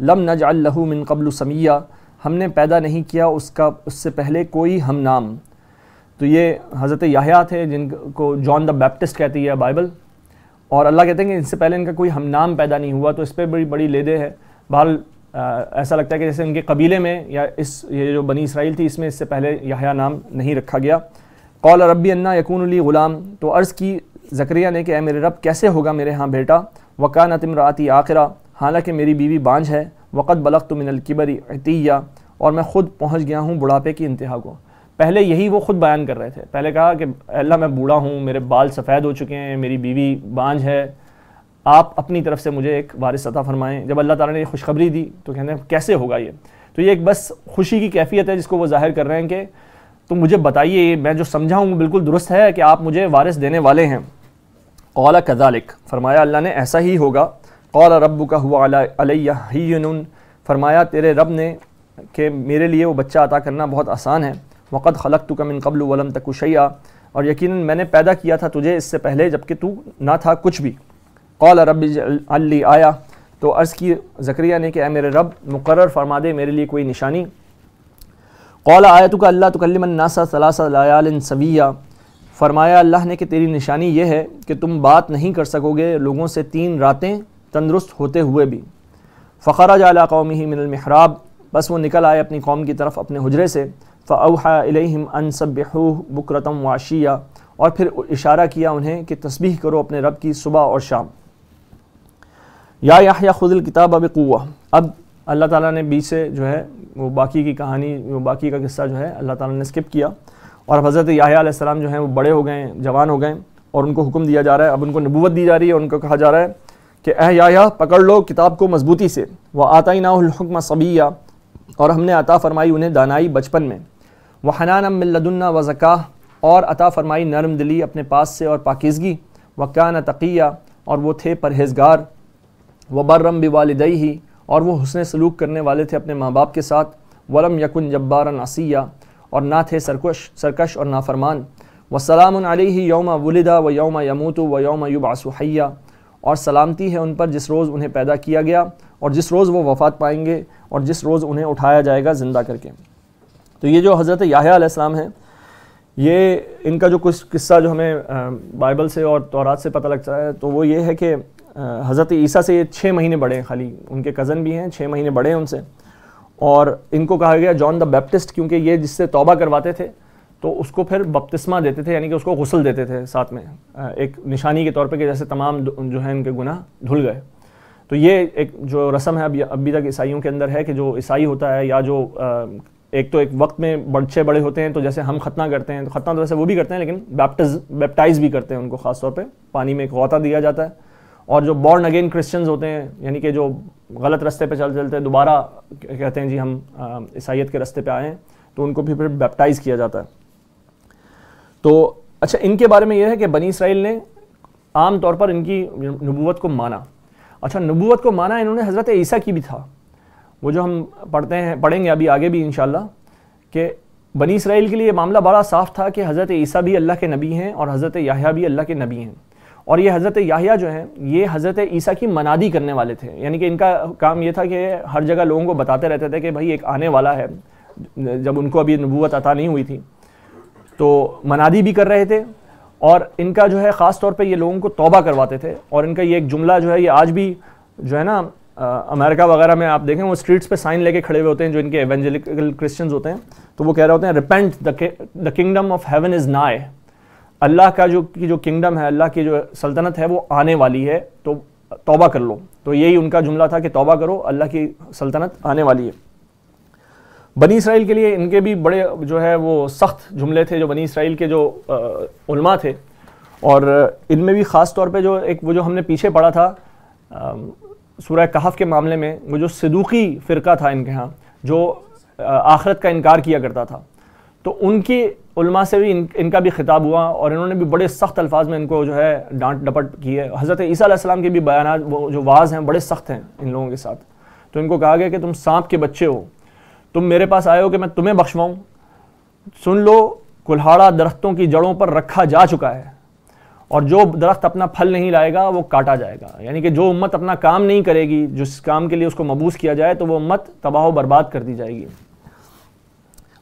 लम नजालहू मिन कबल समिया हमने पैदा नहीं किया उसका उससे पहले कोई हम नाम तो ये हज़रत याहिया थे जिनको जॉन द बैप्टिस्ट कहती है बाइबल और अल्लाह कहते हैं कि इनसे पहले इनका कोई हम नाम पैदा नहीं हुआ तो इस पर बड़ी बड़ी लेदे है बहर ऐसा लगता है कि जैसे इनके कबीले में या इस ये जो बनी इसराइल थी इसमें इससे पहले याहिया नाम नहीं रखा गया कौल रबी अन्ना यकून अली ग़ुलाम तो अर्ज़ की जकरिया ने कि ए मेरे रब कैसे होगा मेरे यहाँ बेटा वक़ा वकान तिमराती आखिरा हालांकि मेरी बीवी बांझ है वक़्त बलख तो मिनलकिबरी अतिया और मैं ख़ुद पहुँच गया हूँ बुढ़ापे की इंतहा को पहले यही वो ख़ुद बयान कर रहे थे पहले कहा कि अल्लाह मैं बूढ़ा हूँ मेरे बाल सफ़ेद हो चुके हैं मेरी बीवी बांझ है आप अपनी तरफ से मुझे एक वारिस अता फरमाएँ जब अल्लाह ताला ने खुशखबरी दी तो कहते हैं कैसे होगा ये तो ये एक बस खुशी की कैफियत है जिसको वो जाहिर कर रहे हैं कि तो मुझे बताइए मैं जो समझा हूँ बिल्कुल दुरुस्त है कि आप मुझे वारिस देने वाले हैं कौला कदालिक फरमाया अल्लाह ने ऐसा ही होगा कौल रब का हुआ अलियान फरमाया तेरे रब ने कि मेरे लिए वो बच्चा अता करना बहुत आसान है वक़द खलक तो कमिन कबल वलम तकुशैया और यकीन मैंने पैदा किया था तुझे इससे पहले जबकि तू ना था कुछ भी कौल रब अली आया तो अर्ज़ की जक्रिया ने कि मेरे रब मुकर फरमा दे मेरे लिए कोई निशानी कौल आया तो का अल्लाह तकलमन्नासा सलासा लयाल सविया फरमाया अल्लाह ने कि तेरी निशानी यह है कि तुम बात नहीं कर सकोगे लोगों से तीन रातें तंदुरुस्त होते हुए भी फ़खरा जला कौमी ही मिनलमहराब बस वो निकल आए अपनी कौम की तरफ अपने हजरे से फ़ाहा इलहम अनसबू बकरतम वाशिया और फिर इशारा किया उन्हें कि तस्बीह करो अपने रब की सुबह और शाम या या खुदल किताब अब कुआ अब अल्लाह ताला ने बीच से जो है वो बाकी की कहानी वो बाकी का किस्सा जो है अल्लाह ताला ने स्किप किया और हज़रत यासम जो हैं वो बड़े हो गए जवान हो गए और उनको हुक्म दिया जा रहा है अब उनको नबूत दी जा रही है उनको कहा जा रहा है कि अह या पकड़ लो किताब को मजबूती से वह आता ही नाहुकम सबिया और हमने अता फ़रमाई उन्हें दानाई बचपन में वह हनान मिल्लदुन्ना व ज़का और अता फ़रमाई नरम दिली अपने पास से और पाकिजगी वकान तकिया और वो थे परहेजगार व बर्रम बिवालदई ही और वह हसन सलूक करने वाले थे अपने माँ बाप के साथ वलम यकुन जब्बारन असिया और ना थे सरकश सरकश और ना फरमान वसलाम योम वलिदा व योम यमूत व योम युबासुहैया और सलामती है उन पर जिस रोज़ उन्हें पैदा किया गया और जिस रोज़ वो वफ़ात पाएंगे और जिस रोज़ उन्हें उठाया जाएगा ज़िंदा करके तो ये जो हज़रत याह्याम हैं ये इनका जो कुछ किस्सा जो हमें बाइबल से और तौरात से पता लगता है तो वो ये है कि हज़रत ईसा से ये छः महीने बड़े हैं खाली उनके कज़न भी हैं छः महीने बड़े हैं उनसे और इनको कहा गया जॉन द बैप्टिस्ट क्योंकि ये जिससे तौबा करवाते थे तो उसको फिर बपतिस्मा देते थे यानी कि उसको गुसल देते थे साथ में एक निशानी के तौर पे कि जैसे तमाम जो है इनके गुनाह धुल गए तो ये एक जो रस्म है अभी अभी तक ईसाइयों के अंदर है कि जो ईसाई होता है या जो एक तो एक वक्त में बच्चे बड़े होते हैं तो जैसे हम खतना करते हैं तो खतना तो वैसे वो भी करते हैं लेकिन बैप्टज बैप्टाइज भी करते हैं उनको ख़ासतौर पर पानी में एक गौता दिया जाता है और जो बॉर्न अगेन क्रिश्चियंस होते हैं यानी कि जो गलत रास्ते पे चल चलते हैं दोबारा कहते हैं जी हम ईसाइत के रास्ते पे आए हैं तो उनको भी फिर बैप्टाइज़ किया जाता है तो अच्छा इनके बारे में यह है कि बनी इसराइल ने आम तौर पर इनकी नबूत को माना अच्छा नबूत को माना इन्होंने हज़रत ईसा की भी था वो जो हम पढ़ते हैं पढ़ेंगे अभी आगे भी इन कि बनी इसराइल के लिए मामला बड़ा साफ था कि हज़रत ईसा भी अल्लाह के नबी हैं और हज़रत याह्या भी अल्लाह के नबी हैं और ये हज़रत याहिया जो हैं ये हज़रत ईसा की मनादी करने वाले थे यानी कि इनका काम ये था कि हर जगह लोगों को बताते रहते थे कि भाई एक आने वाला है जब उनको अभी नबूत अता नहीं हुई थी तो मनादी भी कर रहे थे और इनका जो है ख़ास तौर पे ये लोगों को तौबा करवाते थे और इनका ये एक जुमला जो है ये आज भी जो है ना अमेरिका वगैरह में आप देखें वो स्ट्रीट्स पे साइन लेके खड़े हुए होते हैं जो इनके एवेंजलिकल क्रिश्चियंस होते हैं तो वो कह रहे होते हैं repent the kingdom of heaven is nigh अल्लाह का जो की जो किंगडम है अल्लाह की जो सल्तनत है वो आने वाली है तो तौबा कर लो तो यही उनका जुमला था कि तौबा करो अल्लाह की सल्तनत आने वाली है बनी इसराइल के लिए इनके भी बड़े जो है वो सख्त जुमले थे जो बनी इसराइल के जो उल्मा थे और इनमें भी ख़ास तौर पे जो एक वो जो हमने पीछे पढ़ा था सूर्य कहफ के मामले में वो जो सदूकी फ़िरका था इनके यहाँ जो आखरत का इनकार किया करता था तो उनकी उलमा से भी इन, इनका भी खिताब हुआ और इन्होंने भी बड़े सख्त अल्फाज में इनको जो है डांट डपट की है हज़रत ईसीम के भी बयान वो जो वाज हैं बड़े सख्त हैं इन लोगों के साथ तो इनको कहा गया कि तुम सांप के बच्चे हो तुम मेरे पास आए हो कि मैं तुम्हें बख्शवाऊँ सुन लो कुल्हाड़ा दरख्तों की जड़ों पर रखा जा चुका है और जो दरख्त अपना फल नहीं लाएगा वो काटा जाएगा यानी कि जो उम्मत अपना काम नहीं करेगी जिस काम के लिए उसको मबूस किया जाए तो वो उम्मत तबाह बर्बाद कर दी जाएगी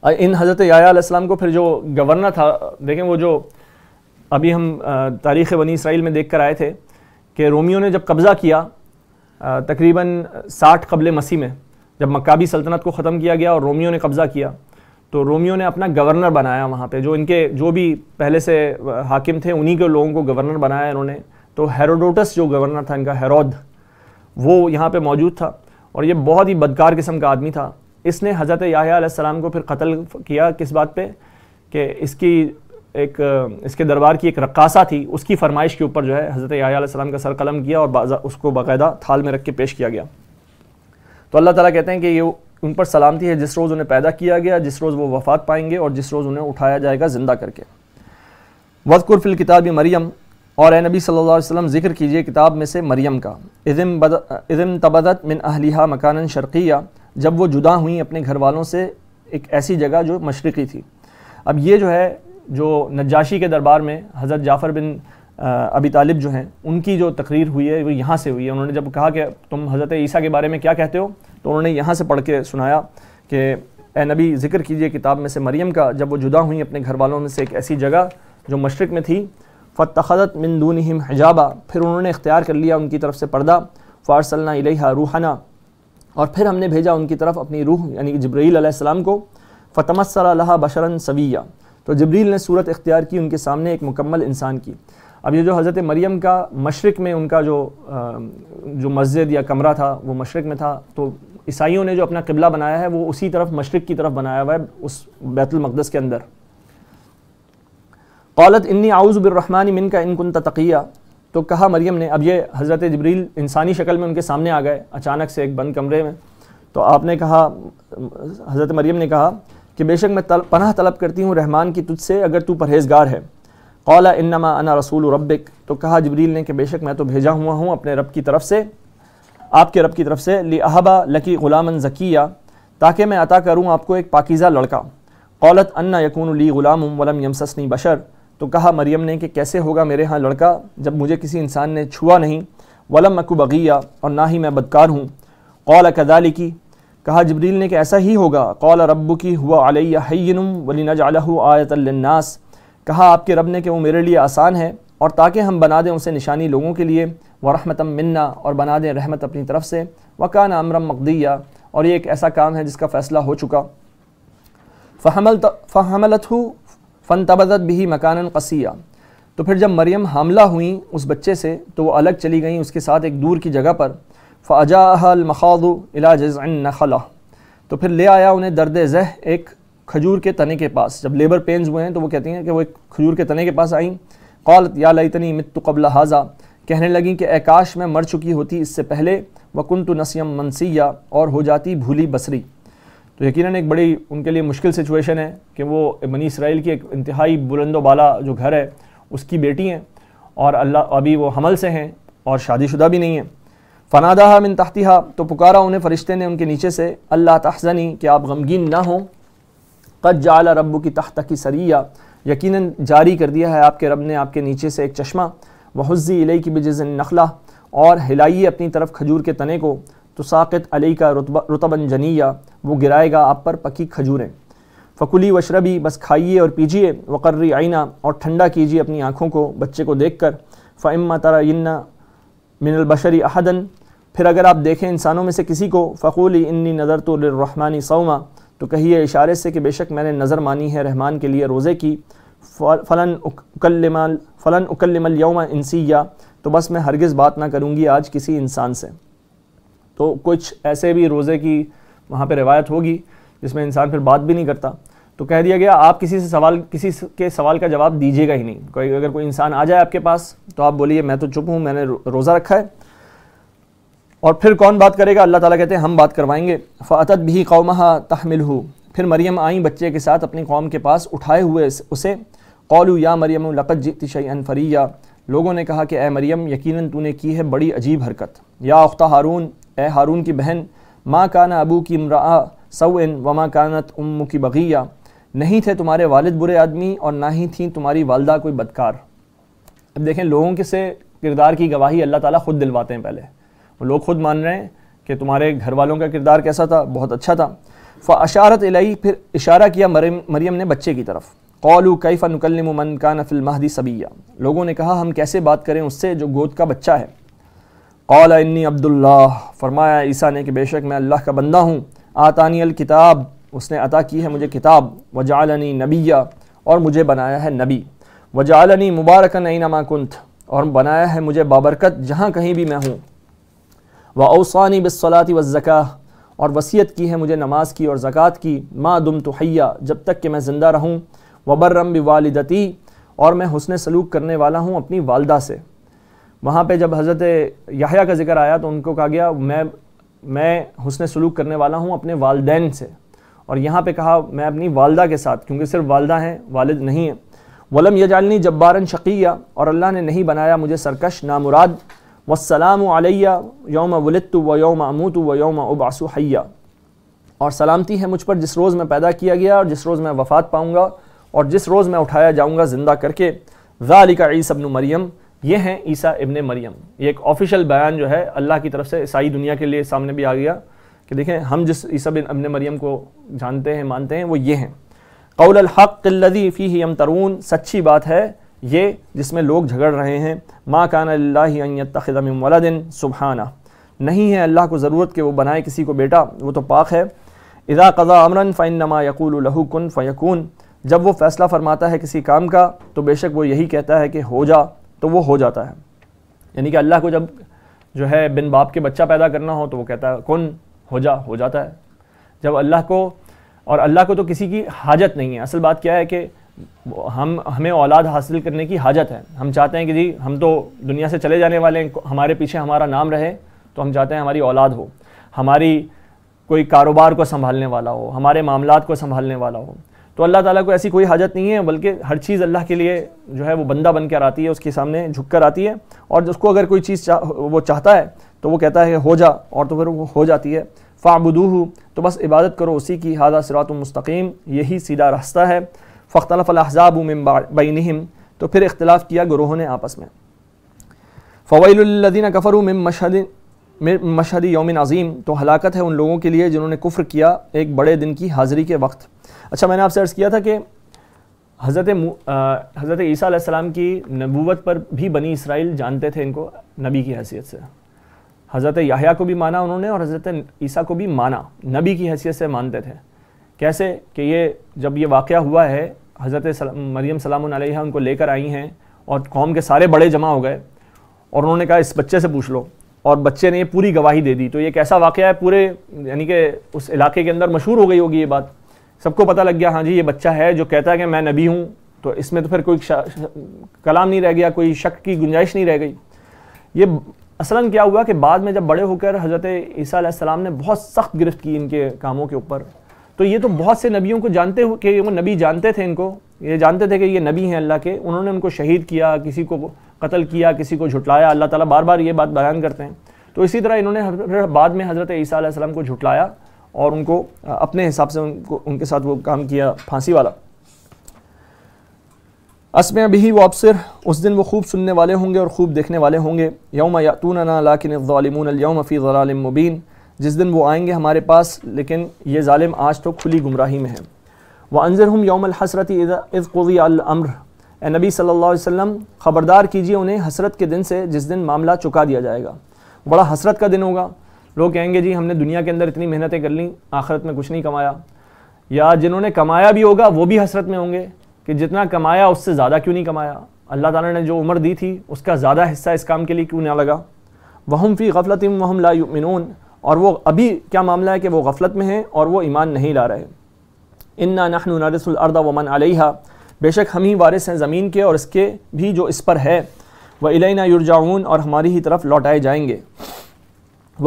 इन हज़रत याम को फिर जो गवर्नर था देखें वो जो अभी हम तारीख़ बनी इसराइल में देख कर आए थे कि रोमियो ने जब कब्ज़ा किया तकरीबन साठ कबल मसीह में जब मकाबी सल्तनत को ख़त्म किया गया और रोमियो ने कब्ज़ा किया तो रोमियो ने अपना गवर्नर बनाया वहाँ पे जो इनके जो भी पहले से हाकिम थे उन्हीं के लोगों को गवर्नर बनाया इन्होंने तो हेरोडोटस जो गवर्नर था इनका हेरोद वो यहाँ पे मौजूद था और ये बहुत ही बदकार किस्म का आदमी था इसने हज़रत यासम को फिर कत्ल किया किस बात पे कि इसकी एक इसके दरबार की एक रक्कासा थी उसकी फरमाइश के ऊपर जो है हज़रत यासम का सर कलम किया और उसको बाकायदा थाल में रख के पेश किया गया तो अल्लाह ताला कहते हैं कि ये उन पर सलामती है जिस रोज़ उन्हें पैदा किया गया जिस रोज़ वो वफात पाएंगे और जिस रोज़ उन्हें उठाया जाएगा ज़िंदा करके वज़ फिल किताब मरियम और ए नबी सल्लल्लाहु अलैहि वसल्लम जिक्र कीजिए किताब में से मरियम का इज़म बद इज़म तबदत मिन अहलिहा मकान शर्किया जब वो जुदा हुई अपने घर वालों से एक ऐसी जगह जो मशरक़ी थी अब ये जो है जो नजाशी के दरबार में हज़रत जाफ़र बिन अबी तालिब जो हैं उनकी जो तकरीर हुई है वो यहाँ से हुई है उन्होंने जब कहा कि तुम हज़रत ईसा के बारे में क्या कहते हो तो उन्होंने यहाँ से पढ़ के सुनाया कि ए नबी ज़िक्र कीजिए किताब में से मरीम का जब वो जुदा हुई अपने घर वालों में से एक ऐसी जगह जो मशरक़ में थी फ़तखदत मिन दून हिम हजाबा फिर उन्होंने इख्तियार कर लिया उनकी तरफ से पर्दा फ़ारसल्ला रूहाना और फिर हमने भेजा उनकी तरफ अपनी रूह यानी कि जब्रील को सल बशरन सविया तो जबरील ने सूरत इख्तियार की उनके सामने एक मुकम्मल इंसान की अब ये जो हज़रत मरीम का मशरक़ में उनका जो जो मस्जिद या कमरा था वो मशरक़ में था तो ईसाइयों ने जो अपना किबला बनाया है वो उसी तरफ मशरक़ की तरफ बनाया हुआ है उस बैतुलमक़दस के अंदर कौलत इन्नी आउज़ बिरहमानी मिन का इनकुन तकिया तो कहा मरियम ने अब ये हज़रत जबरील इंसानी शक्ल में उनके सामने आ गए अचानक से एक बंद कमरे में तो आपने कहा हज़रत मरियम ने कहा कि बेशक मैं तल, पनाह तलब करती हूँ रहमान की तुझसे अगर तू परहेजगार है कौला इन्नमा अना रसूल रब्बिक तो कहा जबरील ने कि बेशक मैं तो भेजा हुआ हूँ अपने रब की तरफ से आपके रब की तरफ से ली अहबा लकी ग़ुलामन जकिया ताकि मैं अता करूँ आपको एक पाकिज़ा लड़का कौलत अन्ना यकून ली ग़ुलाम वलम यमससनी बशर तो कहा मरियम ने कि कैसे होगा मेरे यहाँ लड़का जब मुझे किसी इंसान ने छुआ नहीं वलम मकु बगिया और ना ही मैं बदकार हूँ कौल कदाली की कहा जबरील ने कि ऐसा ही होगा कौल रब्बू की हुआ अलैन वलीना जालू आयतल्नास कहा आपके रब ने कि वो मेरे लिए आसान है और ताकि हम बना दें उसे निशानी लोगों के लिए व रहमतम मन्ना और बना दें रहमत अपनी तरफ से वकान अमरम मकदिया और ये एक ऐसा काम है जिसका फ़ैसला हो चुका फ़हमल फ़हमलत फ़न तबदत भी मकान कसिया तो फिर जब मरियम हमला हुई उस बच्चे से तो वो अलग चली गई उसके साथ एक दूर की जगह पर फ़ाजाहल मखादु नखला तो फिर ले आया उन्हें दर्द जह एक खजूर के तने के पास जब लेबर पेंस हुए हैं तो वो कहती हैं कि वो एक खजूर के तने के पास आईं कौलत या लतनी मित्तु कबल हाजा कहने लगी कि आकाश में मर चुकी होती इससे पहले वकुन तो नसीम मनसिया और हो जाती भूली बसरी तो यकीनन एक बड़ी उनके लिए मुश्किल सिचुएशन है कि वो बनी इसराइल की एक इंतहाई बुलंदो बाला जो घर है उसकी बेटी हैं और अल्लाह अभी वो हमल से हैं और शादीशुदा भी नहीं है फ़नादा मिन तहतिहा तो पुकारा उन्हें फ़रिश्ते ने उनके नीचे से अल्लाह तहजनी कि आप गमगीन ना हों कद जला रब्बू की तहत की सरिया यकीनन जारी कर दिया है आपके रब ने आपके नीचे से एक चश्मा वहुज़ी इले की बिजन नखला और हिलाइए अपनी तरफ खजूर के तने को तो साक़त अली का रुतबा रुतबन जनिया वो गिराएगा आप पर पकी खजूरें फ़कुली वशरबी बस खाइए और पीजिए वक़र्री आईना और ठंडा कीजिए अपनी आँखों को बच्चे को देख कर फ़ाम तराइन्ना मिनलबशरी अहदन फिर अगर आप देखें इंसानों में से किसी को फ़कूली इन्नी नज़र तो रहमानी सौमा तो कहिए इशारे से कि बेशक मैंने नज़र मानी है रहमान के लिए रोज़े की फ़लन उकलमल फ़लन उकलमल यौम इंसिया तो बस मैं हरगिज़ बात ना करूँगी आज किसी इंसान से तो कुछ ऐसे भी रोज़े की वहाँ पर रिवायत होगी जिसमें इंसान फिर बात भी नहीं करता तो कह दिया गया आप किसी से सवाल किसी के सवाल का जवाब दीजिएगा ही नहीं कोई अगर कोई इंसान आ जाए आपके पास तो आप बोलिए मैं तो चुप हूँ मैंने रोज़ा रखा है और फिर कौन बात करेगा अल्लाह ताला कहते हैं हम बात करवाएंगे फातद भी कौम तहमिल हूँ फिर मरियम आई बच्चे के साथ अपनी कौम के पास उठाए हुए उसे कौलू या मरियम लक़त जी शैन फरिया लोगों ने कहा कि ए मरियम यकीनन तूने की है बड़ी अजीब हरकत या अख्ता हारून ए हारून की बहन माँ काना अबू की इमरा सवन व माँ कानत उम्म की बगिया नहीं थे तुम्हारे वालिद बुरे आदमी और ना ही थी तुम्हारी वालदा कोई बदकार अब देखें लोगों के से किरदार की गवाही अल्लाह ताला खुद दिलवाते हैं पहले वो लोग खुद मान रहे हैं कि तुम्हारे घर वालों का किरदार कैसा था बहुत अच्छा था फारत इलाई फिर इशारा किया मरियम ने बच्चे की तरफ कौलू कैफ़ा नकलम मन कान महदी लोगों ने कहा हम कैसे बात करें उससे जो गोद का बच्चा है कौल इन्नी अब्दुल्ला फरमाया ईसा ने कि बेशक मैं अल्लाह का बंदा हूँ आतानी अल किताब उसने अता की है मुझे किताब वजालनी नबिया और मुझे बनाया है नबी वजालनी मुबारक नईनमा कुंत और बनाया है मुझे बाबरकत जहाँ कहीं भी मैं हूँ व अवसानी बसलाती व और वसीयत की है मुझे नमाज की और ज़क़़त की माँ दुम तोहैया जब तक कि मैं ज़िंदा रहूँ वबर्रम वालदती और मैं हसन सलूक करने वाला हूँ अपनी वालदा से वहाँ पे जब हज़रत याहिया का जिक्र आया तो उनको कहा गया मैं मैं हुसन सलूक करने वाला हूँ अपने वालदेन से और यहाँ पे कहा मैं अपनी वालदा के साथ क्योंकि सिर्फ वालदा हैं वालिद नहीं हैं वलम यजालनी जब्बारन शकिया और अल्लाह ने नहीं बनाया मुझे सरकश ना मुराद वसलाम अलैया योम वलित व योम अमूत व योम उबासु हैया और सलामती है मुझ पर जिस रोज़ मैं पैदा किया गया और जिस रोज़ मैं वफ़ात पाऊँगा और जिस रोज़ मैं उठाया जाऊँगा ज़िंदा करके गालिका ईसबन मरियम ये हैं ईसा इबन मरियम ये एक ऑफिशियल बयान जो है अल्लाह की तरफ से ईसाई दुनिया के लिए सामने भी आ गया कि देखें हम जिस ईसा बिन अबन मरियम को जानते हैं मानते हैं वो ये हैं कौल हक़ी फ़ी हम तरून सच्ची बात है ये जिसमें लोग झगड़ रहे हैं माँ कान तखदम सुबहाना नहीं है अल्लाह को ज़रूरत कि वो बनाए किसी को बेटा वो तो पाक है इज़ा कज़ा अमरन फ़ैन नमा यकूल लहू फ़यकून जब वो फ़ैसला फरमाता है किसी काम का तो बेशक वो यही कहता है कि हो जा तो वो हो जाता है यानी कि अल्लाह को जब जो है बिन बाप के बच्चा पैदा करना हो तो वो कहता है कौन हो जा हो जाता है जब अल्लाह को और अल्लाह को तो किसी की हाजत नहीं है असल बात क्या है कि हम हमें औलाद हासिल करने की हाजत है हम चाहते हैं कि जी हम तो दुनिया से चले जाने वाले हैं हमारे पीछे हमारा नाम रहे तो हम चाहते हैं हमारी औलाद हो हमारी कोई कारोबार को संभालने वाला हो हमारे मामला को संभालने वाला हो तो अल्लाह ताला को ऐसी कोई हाजत नहीं है बल्कि हर चीज़ अल्लाह के लिए जो है वो बंदा बन कर आती है उसके सामने झुक कर आती है और उसको अगर कोई चीज़ चा, वो चाहता है तो वो कहता है हो जा और तो फिर वो हो जाती है फ़ाबुदू तो बस इबादत करो उसी की हादा सरात मुस्तकीम यही सीधा रास्ता है फ़ख्तलफ़लाहजाब बैनहम तो फिर इख्तलाफ किया गुरोहों ने आपस में फ़वैलदीन कफ़र मम मशहदिन मशहद योमिन अज़ीम तो हलाकत है उन लोगों के लिए जिन्होंने कुफ्र किया एक बड़े दिन की हाज़िरी के वक्त अच्छा मैंने आपसे अर्ज़ किया था कि हज़रत हज़रत ईसा की नबूवत पर भी बनी इसराइल जानते थे इनको नबी की हैसियत से हज़रत याहिया को भी माना उन्होंने और हज़रत ईसा को भी माना नबी की हैसियत से मानते थे कैसे कि ये जब ये वाक़ हुआ है हज़रत मरियम सलाम उनको लेकर आई हैं और कौम के सारे बड़े जमा हो गए और उन्होंने कहा इस बच्चे से पूछ लो और बच्चे ने ये पूरी गवाही दे दी तो ये कैसा वाक़ है पूरे यानी कि उस इलाके के अंदर मशहूर हो गई होगी ये बात सबको पता लग गया हाँ जी ये बच्चा है जो कहता है कि मैं नबी हूँ तो इसमें तो फिर कोई कलाम नहीं रह गया कोई शक की गुंजाइश नहीं रह गई ये असलन क्या हुआ कि बाद में जब बड़े होकर हज़रत ईसा सलाम ने बहुत सख्त गिरफ्त की इनके कामों के ऊपर तो ये तो बहुत से नबियों को जानते हुए कि वो नबी जानते थे इनको ये जानते थे कि ये नबी हैं अल्लाह के उन्होंने उनको शहीद किया किसी को कत्ल किया किसी को झुटलाया अल्लाह ताला बार बार ये बात बयान करते हैं तो इसी तरह इन्होंने बाद में हज़रत ईसा को झुटलाया और उनको अपने हिसाब से उनको उनके साथ वो काम किया फांसी वाला असम ही वो अबसर उस दिन वो खूब सुनने वाले होंगे और खूब देखने वाले होंगे यौम यातूनना लाकिन यौम फ़ी मुबीन जिस दिन वो आएंगे हमारे पास लेकिन ये ालिम आज तो खुली गुमराही में है वह अनजर हम यौम हसरत इज़ अल अम्र ए नबी सल्लल्लाहु अलैहि वसल्लम ख़बरदार कीजिए उन्हें हसरत के दिन से जिस दिन मामला चुका दिया जाएगा बड़ा हसरत का दिन होगा लोग कहेंगे जी हमने दुनिया के अंदर इतनी मेहनतें कर ली आख़रत में कुछ नहीं कमाया या जिन्होंने कमाया भी होगा वो भी हसरत में होंगे कि जितना कमाया उससे ज़्यादा क्यों नहीं कमाया अल्लाह ताला ने जो उम्र दी थी उसका ज़्यादा हिस्सा इस काम के लिए क्यों ना लगा वहम फ़ी गफलत वहम ला युमिनून और वो अभी क्या मामला है कि वो गफलत में हैं और वो ईमान नहीं ला रहे इन्ना नहनु नरसुल वमन अलैहा बेशक हम ही वारिस हैं ज़मीन के और इसके भी जो इस पर है वह इलेना युर्जाउन और हमारी ही तरफ लौटाए जाएंगे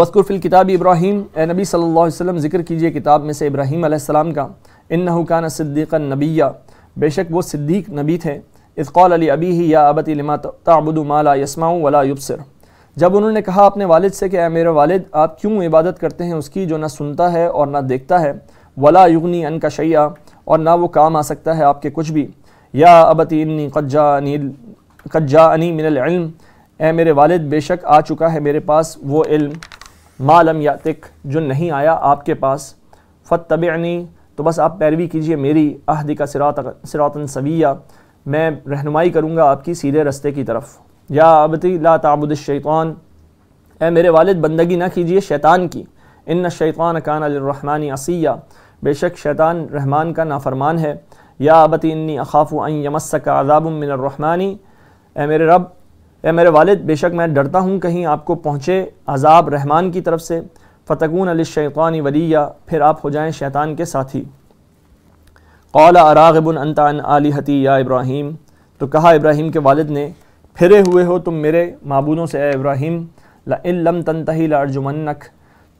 वस्कुरफिल किताब इब्राहिम ए नबी सल्लल्लाहु अलैहि वसल्लम जिक्र कीजिए किताब में से इब्राहीम अलैहिस्सलाम का इन नहुकान सिद्दीक नबिया बेशक वो सिद्दीक नबी थे इसकौल अली अबी ही या अबत लिमा ताबुदु माला यसमाऊ वला युबसर जब उन्होंने कहा अपने वालिद से कि मेरे वालिद आप क्यों इबादत करते हैं उसकी जो ना सुनता है और ना देखता है वला युगनी अन का शैया और ना वो काम आ सकता है आपके कुछ भी या अबतीनी कज्जा अनी मिनल इल्म ए मेरे वालिद बेशक आ चुका है मेरे पास वो इल्म मालम या तिक जो नहीं आया आपके पास फत तबनी तो बस आप पैरवी कीजिए मेरी अहदी का सिरात सिरातन मैं रहनुमाई करूँगा आपकी सीधे रस्ते की तरफ या अबती ला शैतान ए मेरे वालिद बंदगी ना कीजिए शैतान की इन शैतान कान अलरहमानी असिया बेशक शैतान रहमान का नाफरमान है या अबती इन्नी अखाफ़ु यमस्क अजाबमिनरहमानी ए मेरे रब ए मेरे वालिद बेशक मैं डरता हूँ कहीं आपको पहुँचे अजाब रहमान की तरफ से फ़तकून अलशैतानी वलिया फिर आप हो जाएँ शैतान के साथी कौल अरागबन अनता आली हती या इब्राहिम तो कहा इब्राहिम के वालिद ने फिरे हुए हो तुम मेरे मबूदों से इब्राहिम लम तनतही अर्जुमनक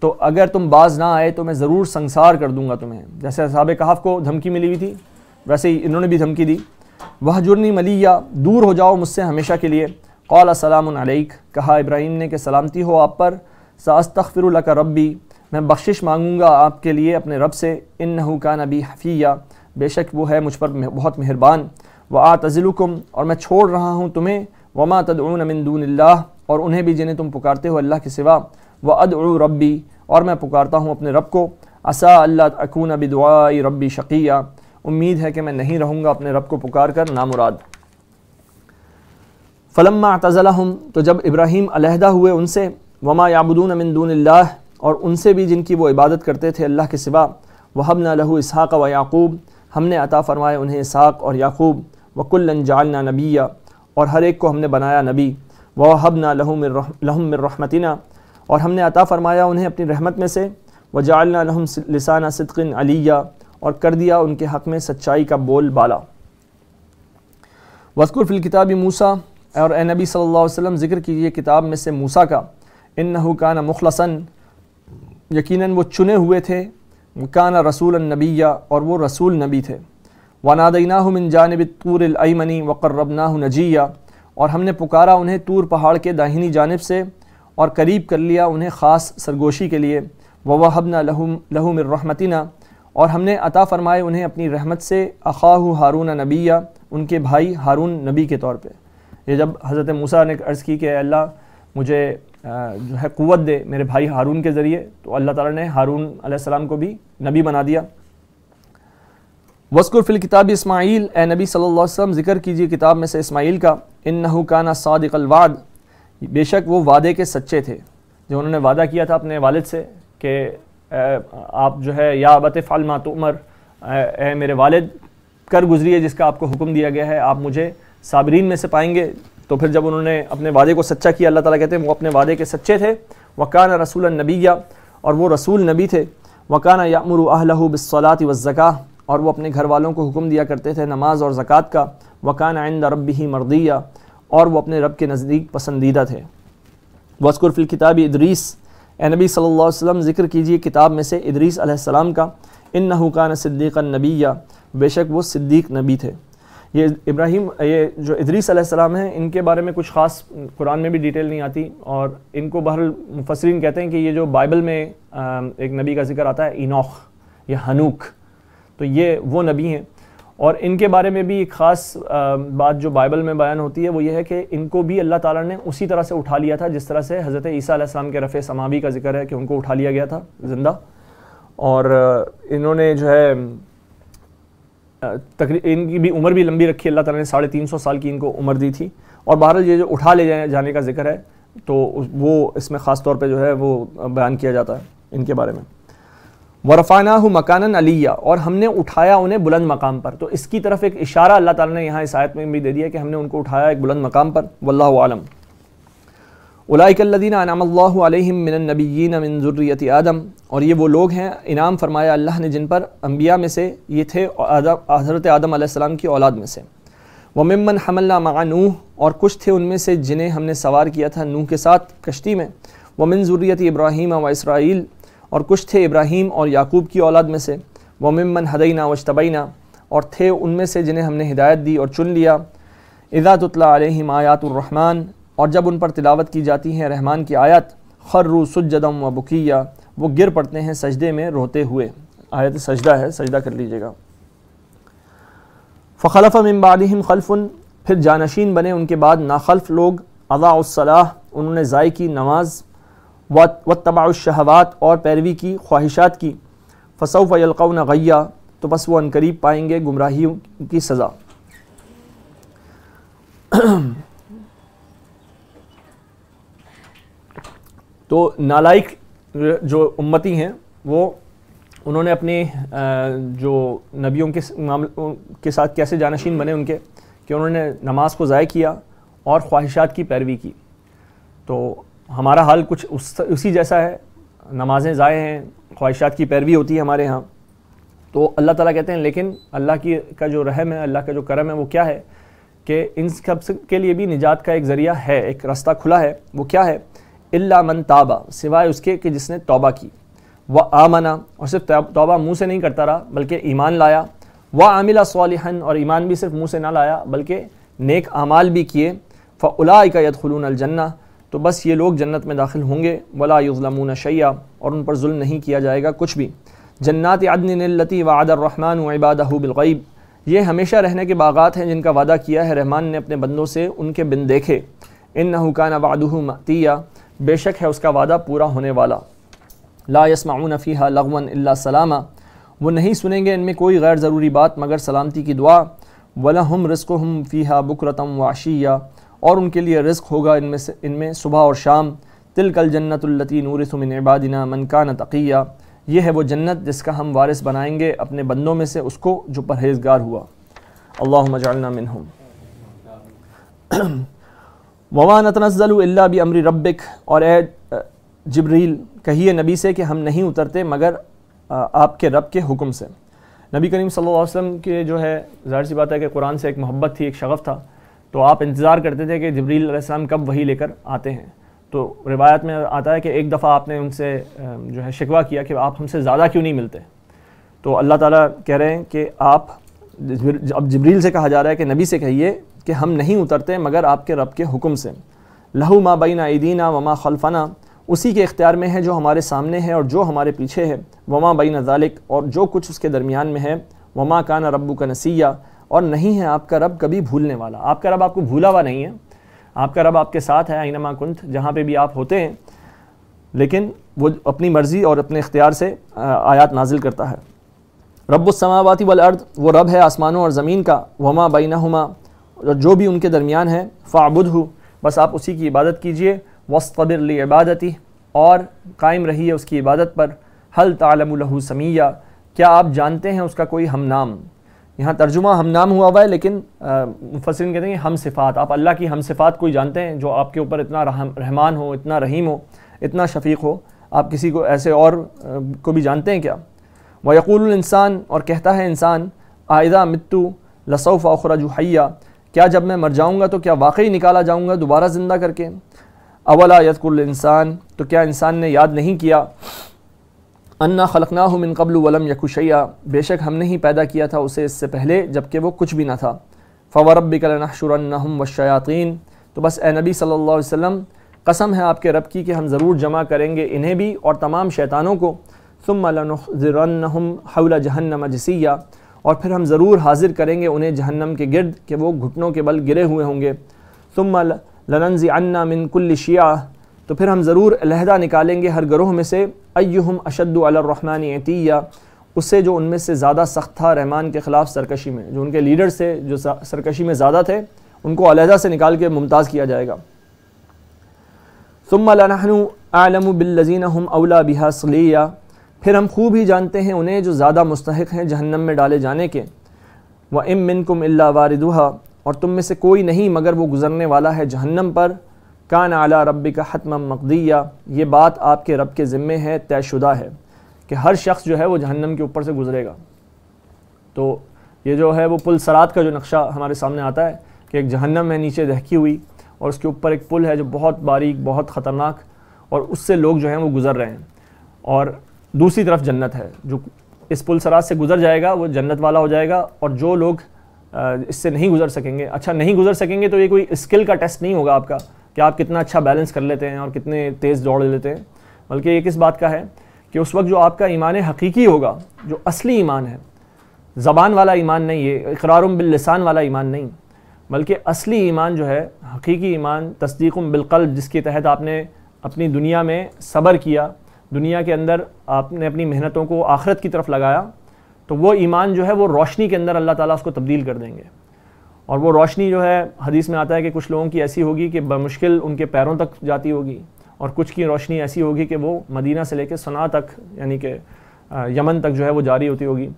तो अगर तुम बाज ना आए तो मैं ज़रूर संसार कर दूंगा तुम्हें जैसे साब कहाफ़ को धमकी मिली हुई थी वैसे ही इन्होंने भी धमकी दी वह जुर्नी मलिया दूर हो जाओ मुझसे हमेशा के लिए कौल सलामक कहा इब्राहिम ने कि सलामती हो आप पर सास्तफ़िर का रबी मैं बख्शिश मांगूंगा आपके लिए अपने रब से इन का नबी हफ़िया बेशक वो है मुझ पर बहुत मेहरबान व आतज़िलकुम और मैं छोड़ रहा हूँ तुम्हें वमा तदमिनदूनल्ला और उन्हें भी जिन्हें तुम पुकारते हो अल्लाह के सिवा व अद रबी और मैं पुकारता हूँ अपने रब को असा अल्लाह अकून दुआ रबी शकिया उम्मीद है कि मैं नहीं रहूँगा अपने रब को पुकार कर नामुराद फ़लम्मा तज़ला हम तो जब इब्राहिम अलहदा हुए उनसे वमा याबुदून अमिनदून और उनसे भी जिनकी वो इबादत करते थे अल्लाह के सिवा वहब लहू इसहाक़ व याकूब हमने अता फ़रमाए उन्हें इसहाक़ और याकूब वकुल्लन जालना नबीया और हर एक को हमने बनाया नबी वहब ना लहम रहमतिना और हमने अता फ़रमाया उन्हें अपनी रहमत में से व जालना लहम लिसाना सिद्किन अलिया और कर दिया उनके हक़ में सच्चाई का बोल बाला वस्कुर फिल किताबी मूसा और ए नबी सल्लल्लाहु अलैहि वसल्लम जिक्र कीजिए किताब में से मूसा का इन नहुकान मुखलसन यकीनन वो चुने हुए थे काना रसूल नबीया और वो रसूल नबी थे वनादना मिन जानब तूरमनी वक़र्रबना नजिया और हमने पुकारा उन्हें तूर पहाड़ के दाहिनी जानब से और करीब कर लिया उन्हें ख़ास सरगोशी के लिए वहबना लहूम लहूमरहमतिना और हमने अता फ़रमाए उन्हें अपनी रहमत से अखाह हारून नबीया उनके भाई हारून नबी के तौर पर ये जब हज़रत मूसा ने अर्ज़ की कि अल्लाह मुझे जो है क़वत दे मेरे भाई हारून के ज़रिए तो अल्लाह ताला ने हारून आसमाम को भी नबी बना दिया वस्कुर फिल किताब इस्माइल ए नबी सल्लल्लाहु अलैहि वसल्लम जिक्र कीजिए किताब में से इस्माइल का इन नहुकाना सादिक अलवाद बेशक वो वादे के सच्चे थे जो उन्होंने वादा किया था अपने वालिद से कि आप जो है या बत फ़ाल मात उमर ए मेरे वालिद कर गुजरी है जिसका आपको हुक्म दिया गया है आप मुझे साबरीन में से पाएंगे तो फिर जब उन्होंने अपने वादे को सच्चा किया अल्लाह ताला कहते हैं वो अपने वादे के सच्चे थे वकान रसूल नबी गया और वो रसूल नबी थे वकाना यामर अहलहू वज़क़ा और वो अपने घर वालों को हुक्म दिया करते थे नमाज और ज़क़़त का वकान आइंद रब ही मरदिया और वह अपने रब के नज़दीक पसंदीदा थे वस्कुरफिल किताबी इदरीस ए नबी सल्लल्लाहु अलैहि वसल्लम ज़िक्र कीजिए किताब में से इदरीस अलैहिस्सलाम का इन नहुकान सिद्दीक नबीया बेशक वो सिद्दीक नबी थे ये इब्राहिम ये जो इदरीस अलैहिस्सलाम हैं इनके बारे में कुछ ख़ास कुरान में भी डिटेल नहीं आती और इनको बहर मुफसरीन कहते हैं कि ये जो बाइबल में एक नबी का जिक्र आता है इनोख या हनूक तो ये वो नबी हैं और इनके बारे में भी एक ख़ास बात जो बाइबल में बयान होती है वो ये है कि इनको भी अल्लाह ताला ने उसी तरह से उठा लिया था जिस तरह से हज़रत ईसी के रफ़े समावी का जिक्र है कि उनको उठा लिया गया था ज़िंदा और इन्होंने जो है तकरी इनकी भी उम्र भी लंबी रखी अल्लाह ताला ने साढ़े तीन सौ साल की इनको उम्र दी थी और बहरहाल ये जो उठा ले जाने का जिक्र है तो वो इसमें ख़ास तौर पर जो है वो बयान किया जाता है इनके बारे में वरफ़ाना मकान अलिया और हमने उठाया उन्हें बुलंद मकाम पर तो इसकी तरफ एक इशारा अल्लाह ताला ने यहाँ इस आयत में भी दे दिया कि हमने उनको उठाया एक बुलंद मकाम पर वल्लम आलम उलाइकल्लिन अनामल्लाम मिननबीन आदम और ये वो लोग हैं इनाम फरमाया अल्लाह ने जिन पर अम्बिया में से ये थे हज़रत आदम आसमाम की औलाद में से वमन हमल्ला मानूह और कुछ थे उनमें से जिन्हें हमने सवार किया था नूह के साथ कश्ती में वमिन ज़ुर्रियत इब्राहिम व इसराइल और कुछ थे इब्राहीम और याकूब की औलाद में से वमिमन हदईना वशतबैना और थे उनमें से जिन्हें हमने हिदायत दी और चुन लिया आलिम आयातुररहमान और जब उन पर तिलावत की जाती हैं रहमान की आयत खर्रू सुजदम व बुकिया वो गिर पड़ते हैं सजदे में रोते हुए आयत सजदा है सजदा कर लीजिएगा फ़लफ़ मम्बादिम खलफुन फिर जानशीन बने उनके बाद नाखल्फ लोग अदाउसलाह उन्होंने ज़ाय की नमाज़ व तबाशहवात और पैरवी की ख्वाहिशात की फसौफ़ यलकौन गैया तो बस वो अनकरीब पाएंगे गुमराही की सज़ा तो नालक जो उम्मती हैं वो उन्होंने अपने जो नबियों के के साथ कैसे जानशीन बने उनके कि उन्होंने नमाज को ज़ाय किया और ख्वाहिशात की पैरवी की तो हमारा हाल कुछ उस उसी जैसा है नमाजें ज़ाय हैं ख्वाहिशात की पैरवी होती है हमारे यहाँ तो अल्लाह ताला कहते हैं लेकिन अल्लाह की का जो रहम है अल्लाह का जो करम है वो क्या है कि इन सब के लिए भी निजात का एक ज़रिया है एक रास्ता खुला है वो क्या है इल्ला मन ताबा सिवाय उसके कि जिसने तौबा की व आमना और सिर्फ तौबा मुँह से नहीं करता रहा बल्कि ईमान लाया व आमिला सालहन और ईमान भी सिर्फ मुँह से ना लाया बल्कि नेक अमाल भी किए फ़लाइका यदखलून अलजन्ना तो बस ये लोग जन्नत में दाखिल होंगे वला युजलमून शैया और उन पर जुल्म नहीं किया जाएगा कुछ भी जन्नात अदनलती वादरहमान इबादहू बिलगैब ये हमेशा रहने के बागात हैं जिनका वादा किया है रहमान ने अपने बंदों से उनके बिन देखे इन नहुकान वादह मतिया बेशक है उसका वादा पूरा होने वाला ला यसमाउन फ़ीहा लगवन अल्ला सलामा वो नहीं सुनेंगे इनमें कोई गैर ज़रूरी बात मगर सलामती की दुआ वला हम रिस्क हम फ़ीहा बकरतम वाशिया और उनके लिए रिस्क होगा इनमें से इनमें सुबह और शाम तिलकल जन्नतुल्लती नूरसमिन इबादिना मनकान तकिया यह है वो जन्नत जिसका हम वारिस बनाएंगे अपने बंदों में से उसको जो परहेजगार हुआ अल्लाह मजालना मिनहम वमान तनज़ल भी अमरी रब्बिक और ए जबरील कहिए नबी से कि हम नहीं उतरते मगर आपके रब के हुक्म से नबी करीम सल्लल्लाहु अलैहि वसल्लम के जो है ज़ाहिर सी बात है कि कुरान से एक मोहब्बत थी एक शगफ़ था तो आप इंतज़ार करते थे कि जबरील कब वही लेकर आते हैं तो रिवायत में आता है कि एक दफ़ा आपने उनसे जो है शिकवा किया कि आप हमसे ज़्यादा क्यों नहीं मिलते तो अल्लाह ताला कह रहे हैं कि आप अब जबरील से कहा जा रहा है कि नबी से कहिए कि हम नहीं उतरते मगर आपके रब के हुक्म से लहू मा बीना ईदीना वमा खलफना उसी के इख्तियार में है जो हमारे सामने है और जो हमारे पीछे है वमा बीना जालिक और जो कुछ उसके दरमियान में है वमा काना रब्बू का नसीया और नहीं है आपका रब कभी भूलने वाला आपका रब आपको भूला हुआ नहीं है आपका रब आपके साथ है आइनमा कुंत जहाँ पे भी आप होते हैं लेकिन वो अपनी मर्ज़ी और अपने इख्तियार से आयात नाजिल करता है रबुलसमावाती अर्द वो रब है आसमानों और ज़मीन का वमा बीना हमा और जो भी उनके दरमियान है फ़ाबुद हो बस आप उसी की इबादत कीजिए वस्तबिर इबादती और कायम रहिए उसकी इबादत पर हल तालमहू समिया क्या आप जानते हैं उसका कोई हम नाम यहाँ तर्जुमा हम नाम हुआ हुआ है लेकिन मुफसिन कहते हैं हम सिफ़ात आप अल्लाह की हम सिफ़ात कोई जानते हैं जो आपके ऊपर इतना रहमान हो इतना रहीम हो इतना शफीक हो आप किसी को ऐसे और को भी जानते हैं क्या वयकुल इंसान और कहता है इंसान आयदा मित्तू लसौफ़ अखरज जुहैया क्या जब मैं मर जाऊँगा तो क्या वाकई निकाला जाऊँगा दोबारा ज़िंदा करके अवला यदकुल इंसान तो क्या इंसान ने याद नहीं किया अन्ना खलकना मिन कबल वलम यकुशैया बेशक हमने ही पैदा किया था उसे इससे पहले जबकि वो कुछ भी ना था फ़वरब व वशायातीन तो बस ए नबी सल्ला वसम कसम है आपके रब की कि हम ज़रूर जमा करेंगे इन्हें भी और तमाम शैतानों को सुमलनहम हौला जहन्नम जसिया और फिर हम ज़रूर हाजिर करेंगे उन्हें जहन्नम के गिरद के वो घुटनों के बल गिरे हुए होंगे सुमल लनजी अन्ना मिनकुल्लिशिया तो फिर हम ज़रूर अलहदा निकालेंगे हर ग्रोह में से अयुम अशद्दुलरहमान एतिया उससे जो उनमें से ज़्यादा सख्त था रहमान के ख़िलाफ़ सरकशी में जो उनके लीडर थे जो सरकशी में ज़्यादा थे उनको अलहदा से निकाल के मुमताज़ किया जाएगा सुमलानु आलम बिल्लजीन हम अवला बिहा सलिया फिर हम खूब ही जानते हैं उन्हें जो ज़्यादा मुस्तक हैं जहन्नम में डाले जाने के व इम मिन कुम अल्ला वारदुहा और तुम में से कोई नहीं मगर वो गुज़रने वाला है जहन्नम पर कान आला रब का हतम मकदिया ये बात आपके रब के ज़िम्मे है तयशुदा है कि हर शख्स जो है वो जहन्नम के ऊपर से गुजरेगा तो ये जो है वो पुल सरात का जो नक्शा हमारे सामने आता है कि एक जहन्नम है नीचे दहकी हुई और उसके ऊपर एक पुल है जो बहुत बारीक बहुत ख़तरनाक और उससे लोग जो हैं वो गुज़र रहे हैं और दूसरी तरफ जन्नत है जो इस पुल सरात से गुज़र जाएगा वो जन्नत वाला हो जाएगा और जो लोग इससे नहीं गुज़र सकेंगे अच्छा नहीं गुज़र सकेंगे तो ये कोई स्किल का टेस्ट नहीं होगा आपका कि आप कितना अच्छा बैलेंस कर लेते हैं और कितने तेज़ दौड़ लेते हैं बल्कि एक इस बात का है कि उस वक्त जो आपका ईमान हकीकी होगा जो असली ईमान है ज़बान वाला ईमान नहीं है इकरार बिल्लिसान वाला ईमान नहीं बल्कि असली ईमान जो है हकीकी ईमान तस्दीक बिलकल जिसके तहत आपने अपनी दुनिया में सब्र किया दुनिया के अंदर आपने अपनी मेहनतों को आखरत की तरफ लगाया तो वो ईमान जो है वो रोशनी के अंदर अल्लाह ताला उसको तब्दील कर देंगे और वो रोशनी जो है हदीस में आता है कि कुछ लोगों की ऐसी होगी कि बमुश्किल उनके पैरों तक जाती होगी और कुछ की रोशनी ऐसी होगी कि वो मदीना से लेकर सना तक यानी कि यमन तक जो है वो जारी होती होगी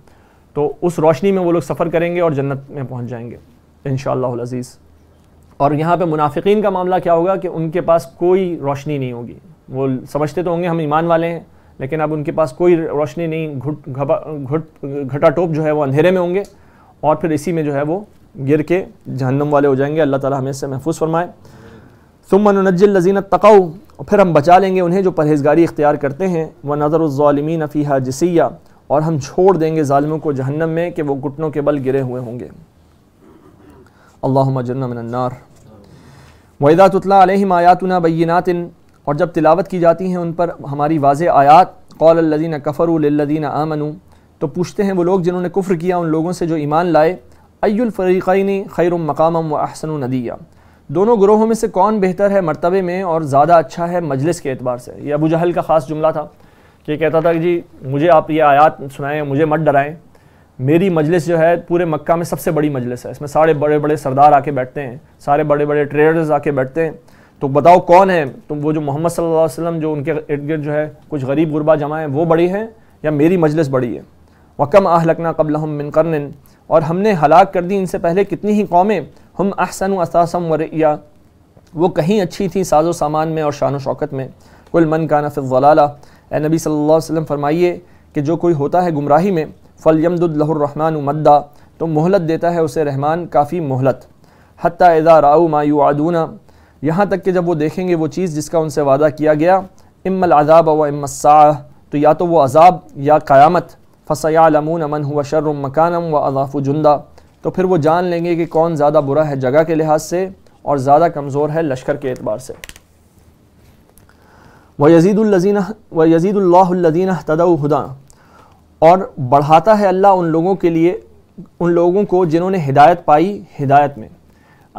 तो उस रोशनी में वो लोग सफ़र करेंगे और जन्नत में पहुँच जाएंगे इन अज़ीज़ और यहाँ पे मुनाफिकीन का मामला क्या होगा कि उनके पास कोई रोशनी नहीं होगी वो समझते तो होंगे हम ईमान वाले हैं लेकिन अब उनके पास कोई रोशनी नहीं घुट घुट टोप जो है वो अंधेरे में होंगे और फिर इसी में जो है वो गिर के जहन्नम वाले हो जाएंगे अल्लाह ताला हमें इससे महफूज फरमाए सुमनजल लजीन तकाऊ और फिर हम बचा लेंगे उन्हें जो परहेजगारी इख्तियार करते हैं व नजरमीन फ़ीहा जसिया और हम छोड़ देंगे ालमों को जहन्नम में कि वो घुटनों के बल गिरे हुए होंगे अल्लाह जन्नार वहीदातम आयातना बैनातिन और जब तिलावत की जाती हैं उन पर हमारी वाज आयात कौलदीन कफ़रुल्लदीन आमनू तो पूछते हैं वो लोग जिन्होंने कुफ़्र किया उन लोगों से जो ईमान लाए अयुलफ़रीक़ैनी खैर मकामम व अहसन नदिया दोनों ग्रोहों में से कौन बेहतर है मरतबे में और ज़्यादा अच्छा है मजलिस के अतबार से यह अबू जहल का ख़ास जुमला था कि कहता था कि जी मुझे आप ये आयात सुनाएं मुझे मत डराएं मेरी मजलिस जो है पूरे मक्का में सबसे बड़ी मजलिस है इसमें सारे बड़े बड़े सरदार आके बैठते हैं सारे बड़े बड़े ट्रेडर्स आके बैठते हैं तो बताओ कौन है तो वो जो मोहम्मद सल्लल्लाहु अलैहि वसल्लम जो उनके इर्द गिर्द जो है कुछ गरीब गुरबा जमा है वो बड़ी हैं या मेरी मजलिस बड़ी है वकम आहलकना कबल हम मिन करन और हमने हलाक कर दी इनसे पहले कितनी ही कौमें हम अहसन असासम वरिया वो कहीं अच्छी थी साजो सामान में और शान शौकत में कुल मन का नफ़लाला ए नबी सल्लल्लाहु अलैहि वसल्लम फरमाइए कि जो कोई होता है गुमराही में फ़लयमदुल्लहरहमान मद्दा तो मोहलत देता है उसे रहमान काफ़ी मोहलत हती एज़ा राऊ मायू आदूना यहाँ तक कि जब वो देखेंगे वो चीज़ जिसका उनसे वादा किया गया इमल अज़ाब व इम्मसाह तो या तो वो अज़ाब या क़यामत फ़सयालमून अमन हुआ शर्र मकानम व अजाफ़ जुंदा तो फिर वो जान लेंगे कि कौन ज़्यादा बुरा है जगह के लिहाज से और ज़्यादा कमज़ोर है लश्कर के एतबार से व यजीदुल्लजीन व यजीदुल्लादीन हुदा और बढ़ाता है अल्लाह उन लोगों के लिए उन लोगों को जिन्होंने हिदायत पाई हिदायत में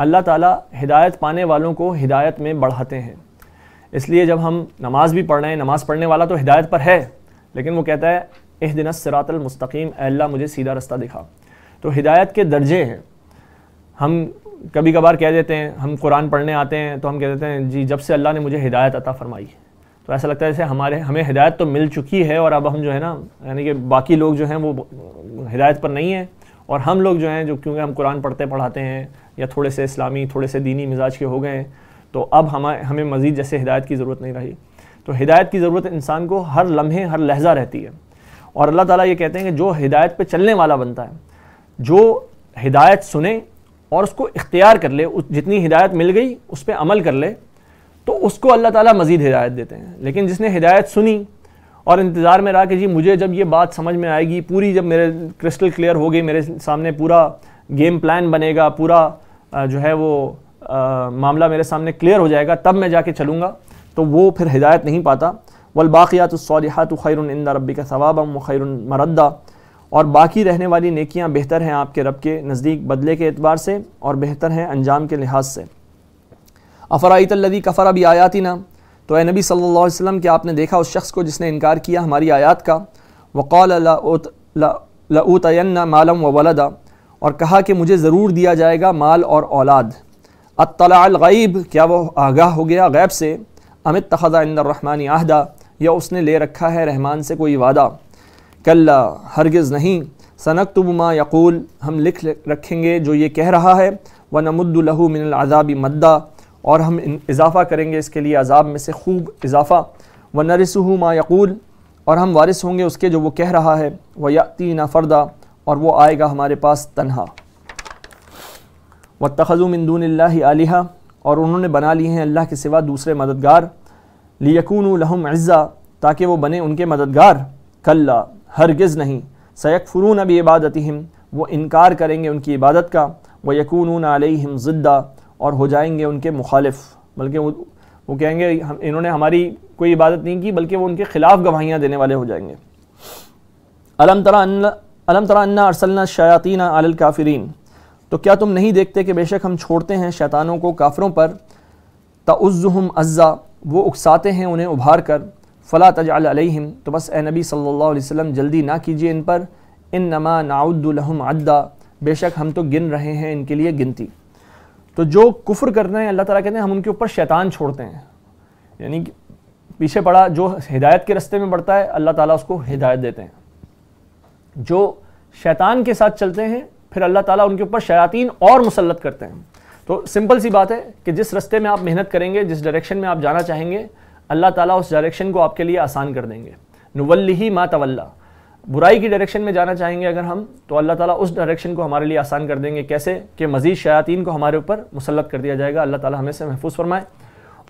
अल्लाह ताला हिदायत पाने वालों को हिदायत में बढ़ाते हैं इसलिए जब हम नमाज भी पढ़ रहे हैं नमाज़ पढ़ने वाला तो हिदायत पर है लेकिन वो कहता है एह दिन सरातलमस्तकीम अल्लाह मुझे सीधा रास्ता दिखा तो हिदायत के दर्जे हैं हम कभी कभार कह देते हैं हम कुरान पढ़ने आते हैं तो हम कह देते हैं जी जब से अल्लाह ने मुझे हिदायत अता फरमाई तो ऐसा लगता है जैसे हमारे हमें हिदायत तो मिल चुकी है और अब हम जो है ना यानी कि बाकी लोग जो हैं वो हिदायत पर नहीं हैं और हम लोग जो हैं जो क्योंकि हम कुरान पढ़ते पढ़ाते हैं या थोड़े से इस्लामी थोड़े से दीनी मिजाज के हो गए हैं तो अब हमें हमें मज़ीद जैसे हिदायत की ज़रूरत नहीं रही तो हिदायत की ज़रूरत इंसान को हर लम्हे हर लहजा रहती है और अल्लाह ताला ये कहते हैं कि जो हिदायत पे चलने वाला बनता है जो हिदायत सुने और उसको इख्तियार कर ले उस जितनी हिदायत मिल गई उस पर अमल कर ले तो उसको अल्लाह ताला मज़ीद हिदायत देते हैं लेकिन जिसने हिदायत सुनी और इंतज़ार में रहा कि जी मुझे जब ये बात समझ में आएगी पूरी जब मेरे क्रिस्टल क्लियर हो गई मेरे सामने पूरा गेम प्लान बनेगा पूरा जो है वो आ, मामला मेरे सामने क्लियर हो जाएगा तब मैं जाके चलूँगा तो वो फिर हिदायत नहीं पाता वलबाक़ियातुलसालहत खैर इंदा रबी का सवाब खैर मरदा और बाकी रहने वाली नेकियाँ बेहतर हैं आपके रब के नज़दीक बदले के अतबार से और बेहतर हैं अंजाम के लिहाज से अफ़राईतल्लदी कफ़रा भी आयाती ना तो ए नबी सल्लल्लाहु अलैहि वसल्लम के आपने देखा उस शख्स को जिसने इनकार किया हमारी आयात का वक़ाल लाऊतयन मालम व वलदा और कहा कि मुझे ज़रूर दिया जाएगा माल और औलाद अतलाल क्या वो आगाह हो गया गैब से अमित तखदा इंदरहमानी आहदा या उसने ले रखा है रहमान से कोई वादा कल्ला हरगिज़ नहीं सनक तुबमा यकूल हम लिख रखेंगे जो ये कह रहा है व नमुद्दलहू मिनलाज़ाबी मद्दा और हम इजाफ़ा करेंगे इसके लिए अजाब में से खूब इजाफ़ा व नरसहू मा यकूल और हम वारिस होंगे उसके जो वो कह रहा है व याती ना फ़रदा और वो आएगा हमारे पास तनहा व तखज़ुमिंदून आलिहा और उन्होंने बना लिए हैं अल्लाह के सिवा दूसरे मददगार लियकून लहम अज़ा ताकि वो बने उनके मददगार कल्ला हरगिज़ नहीं सैक फ़रून अब इबादत हम वो इनकार करेंगे उनकी इबादत का व यकून आलिम ज़िद्दा और हो जाएंगे उनके मुखालिफ बल्कि वो वो कहेंगे हम इन्होंने हमारी कोई इबादत नहीं की बल्कि वो उनके ख़िलाफ़ गवाहियाँ देने वाले हो जाएंगे अलम तरा अन्ना अरसलना शयातीन आलकाफ़रीन तो क्या तुम नहीं देखते कि बेशक हम छोड़ते हैं शैतानों को काफ़रों पर तज़ुम अज़ा वो उकसाते हैं उन्हें उभार कर फ़ला तजालम तो बस ए नबी सल्ला वसम जल्दी ना कीजिए इन पर इन नमा नाउद्दुलहम अद्दा बेशक हम तो गिन रहे हैं इनके लिए गिनती तो जो कुफ्र कर रहे हैं अल्लाह ताला कहते हैं हम उनके ऊपर शैतान छोड़ते हैं यानी पीछे पड़ा जो हिदायत के रस्ते में बढ़ता है अल्लाह ताला उसको हिदायत देते हैं जो शैतान के साथ चलते हैं फिर अल्लाह ताला उनके ऊपर शयातीन और मुसलत करते हैं तो सिंपल सी बात है कि जिस रास्ते में आप मेहनत करेंगे जिस डायरेक्शन में आप जाना चाहेंगे अल्लाह ताला उस डायरेक्शन को आपके लिए आसान कर देंगे नवल्ली ही मा तवल्ला बुराई की डायरेक्शन में जाना चाहेंगे अगर हम तो अल्लाह ताला उस डायरेक्शन को हमारे लिए आसान कर देंगे कैसे कि मजीद शयातीन को हमारे ऊपर मुसलत कर दिया जाएगा अल्लाह ताला हमें से महफूज फरमाए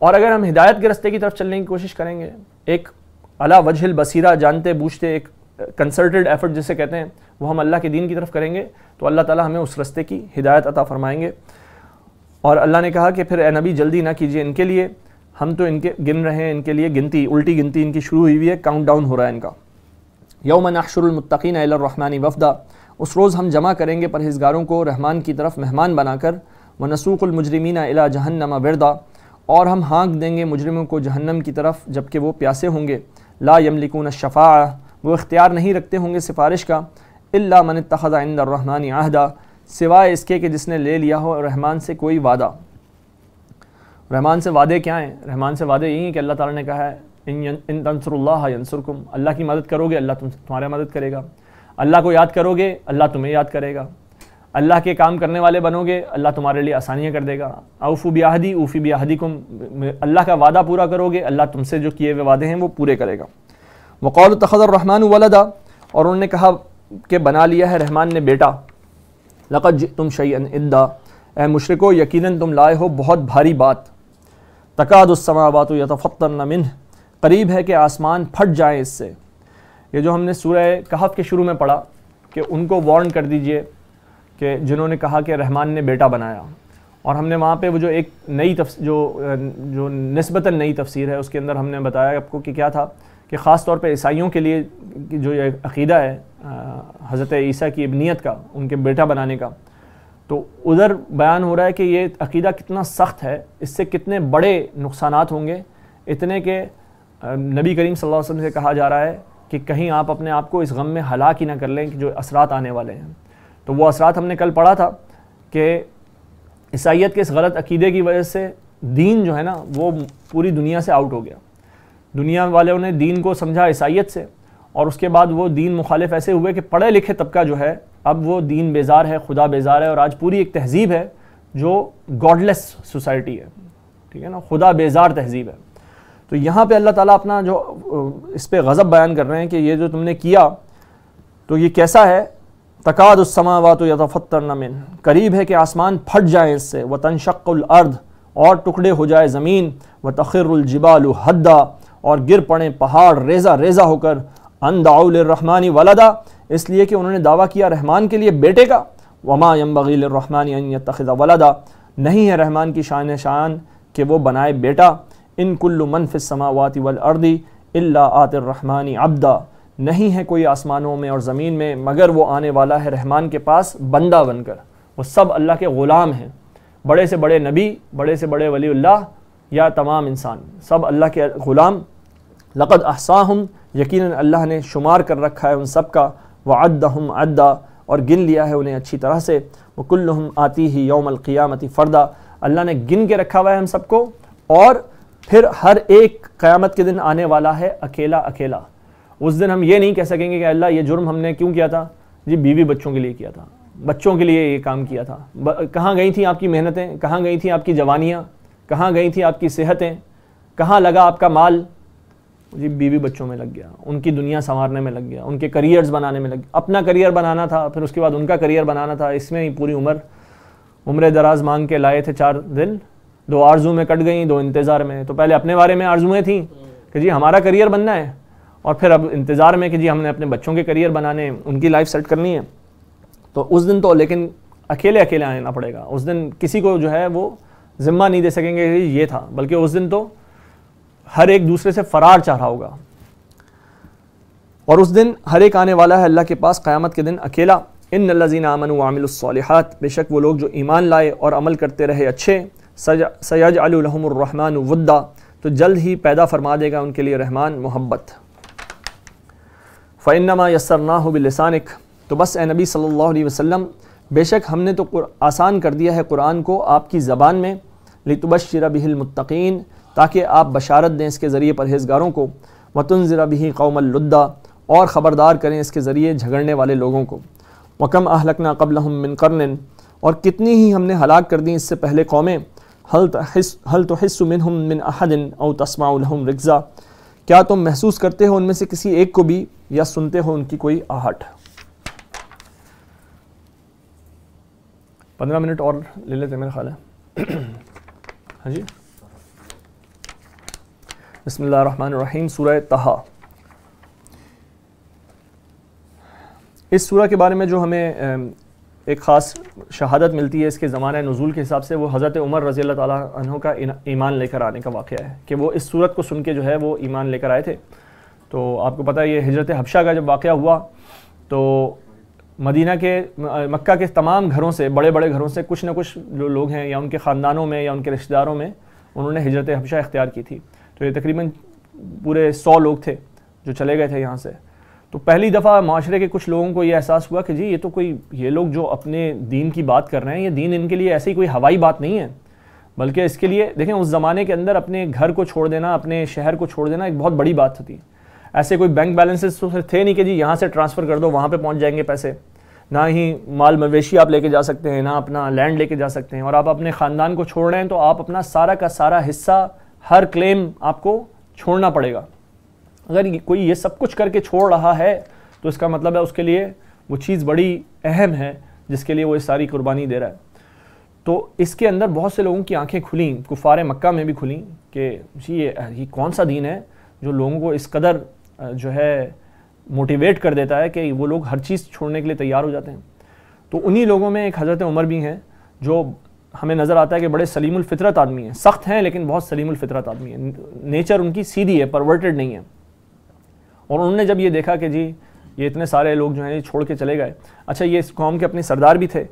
और अगर हम हिदायत के रस्ते की तरफ चलने की कोशिश करेंगे एक अला वजहल बसीरा जानते बूझते एक कंसर्टेड एफर्ट जिसे कहते हैं वो हम अल्लाह के दीन की तरफ करेंगे तो अल्लाह ताली हमें उस रस्ते की हिदायत अता फरमाएंगे और अल्लाह ने कहा कि फिर ए नबी जल्दी ना कीजिए इनके लिए हम तो इनके गिन रहे हैं इनके लिए गिनती उल्टी गिनती इनकी शुरू हुई हुई है काउंट डाउन हो रहा है इनका यौम नक्षरमतकीन अलरहमानी वफदा उस रोज़ हम जमा करेंगे परहेजगारों को रहमान की तरफ मेहमान बनाकर व नसूकमजरमिन अला जहन्नमा वर्दा और हम हाँक देंगे मुजरमों को जहन्नम की तरफ जबकि वो प्यासे होंगे ला यमलिकून शफ़ा वो इख्तियार नहीं रखते होंगे सिफारिश का इल्ला मन तखदा रहमानी आहदा सिवाय इसके कि जिसने ले लिया हो रहमान से कोई वादा रहमान से वादे क्या हैं रहमान से वादे यही हैं कि अल्लाह ताला ने कहा है इन इन तनसरल्ला यनसरकुम अल्लाह की मदद करोगे अल्लाह तुम तुम्हारी मदद करेगा अल्लाह को याद करोगे अल्लाह तुम्हें याद करेगा अल्लाह के काम करने वाले बनोगे अल्लाह तुम्हारे लिए आसानियाँ कर देगा औफ़ू ब्याहदी ऊफ़ी ब्याहदी कुम अल्लाह का वादा पूरा करोगे अल्लाह तुमसे जो किए हुए वादे हैं वो पूरे करेगा वक़ौल तखदर रहमान वलदा और उन्होंने कहा कि बना लिया है रहमान ने बेटा लक़द तुम शैन इद्दा ए मुशरको यकीन तुम लाए हो बहुत भारी बात तकादुस्समावात यतफ़तन मिन करीब है कि आसमान फट जाए इससे ये जो हमने सूर्य कहाव के शुरू में पढ़ा कि उनको वार्न कर दीजिए कि जिन्होंने कहा कि रहमान ने बेटा बनाया और हमने वहाँ पे वो जो एक नई तफ जो जो नस्बता नई तफसीर है उसके अंदर हमने बताया आपको कि क्या था कि ख़ास तौर पर ईसाइयों के लिए जो ये अकीदा है हज़रत ईसा की इबनीत का उनके बेटा बनाने का तो उधर बयान हो रहा है कि ये अकीदा कितना सख्त है इससे कितने बड़े नुकसान होंगे इतने के नबी करीम सल वसम से कहा जा रहा है कि कहीं आप अपने आप को इस गम में हलाक ही ना कर लें कि जो असरात आने वाले हैं तो वो असरात हमने कल पढ़ा था कि ईसाइत के इस गलत अकीदे की वजह से दीन जो है ना वो पूरी दुनिया से आउट हो गया दुनिया वालों ने दीन को समझा ईसाइत से और उसके बाद वो दीन मुखालिफ ऐसे हुए कि पढ़े लिखे तबका जो है अब वो दीन बेजार है खुदा बेजार है और आज पूरी एक तहजीब है जो गॉडलेस सोसाइटी है ठीक है ना खुदा बेजार तहजीब है तो यहाँ पे अल्लाह ताला अपना जो इस पर गज़ब बयान कर रहे हैं कि ये जो तुमने किया तो ये कैसा है तकाद उसमावात यतफ़तरनमिन करीब है कि आसमान फट जाए इससे व तनशक्लअर्द और टुकड़े हो जाए ज़मीन व तखिरजिबाल हद्दा और गिर पड़े पहाड़ रेजा रेजा होकर अनदाउलरहमानी वलदा इसलिए कि उन्होंने दावा किया रहमान के लिए बेटे का वमा यम्बगीलरहमानी तखज़ वलदा नहीं है रहमान की शान शान कि वो बनाए बेटा इन कुल्लु मनफ़िसमावाती वल अर्दी अल्ला आतरहमानी अब्दा नहीं है कोई आसमानों में और ज़मीन में मगर वो आने वाला है रहमान के पास बंदा बनकर वो सब अल्लाह के ग़ुलाम हैं बड़े से बड़े नबी बड़े से बड़े वली या तमाम इंसान सब अल्लाह के ग़ुलाम लक़द अहसाह हम यकीन अल्लाह ने शुमार कर रखा है उन सब का हम अदा और गिन लिया है उन्हें अच्छी तरह से हम आती ही यौम फ़र्दा अल्लाह ने गिन के रखा हुआ है हम सबको और फिर हर एक क़्यामत के दिन आने वाला है अकेला अकेला उस दिन हम ये नहीं कह सकेंगे कि अल्लाह ये जुर्म हमने क्यों किया था जी बीवी बच्चों के लिए किया था बच्चों के लिए ये काम किया था कहाँ गई थी आपकी मेहनतें कहाँ गई थी आपकी जवानियाँ कहाँ गई थी आपकी सेहतें कहाँ लगा आपका माल जी बीवी बच्चों में लग गया उनकी दुनिया संवारने में लग गया उनके करियर्स बनाने में लग गया अपना करियर बनाना था फिर उसके बाद उनका करियर बनाना था इसमें ही पूरी उम्र उम्र दराज मांग के लाए थे चार दिन दो आरजू में कट गई दो इंतज़ार में तो पहले अपने बारे में आरजूएँ थी कि जी हमारा करियर बनना है और फिर अब इंतज़ार में कि जी हमने अपने बच्चों के करियर बनाने उनकी लाइफ सेट करनी है तो उस दिन तो लेकिन अकेले अकेले आना पड़ेगा उस दिन किसी को जो है वो ज़िम्मा नहीं दे सकेंगे ये था बल्कि उस दिन तो हर एक दूसरे से फरार चाह रहा होगा और उस दिन हर एक आने वाला है अल्लाह के पास क़्यामत के दिन अकेला इन नल्लाजीन आमन आमिलसालहत बेशक वो लोग जो ईमान लाए और अमल करते रहे अच्छे सयाज अलहमरहमान वद्दा तो जल्द ही पैदा फरमा देगा उनके लिए रहमान मोहब्बत फ़ैनमा हो बिलसानिक तो बस ए नबी सल्लल्लाहु अलैहि वसल्लम बेशक हमने तो आसान कर दिया है कुरान को आपकी ज़बान में लितबशर बिहिलमतकीन ताकि आप बशारत दें इसके ज़रिए परहेजगारों को वतन ज़रा भी कौमल्दा और ख़बरदार करें इसके ज़रिए झगड़ने वाले लोगों को वकम अहलकना कबल हम मिन करन और कितनी ही हमने हलाक कर दी इससे पहले कौमें हल हल तो हिस्समिन मिन अहदिन और तस्माउलहम रिक्ज़ा क्या तुम महसूस करते हो उनमें से किसी एक को भी या सुनते हो उनकी कोई आहट पंद्रह मिनट और ले लेते मेरा ख्याल है हाँ जी बसमीम सूर तहा इस सूरह के बारे में जो हमें एक ख़ास शहादत मिलती है इसके ज़माना नज़ुल के हिसाब से वो हज़रत उमर रज़ी तहों का ईमान लेकर आने का वाक़ है कि वो इस सूरत को सुन के जो है वो ईमान लेकर आए थे तो आपको पता है ये हजरत हफशा का जब वाक़ हुआ तो मदीना के मक्का के तमाम घरों से बड़े बड़े घरों से कुछ ना कुछ जो लोग हैं या उनके ख़ानदानों में या उनके रिश्तेदारों में उन्होंने हजरत हफशा इख्तियार की थी तो ये तकरीबन पूरे सौ लोग थे जो चले गए थे यहाँ से तो पहली दफ़ा माशरे के कुछ लोगों को ये एहसास हुआ कि जी ये तो कोई ये लोग जो अपने दीन की बात कर रहे हैं ये दीन इनके लिए ऐसी कोई हवाई बात नहीं है बल्कि इसके लिए देखें उस ज़माने के अंदर अपने घर को छोड़ देना अपने शहर को छोड़ देना एक बहुत बड़ी बात होती ऐसे कोई बैंक बैलेंसेस तो थे नहीं कि जी यहाँ से ट्रांसफ़र कर दो वहाँ पर पहुँच जाएंगे पैसे ना ही माल मवेशी आप लेके जा सकते हैं ना अपना लैंड लेके जा सकते हैं और आप अपने ख़ानदान को छोड़ रहे हैं तो आप अपना सारा का सारा हिस्सा हर क्लेम आपको छोड़ना पड़ेगा अगर कोई ये सब कुछ करके छोड़ रहा है तो इसका मतलब है उसके लिए वो चीज़ बड़ी अहम है जिसके लिए वो ये सारी कुर्बानी दे रहा है तो इसके अंदर बहुत से लोगों की आंखें खुली कुफार मक्का में भी खुली कि जी ये ये कौन सा दीन है जो लोगों को इस कदर जो है मोटिवेट कर देता है कि वो लोग हर चीज़ छोड़ने के लिए तैयार हो जाते हैं तो उन्हीं लोगों में एक हज़रत उमर भी हैं जो हमें नज़र आता है कि बड़े सलीम फितरत आदमी हैं सख्त हैं लेकिन बहुत सलीम फितरत आदमी हैं नेचर उनकी सीधी है परवर्टेड नहीं है और उन्होंने जब ये देखा कि जी ये इतने सारे लोग जो हैं ये छोड़ के चले गए अच्छा ये इस कौम के अपने सरदार भी थे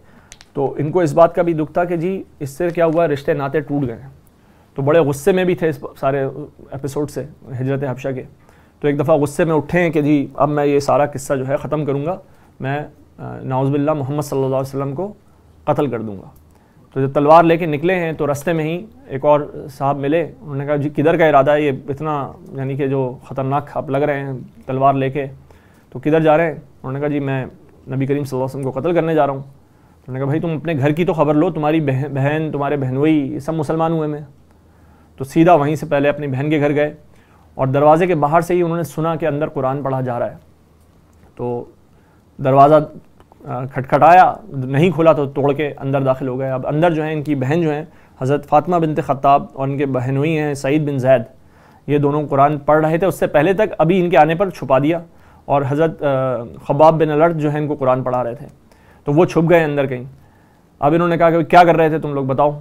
तो इनको इस बात का भी दुख था कि जी इससे क्या हुआ रिश्ते नाते टूट गए तो बड़े गुस्से में भी थे इस सारे एपिसोड से हजरत हबशा के तो एक दफ़ा गुस्से में उठे हैं कि जी अब मैं ये सारा किस्सा जो है ख़त्म करूँगा मैं नाउज़बिल्ला मोहम्मद सल्ला वसम को कत्ल कर दूँगा तो जब तलवार लेके निकले हैं तो रास्ते में ही एक और साहब मिले उन्होंने कहा जी किधर का इरादा है ये इतना यानी कि जो ख़तरनाक आप लग रहे हैं तलवार लेके तो किधर जा रहे हैं उन्होंने कहा जी मैं नबी करीम सल्लल्लाहु अलैहि वसल्लम को कत्ल करने जा रहा हूँ तो उन्होंने कहा भाई तुम अपने घर की तो खबर लो तुम्हारी बहन बहन तुम्हारे बहनोई ये सब मुसलमान हुए मैं तो सीधा वहीं से पहले अपनी बहन के घर गए और दरवाजे के बाहर से ही उन्होंने सुना कि अंदर कुरान पढ़ा जा रहा है तो दरवाज़ा खटखटाया नहीं खोला तो तोड़ के अंदर दाखिल हो गए अब अंदर जो है इनकी बहन जो है हज़रत फ़ातिमा बिनत ख़त्ताब और इनके बहनोई हैं सईद बिन जैद ये दोनों कुरान पढ़ रहे थे उससे पहले तक अभी इनके आने पर छुपा दिया और हज़रत खबाब बिन अलर्ट जो है इनको कुरान पढ़ा रहे थे तो वो छुप गए अंदर कहीं अब इन्होंने कहा कि क्या कर रहे थे तुम लोग बताओ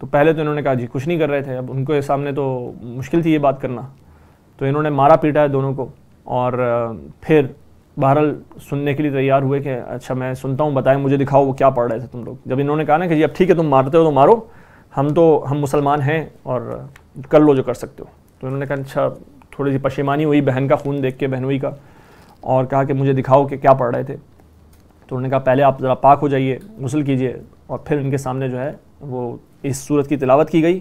तो पहले तो इन्होंने कहा जी कुछ नहीं कर रहे थे अब उनके सामने तो मुश्किल थी ये बात करना तो इन्होंने मारा पीटा है दोनों को और फिर बहरहाल सुनने के लिए तैयार हुए कि अच्छा मैं सुनता हूँ बताएं मुझे दिखाओ वो क्या पढ़ रहे थे तुम लोग जब इन्होंने कहा ना कि जी अब ठीक है तुम मारते हो तो मारो हम तो हम मुसलमान हैं और कर लो जो कर सकते हो तो इन्होंने कहा अच्छा थोड़ी सी पशेमानी हुई बहन का खून देख के बहनोई का और कहा कि मुझे दिखाओ कि क्या पढ़ रहे थे तो उन्होंने कहा पहले आप ज़रा पाक हो जाइए गसल कीजिए और फिर उनके सामने जो है वो इस सूरत की तिलावत की गई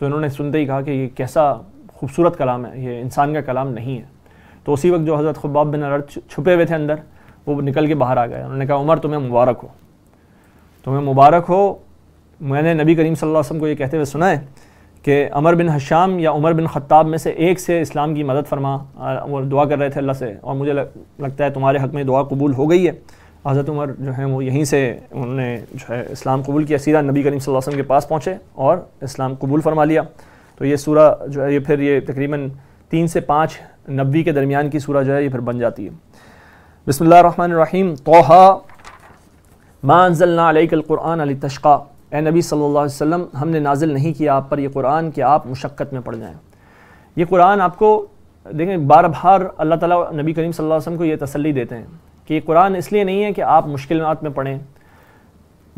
तो इन्होंने सुनते ही कहा कि ये कैसा खूबसूरत कलाम है ये इंसान का कलाम नहीं है तो उसी वक्त जो हज़रत खुबाब बिन अरर छुपे हुए थे अंदर वो निकल के बाहर आ गए उन्होंने कहा उमर तुम्हें मुबारक हो तुम्हें मुबारक हो मैंने नबी करीम सल्लल्लाहु अलैहि वसल्लम को ये कहते हुए सुना है कि अमर बिन हशाम या उमर बिन ख़त्ताब में से एक से इस्लाम की मदद फरमा और दुआ कर रहे थे अल्लाह से और मुझे लगता है तुम्हारे हक़ में दुआ कबूल हो गई है हज़रत उमर जो है वो यहीं से उन्होंने जो है इस्लाम कबूल किया सीधा नबी करीम सल्लल्लाहु अलैहि वसल्लम के पास पहुँचे और इस्लाम कबूल फरमा लिया तो ये सूरा जो है ये फिर ये तकरीबन तीन से पाँच नब्बे के दरमियान की सूरह जो है ये फिर बन जाती है बसमीम तोहा अली तशक़ा ए नबी सल्लल्लाहु अलैहि वसल्लम हमने नाजिल नहीं किया आप पर यह कुरान कि आप मुशक्क़त में पड़ जाएँ ये कुरान आपको देखें बार बार अल्लाह ताला नबी करीम सल्लल्लाहु अलैहि वसल्लम को ये तसल्ली देते हैं कि ये कुरान इसलिए नहीं है कि आप मुश्किल में पढ़ें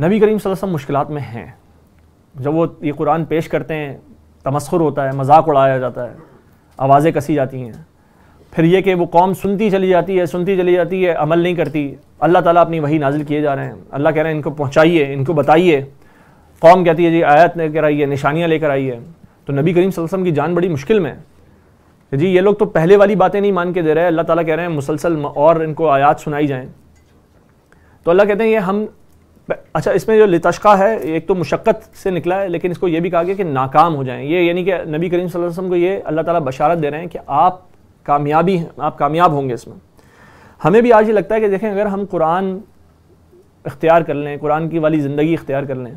नबी करीम वसल्लम मुश्किल में हैं जब वो ये कुरान पेश करते हैं तमस्खुर होता है मजाक उड़ाया जाता है आवाज़ें कसी जाती हैं फिर ये कि वो कौम सुनती चली जाती है सुनती चली जाती है अमल नहीं करती अल्लाह ताला अपनी वही नाजिल किए जा रहे हैं अल्लाह कह रहे हैं इनको पहुँचाइए इनको बताइए कौम कहती है जी आयत लेकर आइए निशानियाँ लेकर आइए तो नबी करीम वसल्लम की जान बड़ी मुश्किल में है जी ये लोग तो पहले वाली बातें नहीं मान के दे रहे हैं अल्लाह ताला कह रहे हैं मुसलसल और इनको आयात सुनाई जाएँ तो अल्लाह कहते हैं ये हम अच्छा इसमें जो लितशका है एक तो मुशक्क़त से निकला है लेकिन इसको ये भी कहा गया कि नाकाम हो जाएं ये यानी कि नबी करीम सल्लल्लाहु अलैहि वसल्लम को ये अल्लाह ताला बशारत दे रहे हैं कि आप कामयाबी आप कामयाब होंगे इसमें हमें भी आज ये लगता है कि देखें अगर हम कुरान इख्तियार कर लें कुरान की वाली ज़िंदगी इख्तियार कर लें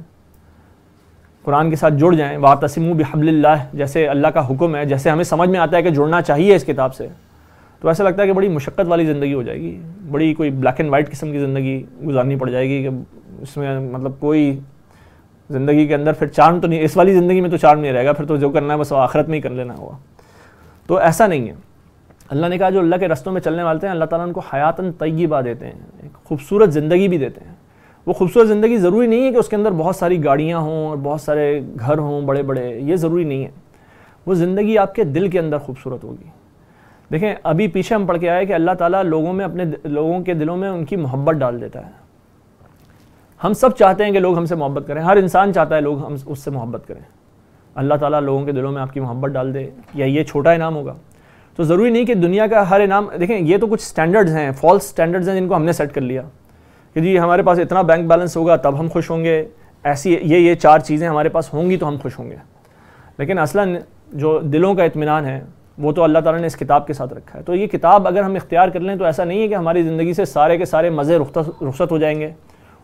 कुरान के साथ जुड़ जाएँ वातसम बहमल्ला जैसे अल्लाह का हुक्म है जैसे हमें समझ में आता है कि जुड़ना चाहिए इस किताब से तो ऐसा लगता है कि बड़ी मुशक्क़त वाली ज़िंदगी हो जाएगी बड़ी कोई ब्लैक एंड वाइट किस्म की ज़िंदगी गुजारनी पड़ जाएगी कि इसमें मतलब कोई ज़िंदगी के अंदर फिर चार्म तो नहीं इस वाली ज़िंदगी में तो चार्म नहीं रहेगा फिर तो जो करना है बस आखिरत में ही कर लेना होगा तो ऐसा नहीं है अल्लाह ने कहा जो अल्लाह के रस्तों में चलने वाले हैं अल्लाह ताला उनको हयातन तय्यबा देते हैं एक खूबसूरत ज़िंदगी भी देते हैं वो खूबसूरत ज़िंदगी ज़रूरी नहीं है कि उसके अंदर बहुत सारी गाड़ियाँ हों और बहुत सारे घर हों बड़े बड़े ये ज़रूरी नहीं है वो ज़िंदगी आपके दिल के अंदर खूबसूरत होगी देखें अभी पीछे हम पढ़ के आए कि अल्लाह ताला लोगों में अपने लोगों के दिलों में उनकी मोहब्बत डाल देता है हम सब चाहते हैं कि लोग हमसे मोहब्बत करें हर इंसान चाहता है लोग हम उससे मोहब्बत करें अल्लाह ताला लोगों के दिलों में आपकी मोहब्बत डाल दे या ये छोटा इनाम होगा तो ज़रूरी नहीं कि दुनिया का हर इनाम देखें ये तो कुछ स्टैंडर्ड्स हैं फॉल्स स्टैंडर्ड्स हैं जिनको हमने सेट कर लिया कि जी हमारे पास इतना बैंक बैलेंस होगा तब हम खुश होंगे ऐसी ये ये चार चीज़ें हमारे पास होंगी तो हम खुश होंगे लेकिन असला जो दिलों का इतमान है वो तो अल्लाह ताला ने इस किताब के साथ रखा है तो ये किताब अगर हम इख्तियार कर लें तो ऐसा नहीं है कि हमारी ज़िंदगी से सारे के सारे मज़े रुखसत हो जाएंगे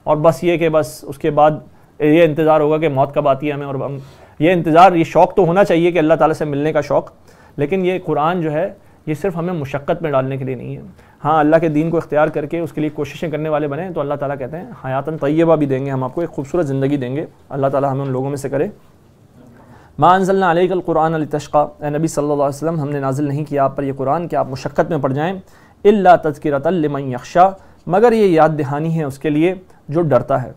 और बस ये कि बस उसके बाद ये इंतज़ार होगा कि मौत कब आती है हमें और हम ये इंतज़ार ये शौक़ तो होना चाहिए कि अल्लाह ताला से मिलने का शौक़ लेकिन ये कुरान जो है ये सिर्फ हमें मुशक्क़त में डालने के लिए नहीं है हाँ अल्लाह के दीन को इख्तियार करके उसके लिए कोशिशें करने वाले बने तो अल्लाह ताला कहते हैं हयातन तय्यबा भी देंगे हम आपको एक खूबसूरत ज़िंदगी देंगे अल्लाह ताला हमें उन लोगों में से करे कुरान अली तशक़ा नबी सल्लल्लाहु अलैहि वसल्लम हमने नाजिल नहीं किया आप पर यह कुरान कि आप मुशक्क़त में पड़ जाएँ अल्ला तस्करतलमन यक्षा मगर ये याद दहानी है उसके लिए जो डरता है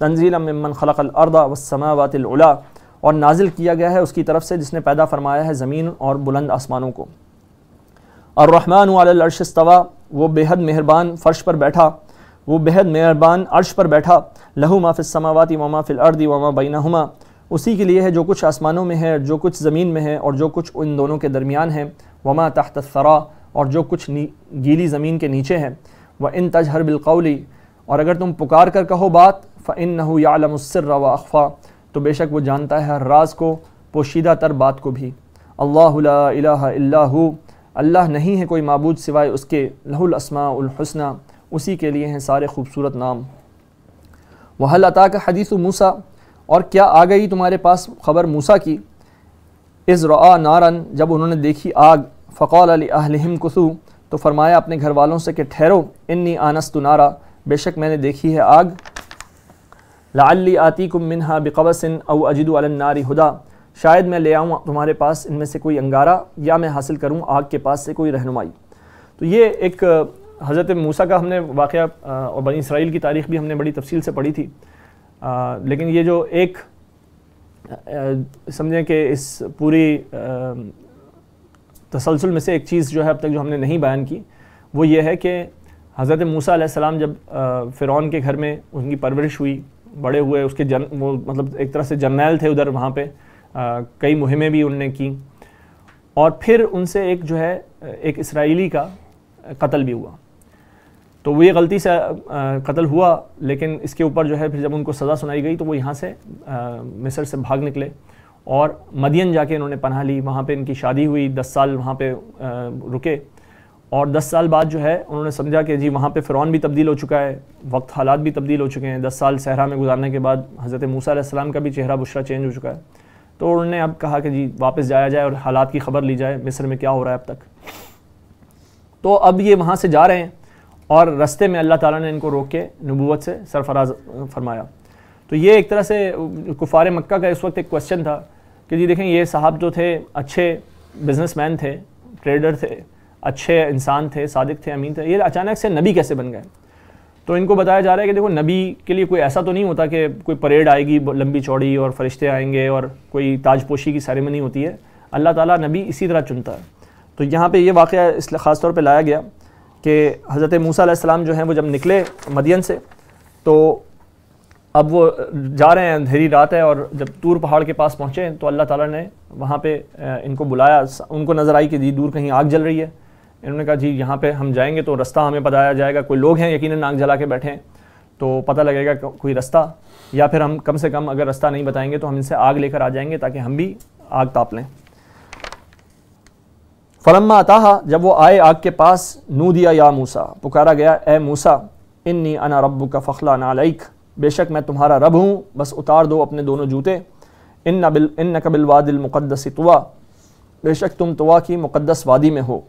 तंजील ममन खलक अरदा वसमावातला और नाजिल किया गया है उसकी तरफ से जिसने पैदा फरमाया है ज़मीन और बुलंद आसमानों को और रहमान अरशस्तवा वो बेहद मेहरबान फ़र्श पर बैठा वो बेहद मेहरबान अर्श पर बैठा लहू माफ़िलसमावती वमा फ़िलर्दी वमा बैना उसी के लिए है जो कुछ आसमानों में है जो कुछ ज़मीन में है और जो कुछ उन दोनों के दरमियान है वमा तहत सरा और जो कुछ गीली ज़मीन के नीचे है व इन तजहर बिलकौली और अगर तुम पुकार कर कहो बात फ़िन नहु यालमसर व अखफ़ा तो बेशक वो जानता है हर राज को पोशीदा तर बात को भी अल्लाह अल्लाह नहीं है कोई मबूद सिवाय उसके लहुलसमाउलहसना उसी के लिए हैं सारे खूबसूरत नाम वहल अता का हदीस मूसा और क्या आ गई तुम्हारे पास खबर मूसा की इज़ रआ नारन जब उन्होंने देखी आग फ़कौल अली अहलहम कसू तो फरमाया अपने घर वालों से कि ठहरो इन्नी आनस्तु नारा बेशक मैंने देखी है आग लाली आती कुम मिनहा बेकबसिन अव नारी हुदा शायद मैं ले आऊँ तुम्हारे पास इनमें से कोई अंगारा या मैं हासिल करूँ आग के पास से कोई रहनुमाई तो ये एक हज़रत मूसा का हमने वाक़ और बनी इसराइल की तारीख़ भी हमने बड़ी तफसील से पढ़ी थी आ, लेकिन ये जो एक समझें कि इस पूरी तसलसल में से एक चीज़ जो है अब तक जो हमने नहीं बयान की वो ये है कि हज़रत मूसा जब फ़िरौन के घर में उनकी परवरिश हुई बड़े हुए उसके जन वो मतलब एक तरह से जर्नैल थे उधर वहाँ पे कई मुहिमें भी उनने की और फिर उनसे एक जो है एक इसराइली का कत्ल भी हुआ तो वो ये गलती से कत्ल हुआ लेकिन इसके ऊपर जो है फिर जब उनको सज़ा सुनाई गई तो वो यहाँ से मिस्र से भाग निकले और मदियन जाके इन्होंने पनाह ली वहाँ पे इनकी शादी हुई दस साल वहाँ पे रुके और 10 साल बाद जो है उन्होंने समझा कि जी वहाँ पे फ़िरौन भी तब्दील हो चुका है वक्त हालात भी तब्दील हो चुके हैं 10 साल सहरा में गुजारने के बाद हज़रत मूसा का भी चेहरा बुशरा चेंज हो चुका है तो उन्होंने अब कहा कि जी वापस जाया जाए और हालात की खबर ली जाए मिस्र में क्या हो रहा है अब तक तो अब ये वहाँ से जा रहे हैं और रस्ते में अल्लाह ताला ने इनको रोक के नबूत से सरफराज फरमाया तो ये एक तरह से कुफार मक्का का इस वक्त एक क्वेश्चन था कि जी देखें ये साहब जो थे अच्छे बिजनेसमैन थे ट्रेडर थे अच्छे इंसान थे सादिक थे अमीन थे ये अचानक से नबी कैसे बन गए तो इनको बताया जा रहा है कि देखो नबी के लिए कोई ऐसा तो नहीं होता कि कोई परेड आएगी लंबी चौड़ी और फरिश्ते आएंगे और कोई ताजपोशी की सेरेमनी होती है अल्लाह ताला नबी इसी तरह चुनता है तो यहाँ पे ये वाक़ इसलिए ख़ास तौर पे लाया गया कि हज़रत मूसा जो हैं वो जब निकले मदियन से तो अब वो जा रहे हैं अंधेरी रात है और जब तूर पहाड़ के पास पहुँचे तो अल्लाह ताला ने वहाँ पे इनको बुलाया उनको नज़र आई कि जी दूर कहीं आग जल रही है इन्होंने कहा जी यहाँ पे हम जाएंगे तो रास्ता हमें बताया जाएगा कोई लोग हैं यकीन नाक जला के बैठे हैं तो पता लगेगा कोई रास्ता या फिर हम कम से कम अगर रास्ता नहीं बताएंगे तो हम इनसे आग लेकर आ जाएंगे ताकि हम भी आग ताप लें फलम्मा अताहा जब वो आए आग के पास नू दिया या मूसा पुकारा गया ए मूसा इन्नी अना रब का फ़खला लाइक बेशक मैं तुम्हारा रब हूँ बस उतार दो अपने दोनों जूते इन नबिल इन नकबिल वादिल मुक़दस तुआ बेशक तुम तुआ की मुक़दस वादी में हो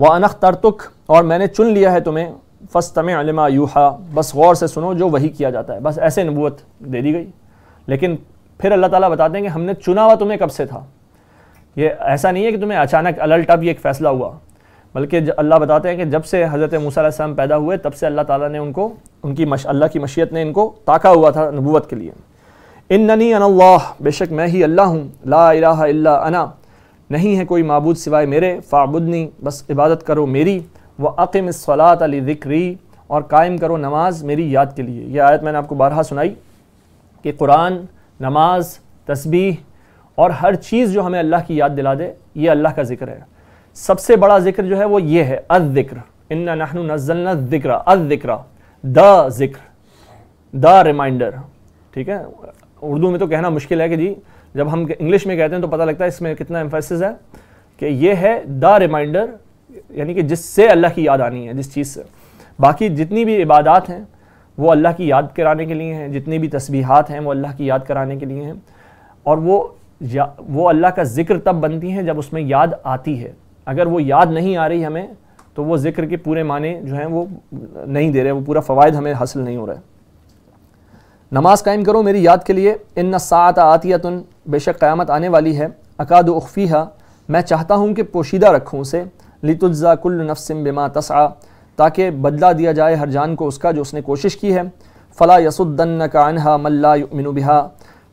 व अनख तरतुक और मैंने चुन लिया है तुम्हें फ़स तम अलमा यूहा बस गौर से सुनो जो वही किया जाता है बस ऐसे नबूत दे दी गई लेकिन फिर अल्लाह ताला बताते हैं कि हमने चुना हुआ तुम्हें कब से था ये ऐसा नहीं है कि तुम्हें अचानक अलर्ट अब ये एक फ़ैसला हुआ बल्कि अल्लाह बताते हैं कि जब से हज़रत मूसम पैदा हुए तब से अल्लाह ताला ने उनको उनकी मश अल्लाह की मशीत ने इनको ताका हुआ था नबूत के लिए इन ननी अनल्ला बेशक मैं ही अल्लाह हूँ ला इला अना नहीं है कोई मबूद सिवाय मेरे फ़ाबुदनी बस इबादत करो मेरी व अकम सलात अली ज़िक्री और कायम करो नमाज मेरी याद के लिए यह आयत मैंने आपको बारह सुनाई कि कुरान नमाज तस्बी और हर चीज़ जो हमें अल्लाह की याद दिला दे ये अल्लाह का ज़िक्र है सबसे बड़ा ज़िक्र जो है वो ये है अज़िक्र इन्ना नहनु नजलना ज़िक्र अज़िक्र द ज़िक्र द रिमाइंडर ठीक है उर्दू में तो कहना मुश्किल है कि जी जब हम इंग्लिश में कहते हैं तो पता लगता है इसमें कितना एम्फेसिस है कि ये है द रिमाइंडर यानी कि जिससे अल्लाह की याद आनी है जिस चीज़ से बाकी जितनी भी इबादत हैं वो अल्लाह की याद कराने के लिए हैं जितनी भी तस्बीहात हैं वो अल्लाह की याद कराने के लिए हैं और वो या वो अल्लाह का जिक्र तब बनती हैं जब उसमें याद आती है अगर वो याद नहीं आ रही हमें तो वो जिक्र के पूरे माने जो हैं वो नहीं दे रहे वो पूरा फ़वाद हमें हासिल नहीं हो रहा है नमाज कायम करो मेरी याद के लिए इन सात आतियतन बेशक क़्यामत आने वाली है अकाद उखफ़ी मैं चाहता हूँ कि पोशीदा रखूँ उसे लितुजाकुल नफसम बिमा तसा ताकि बदला दिया जाए हर जान को उसका जो उसने कोशिश की है फ़ला यसुद्दन का अनहा मल्ला बिहा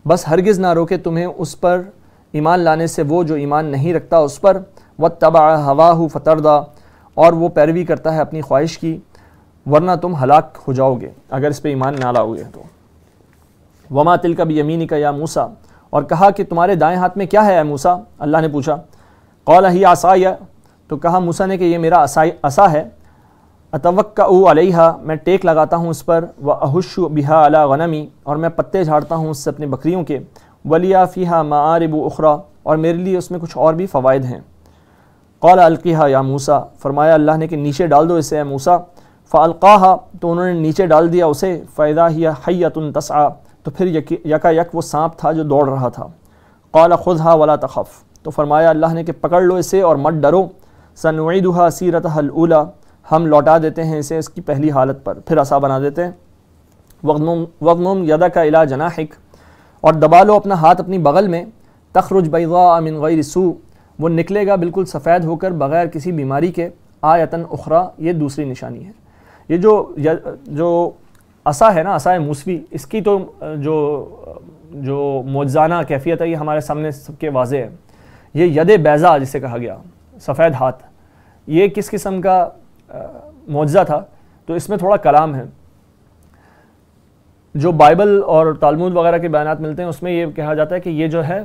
बस हरगिज़ ना रोके तुम्हें उस पर ईमान लाने से वो जो ईमान नहीं रखता उस पर व तबा हवाह फतरदा और वो पैरवी करता है अपनी ख्वाहिश की वरना तुम हलाक हो जाओगे अगर इस पर ईमान ना लाओगे तो वमा तिल का भी यमीनी का या मूसा और कहा कि तुम्हारे दाएं हाथ में क्या है मूसा अल्लाह ने पूछा कौल ही आसा तो कहा मूसा ने कि ये मेरा असा असा है अतवक्का अलैहा मैं टेक लगाता हूँ उस पर व अहुश बिहा अला गनमी और मैं पत्ते झाड़ता हूँ उससे अपनी बकरियों के वलिया फ़िहा मारब उखरा और मेरे लिए उसमें कुछ और भी फ़वाद हैं कौल अलक़ा या मूसा फरमाया अल्लाह ने कि नीचे डाल दो इसे मूसा फ़ालक़ा तो उन्होंने नीचे डाल दिया उसे फ़ायदा ही हैतन तसा तो फिर यकायक यका यक वो सांप था जो दौड़ रहा था कौला खुद हा वाला तखफ़ तो फरमाया अल्लाह ने कि पकड़ लो इसे और मत डरो दुहा सीरत हलूला हम लौटा देते हैं इसे इसकी पहली हालत पर फिर असा बना देते हैं वगनुम यदा का इला जनाहिक और दबा लो अपना हाथ अपनी बगल में तखरुज बैगा अमिन गई रसू वो निकलेगा बिल्कुल सफ़ेद होकर बग़ैर किसी बीमारी के आयतन उखरा ये दूसरी निशानी है ये जो जो असा है ना असा मूसवी इसकी तो जो जो मोजाना कैफियत है ये हमारे सामने सबके वाजे है ये यद बैज़ा जिसे कहा गया सफ़ेद हाथ ये किस किस्म का मुआजा था तो इसमें थोड़ा कलाम है जो बाइबल और तालमूद वगैरह के बयान मिलते हैं उसमें ये कहा जाता है कि ये जो है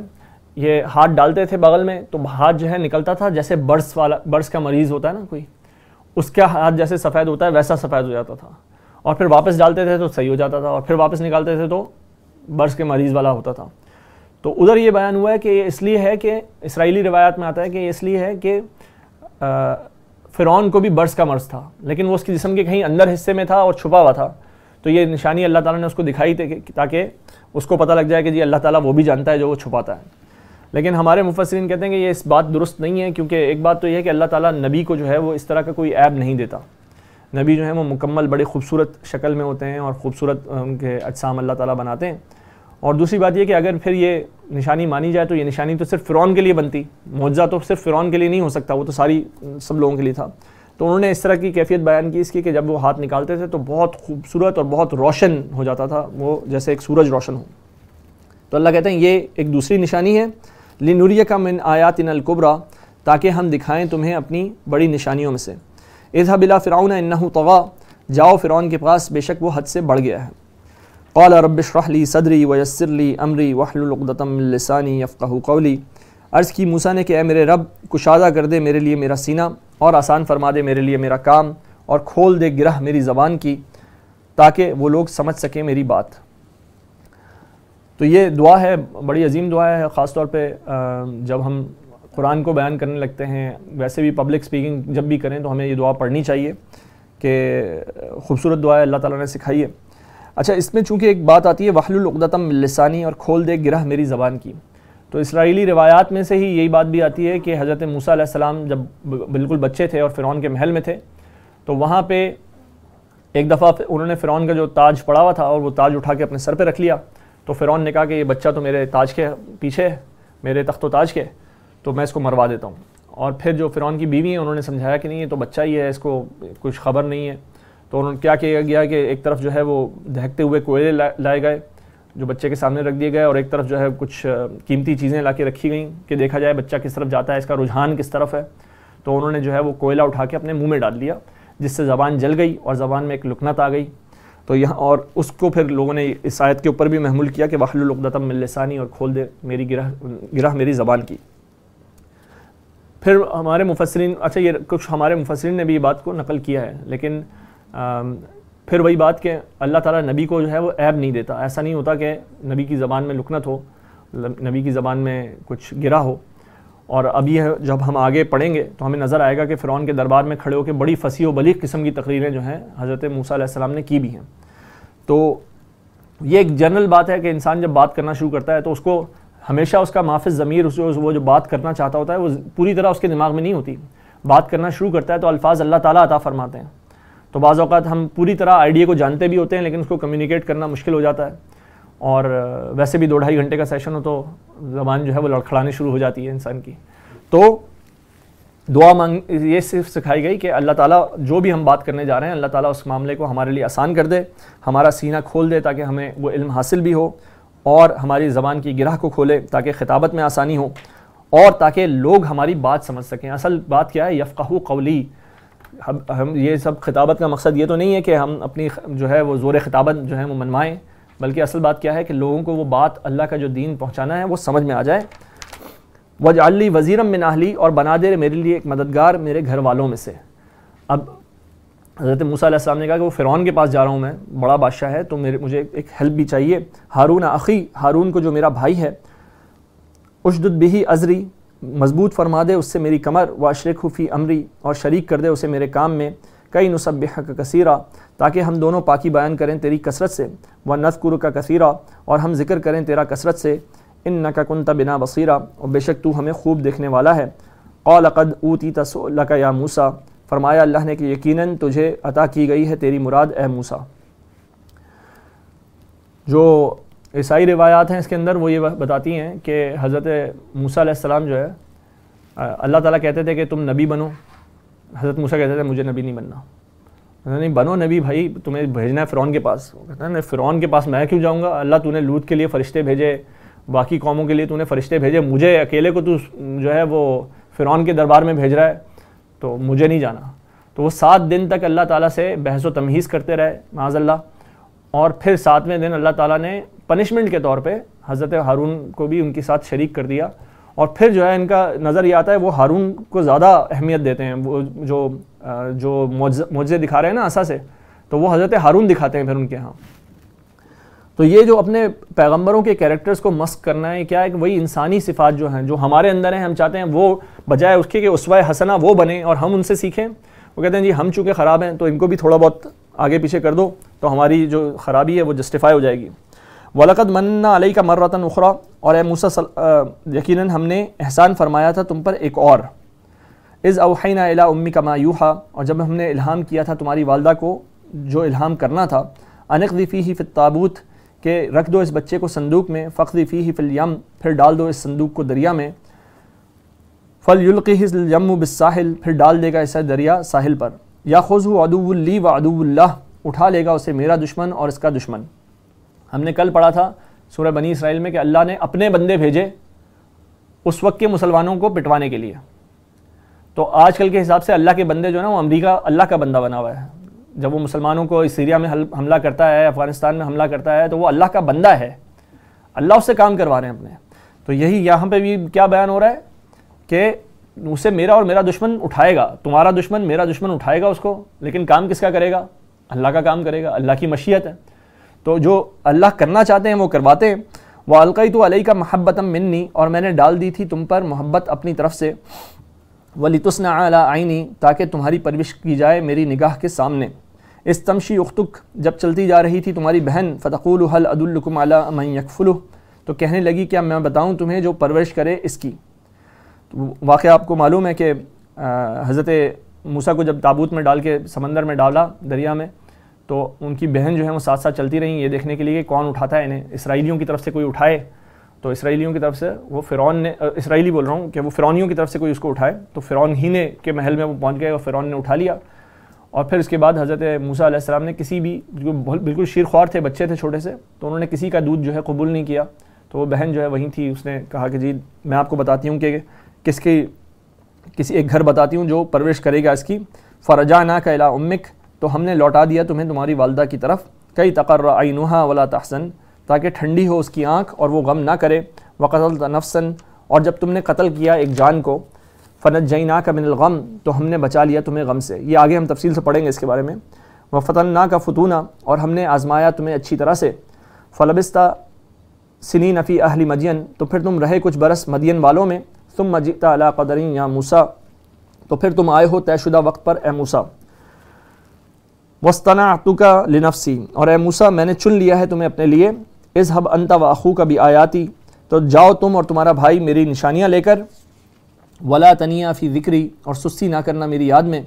ये हाथ डालते थे बगल में तो हाथ जो है निकलता था जैसे बर्स वाला बर्स का मरीज़ होता है ना कोई उसका हाथ जैसे सफ़ेद होता है वैसा सफ़ेद हो जाता था और फिर वापस डालते थे तो सही हो जाता था और फिर वापस निकालते थे तो बर्स के मरीज़ वाला होता था तो उधर ये बयान हुआ है कि ये इसलिए है कि इसराइली रिवायात में आता है कि इसलिए है कि फ़िरौन को भी बर्स का मर्ज था लेकिन वो उसके जिसम के कहीं अंदर हिस्से में था और छुपा हुआ था तो ये निशानी अल्लाह ताला ने उसको दिखाई थी ताकि उसको पता लग जाए कि जी अल्लाह ताला वो भी जानता है जो वो छुपाता है लेकिन हमारे मुफसरिन कहते हैं कि ये इस बात दुरुस्त नहीं है क्योंकि एक बात तो यह है कि अल्लाह ताला नबी को जो है वो इस तरह का कोई ऐब नहीं देता नबी जो है वो मुकम्मल बड़े खूबसूरत शक्ल में होते हैं और ख़ूबसूरत उनके अजसाम अल्लाह ताला बनाते हैं और दूसरी बात यह कि अगर फिर ये निशानी मानी जाए तो ये निशानी तो सिर्फ फ़िरौन के लिए बनती मुआवजा तो सिर्फ फ़िरौन के लिए नहीं हो सकता वो तो सारी सब लोगों के लिए था तो उन्होंने इस तरह की कैफियत बयान की इसकी कि जब वो हाथ निकालते थे तो बहुत खूबसूरत और बहुत रोशन हो जाता था वो जैसे एक सूरज रोशन हो तो अल्लाह कहते हैं ये एक दूसरी निशानी है लिनुरिया का मिन आयात इन अलकुबरा ताकि हम दिखाएं तुम्हें अपनी बड़ी निशानियों में से इजहबिला फ़िरौन इन्ना तगा जाओ फ़िरौन के पास बेशक वो हद से बढ़ गया है कौल रबशरली सदरी वयसरली अमरी वहलुलतमलसानी यफ़्क़ कौली अर्ज़ की मूसा ने कि मेरे रब कुशादा कर दे मेरे लिए मेरा सीना और आसान फरमा दे मेरे लिए मेरा काम और खोल दे गिरह मेरी ज़बान की ताकि वो लोग समझ सकें मेरी बात तो ये दुआ है बड़ी अजीम दुआ है ख़ास तौर पे जब हम कुरान को बयान करने लगते हैं वैसे भी पब्लिक स्पीकिंग जब भी करें तो हमें ये दुआ पढ़नी चाहिए कि खूबसूरत दुआ अल्लाह ताला ने सिखाई है अच्छा इसमें चूँकि एक बात आती है वाहलुलगदतम लसानी और खोल दे गिरह मेरी ज़बान की तो इसराइली रिवायात में से ही यही बात भी आती है कि हज़रत मूसा सलाम जब बिल्कुल बच्चे थे और फ़िरौन के महल में थे तो वहाँ पे एक दफ़ा उन्होंने फ़िरौन का जो ताज पड़ा हुआ था और वो ताज उठा के अपने सर पे रख लिया तो फ़िरौन ने कहा कि ये बच्चा तो मेरे ताज के पीछे है मेरे तख्त ताज के तो मैं इसको मरवा देता हूँ और फिर जो फ़िरौन की बीवी है उन्होंने समझाया कि नहीं ये तो बच्चा ही है इसको कुछ खबर नहीं है तो उन्होंने क्या किया गया कि एक तरफ जो है वो दहकते हुए कोयले लाए गए जो बच्चे के सामने रख दिए गए और एक तरफ जो है कुछ कीमती चीज़ें ला के रखी गई कि देखा जाए बच्चा किस तरफ जाता है इसका रुझान किस तरफ है तो उन्होंने जो है वो कोयला उठा के अपने मुँह में डाल दिया जिससे ज़बान जल गई और ज़बान में एक लुकनत आ गई तो यहाँ और उसको फिर लोगों ने इस आयत के ऊपर भी महमूल किया कि वाहलुलदतम मिलसानी और खोल दे मेरी गिरह गिरह मेरी ज़बान की फिर हमारे मुफसरन अच्छा ये कुछ हमारे मुफसरन ने भी ये बात को नकल किया है लेकिन आ, फिर वही बात कि अल्लाह ताला नबी को जो है वो ऐब नहीं देता ऐसा नहीं होता कि नबी की ज़बान में लुकनत हो मतलब नबी की ज़बान में कुछ गिरा हो और अभी जब हम आगे पढ़ेंगे तो हमें नज़र आएगा कि फ़िरौन के दरबार में खड़े होकर बड़ी फसी व बलीग किस्म की तकरीरें जो हैं हज़रत मूसा ने की भी हैं तो ये एक जनरल बात है कि इंसान जब बात करना शुरू करता है तो उसको हमेशा उसका माफिस ज़मीर उस वो जो बात करना चाहता होता है वो पूरी तरह उसके दिमाग में नहीं होती बात करना शुरू करता है तो अल्फाज अल्लाह ताला अता फरमाते हैं तो बाज़ अवत हम पूरी तरह आइडिया को जानते भी होते हैं लेकिन उसको कम्युनिकेट करना मुश्किल हो जाता है और वैसे भी दो ढाई घंटे का सेशन हो तो ज़बान जो है वो लड़खड़ानी शुरू हो जाती है इंसान की तो दुआ मांग ये सिर्फ सिखाई गई कि अल्लाह ताला जो भी हम बात करने जा रहे हैं अल्लाह ताला उस मामले को हमारे लिए आसान कर दे हमारा सीना खोल दे ताकि हमें वो इल्म हासिल भी हो और हमारी ज़बान की गिरह को खोले ताकि खिताबत में आसानी हो और ताकि लोग हमारी बात समझ सकें असल बात क्या है यफ़ाह कौली हम हम ये सब खिताबत का मकसद ये तो नहीं है कि हम अपनी जो है वो ज़ोर खिताबत जो है वो मनवाएँ बल्कि असल बात क्या है कि लोगों को वो बात अल्लाह का जो दीन पहुँचाना है वो समझ में आ जाए वजाली वज़ीरम मिनाहली और बना दे मेरे लिए एक मददगार मेरे घर वालों में से अब हज़रत मूसा ने कहा कि वो फ़िरौन के पास जा रहा हूँ मैं बड़ा बादशाह है तो मेरे मुझे एक हेल्प भी चाहिए हारून अखी हारून को जो मेरा भाई है उशदुद बिही अजरी मजबूत फरमा दे उससे मेरी कमर व अशरखूफ़ी अमरी और शरीक कर दे उसे मेरे काम में कई नुसब का कसीरा ताकि हम दोनों पाकि बयान करें तेरी कसरत से व नस्कुर का कसीरा और हम जिक्र करें तेरा कसरत से इन का कुनता बिना बसीरा और बेशक तू हमें खूब देखने वाला है कौलकद ऊती का या मूसा फरमाया अल्लाह ने कि यकीनन तुझे अता की गई है तेरी मुराद ए मूसा जो ईसाई रिवायात हैं इसके अंदर वो ये बताती हैं कि हज़रत मूसा सलाम जो है अल्लाह ताला कहते थे कि तुम नबी बनो हज़रत मूसा कहते थे मुझे नबी नहीं बनना नहीं बनो नबी भाई तुम्हें भेजना है फ़िरौन के पास कहते हैं फ़िरौन के पास मैं क्यों जाऊँगा अल्लाह तूने लूत के लिए फ़रिश्ते भेजे बाकी कौमों के लिए तूने फ़रिश्ते भेजे मुझे अकेले को तू जो है वो फ़िरौन के दरबार में भेज रहा है तो मुझे नहीं जाना तो वो सात दिन तक अल्लाह ताला से बहस व तमहीज़ करते रहे माजल्ला और फिर सातवें दिन अल्लाह ताला ने पनिशमेंट के तौर पे हज़रत हारून को भी उनके साथ शरीक कर दिया और फिर जो है इनका नज़र ये आता है वो हारून को ज़्यादा अहमियत देते हैं वो जो जो मोजे दिखा रहे हैं ना आशा से तो वो हज़रत हारून दिखाते हैं फिर उनके यहाँ तो ये जो अपने पैगंबरों के कैरेक्टर्स को मस्क करना है क्या है वही इंसानी सिफात जो हैं जो हमारे अंदर हैं हम चाहते हैं वो बजाय उसके कि उसवा हसना वो बने और हम उनसे सीखें वो कहते हैं जी हम चूँकि ख़राब हैं तो इनको भी थोड़ा बहुत आगे पीछे कर दो तो हमारी जो ख़राबी है वो जस्टिफाई हो जाएगी वलकद मन्ना अलई का मर्रतन उखरा और ए मूसा यकीन हमने एहसान फरमाया था तुम पर एक और इज़ अवहैना अला उम्मी का मायूहा और जब हमने इल्हाम किया था तुम्हारी वालदा को जो इल्हाम करना था अनकदीफ़ी ही फिताबूत कि रख दो इस बच्चे को संदूक में फ़खरी फ़ी ही फिलयम फिर डाल दो इस संदूक को दरिया में फल युल्क यम साहिल फिर डाल देगा इसे दरिया साहिल पर या खुजू अदूबुल्ली व अदुल्ला उठा लेगा उसे मेरा दुश्मन और इसका दुश्मन हमने कल पढ़ा था सूर्य बनी इसराइल में कि अल्लाह ने अपने बंदे भेजे उस वक्त के मुसलमानों को पिटवाने के लिए तो आजकल के हिसाब से अल्लाह के बंदे जो है ना वो अमरीका अल्लाह का बंदा बना हुआ है जब वो मुसलमानों को सीरिया में हमला करता है अफ़गानिस्तान में हमला करता है तो वो अल्लाह का बंदा है अल्लाह उससे काम करवा रहे हैं अपने तो यही यहाँ पे भी क्या बयान हो रहा है कि उसे मेरा और मेरा दुश्मन उठाएगा तुम्हारा दुश्मन मेरा दुश्मन उठाएगा उसको लेकिन काम किसका करेगा अल्लाह का काम करेगा अल्लाह की मशीयत है तो जो अल्लाह करना चाहते हैं वो करवाते हैं अलकई तो अलई का महब्बतम मिन्नी और मैंने डाल दी थी तुम पर मोहब्बत अपनी तरफ से वलितुसना आला आईनी ताकि तुम्हारी परविश की जाए मेरी निगाह के सामने इस तमशी उख्तुक जब चलती जा रही थी तुम्हारी बहन फ़तकुल हल अदुल्लकुम आला मई यकफुल तो कहने लगी क्या मैं बताऊँ तुम्हें जो परवरिश करे इसकी तो वाक़ आपको मालूम है कि हज़रत मूसा को जब ताबूत में डाल के समंदर में डाला दरिया में तो उनकी बहन जो है वो साथ साथ चलती रहीं ये देखने के लिए कौन उठाता है इन्हें इसराइलियों की तरफ से कोई उठाए तो इसराइलियों की तरफ से वो फ़िरौन ने इसराइली बोल रहा हूँ कि वो फ़िरौनियों की तरफ से कोई उसको उठाए तो फ़िरौन ही ने के महल में वो पहुँच गए और फ़िरौन ने उठा लिया और फिर उसके बाद हज़रत मूसा आसमाम ने किसी भी जो बिल्कुल शीरख्वार थे बच्चे थे छोटे से तो उन्होंने किसी का दूध जो है कबूल नहीं किया तो वो बहन जो है वहीं थी उसने कहा कि जी मैं आपको बताती हूँ कि किसकी किसी एक घर बताती हूँ जो परवरिश करेगा इसकी ना का अला उम्मिक तो हमने लौटा दिया तुम्हें तुम्हारी वालदा की तरफ कई तकर आइनुहा वला तहसन ताकि ठंडी हो उसकी आँख और वो गम ना करे वक़ल नफसन और जब तुमने कत्ल किया एक जान को फ़नत ना का मिनल गम तो हमने बचा लिया तुम्हें गम से ये आगे हम तफसील से पढ़ेंगे इसके बारे में व ना का फतूना और हमने आजमाया तुम्हें अच्छी तरह से फ़लबिस्ता सिनी नफ़ी अहली मदियन तो फिर तुम रहे कुछ बरस मदियन वालों में तुम मजीता अला कदरी या मूसा तो फिर तुम आए हो तयशुदा वक्त पर ए मूसा वस्तना का लिनफसी और ए मूसा मैंने चुन लिया है तुम्हें अपने लिए इस हब व अखू का भी आयाती तो जाओ तुम और तुम्हारा भाई मेरी निशानियाँ लेकर वला तनिया फ़ी विक्री और सुस्ती ना करना मेरी याद में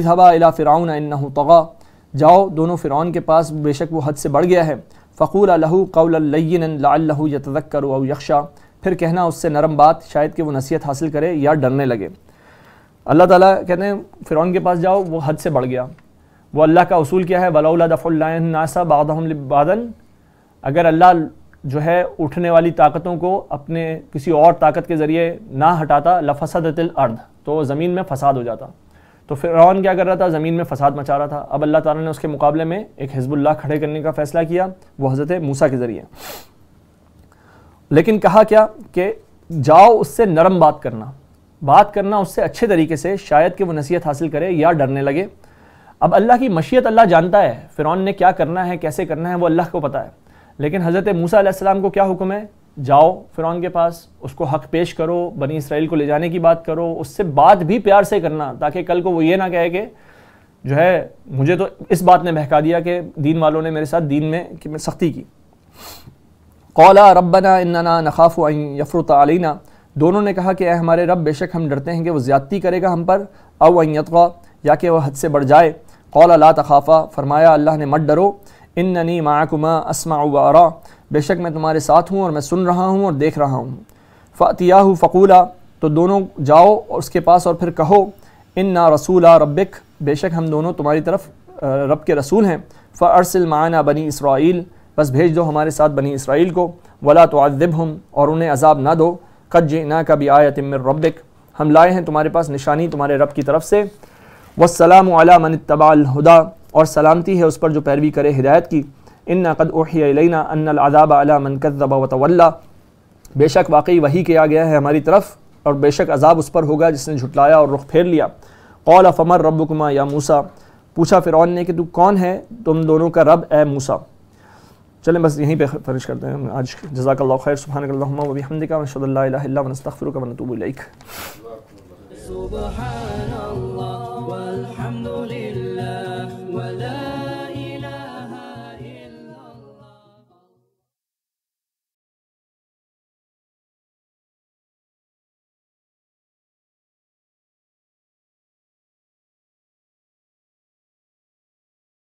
इस हबा अला फ़िरउन इन्ना तगा जाओ दोनों फ़िरौन के पास बेशक वो हद से बढ़ गया है फ़कूल लहू कौलिन लाहू यतकर यक्षा फिर कहना उससे नरम बात शायद कि वो नसीहत हासिल करे या डरने लगे अल्लाह ताला कहते हैं फ़िरौन के पास जाओ वो हद से बढ़ गया वो अल्लाह का उसूल क्या है वलाउला दफ़ुल्लासा बादन अगर अल्लाह जो है उठने वाली ताकतों को अपने किसी और ताकत के ज़रिए ना हटाता लफसदतिल अर्द तो ज़मीन में फ़साद हो जाता तो फ़िरौन क्या कर रहा था ज़मीन में फ़साद मचा रहा था अब अल्लाह ताला ने उसके मुकाबले में एक हिज़बुल्ला खड़े करने का फ़ैसला किया वो हज़रत मूसा के ज़रिए लेकिन कहा क्या कि जाओ उससे नरम बात करना बात करना उससे अच्छे तरीके से शायद कि वो नसीहत हासिल करे या डरने लगे अब अल्लाह की मशीयत अल्लाह जानता है फ़िरौन ने क्या करना है कैसे करना है वो अल्लाह को पता है लेकिन हज़रत मूसा को क्या हुक्म है जाओ फिरौन के पास उसको हक पेश करो बनी इसराइल को ले जाने की बात करो उससे बात भी प्यार से करना ताकि कल को वो ये ना कहे कि जो है मुझे तो इस बात ने बहका दिया कि दीन वालों ने मेरे साथ दीन में कि मैं सख्ती की कौला रबना इन्ना नखाफ़ यफरत अलीना दोनों ने कहा कि हमारे रब बेशक हम डरते हैं कि वो ज़्यादती करेगा हम पर अवयतवा या कि वह हद से बढ़ जाए कौला ला तखाफ़ा फरमाया अल्लाह ने मत डरो इन ननी माकुमा असमा उबारा बेशक मैं तुम्हारे साथ हूँ और मैं सुन रहा हूँ और देख रहा हूँ फ़तियाह फ़कूला तो दोनों जाओ और उसके पास और फिर कहो इन ना रसूला रबिक बेशक हम दोनों तुम्हारी तरफ रब के रसूल हैं फ़रसिल माना बनी इसराइल बस भेज दो हमारे साथ बनी इसराइल को वला तो आदिब हम और उन्हें अजाब ना दो कद ना का भी तमिर रबिक हम लाए हैं तुम्हारे पास निशानी तुम्हारे रब की तरफ से वसलाम अला मन तबाल और सलामती है उस पर जो पैरवी करे हिदायत की इन नकद ओहियाना अनदाबा अला वतवल्ला बेशक वाकई वही किया गया है हमारी तरफ और बेशक अजाब उस पर होगा जिसने झुटलाया और रुख फेर लिया कौल अफमर रबुकमा या मूसा पूछा फ़िरौन ने कि तू कौन है तुम दोनों का रब ए मूसा चलें बस यहीं पे फरिश करते हैं आज जजाकल्ला खैर सुबहानकल्लाम हमद का वनस्तफ़र का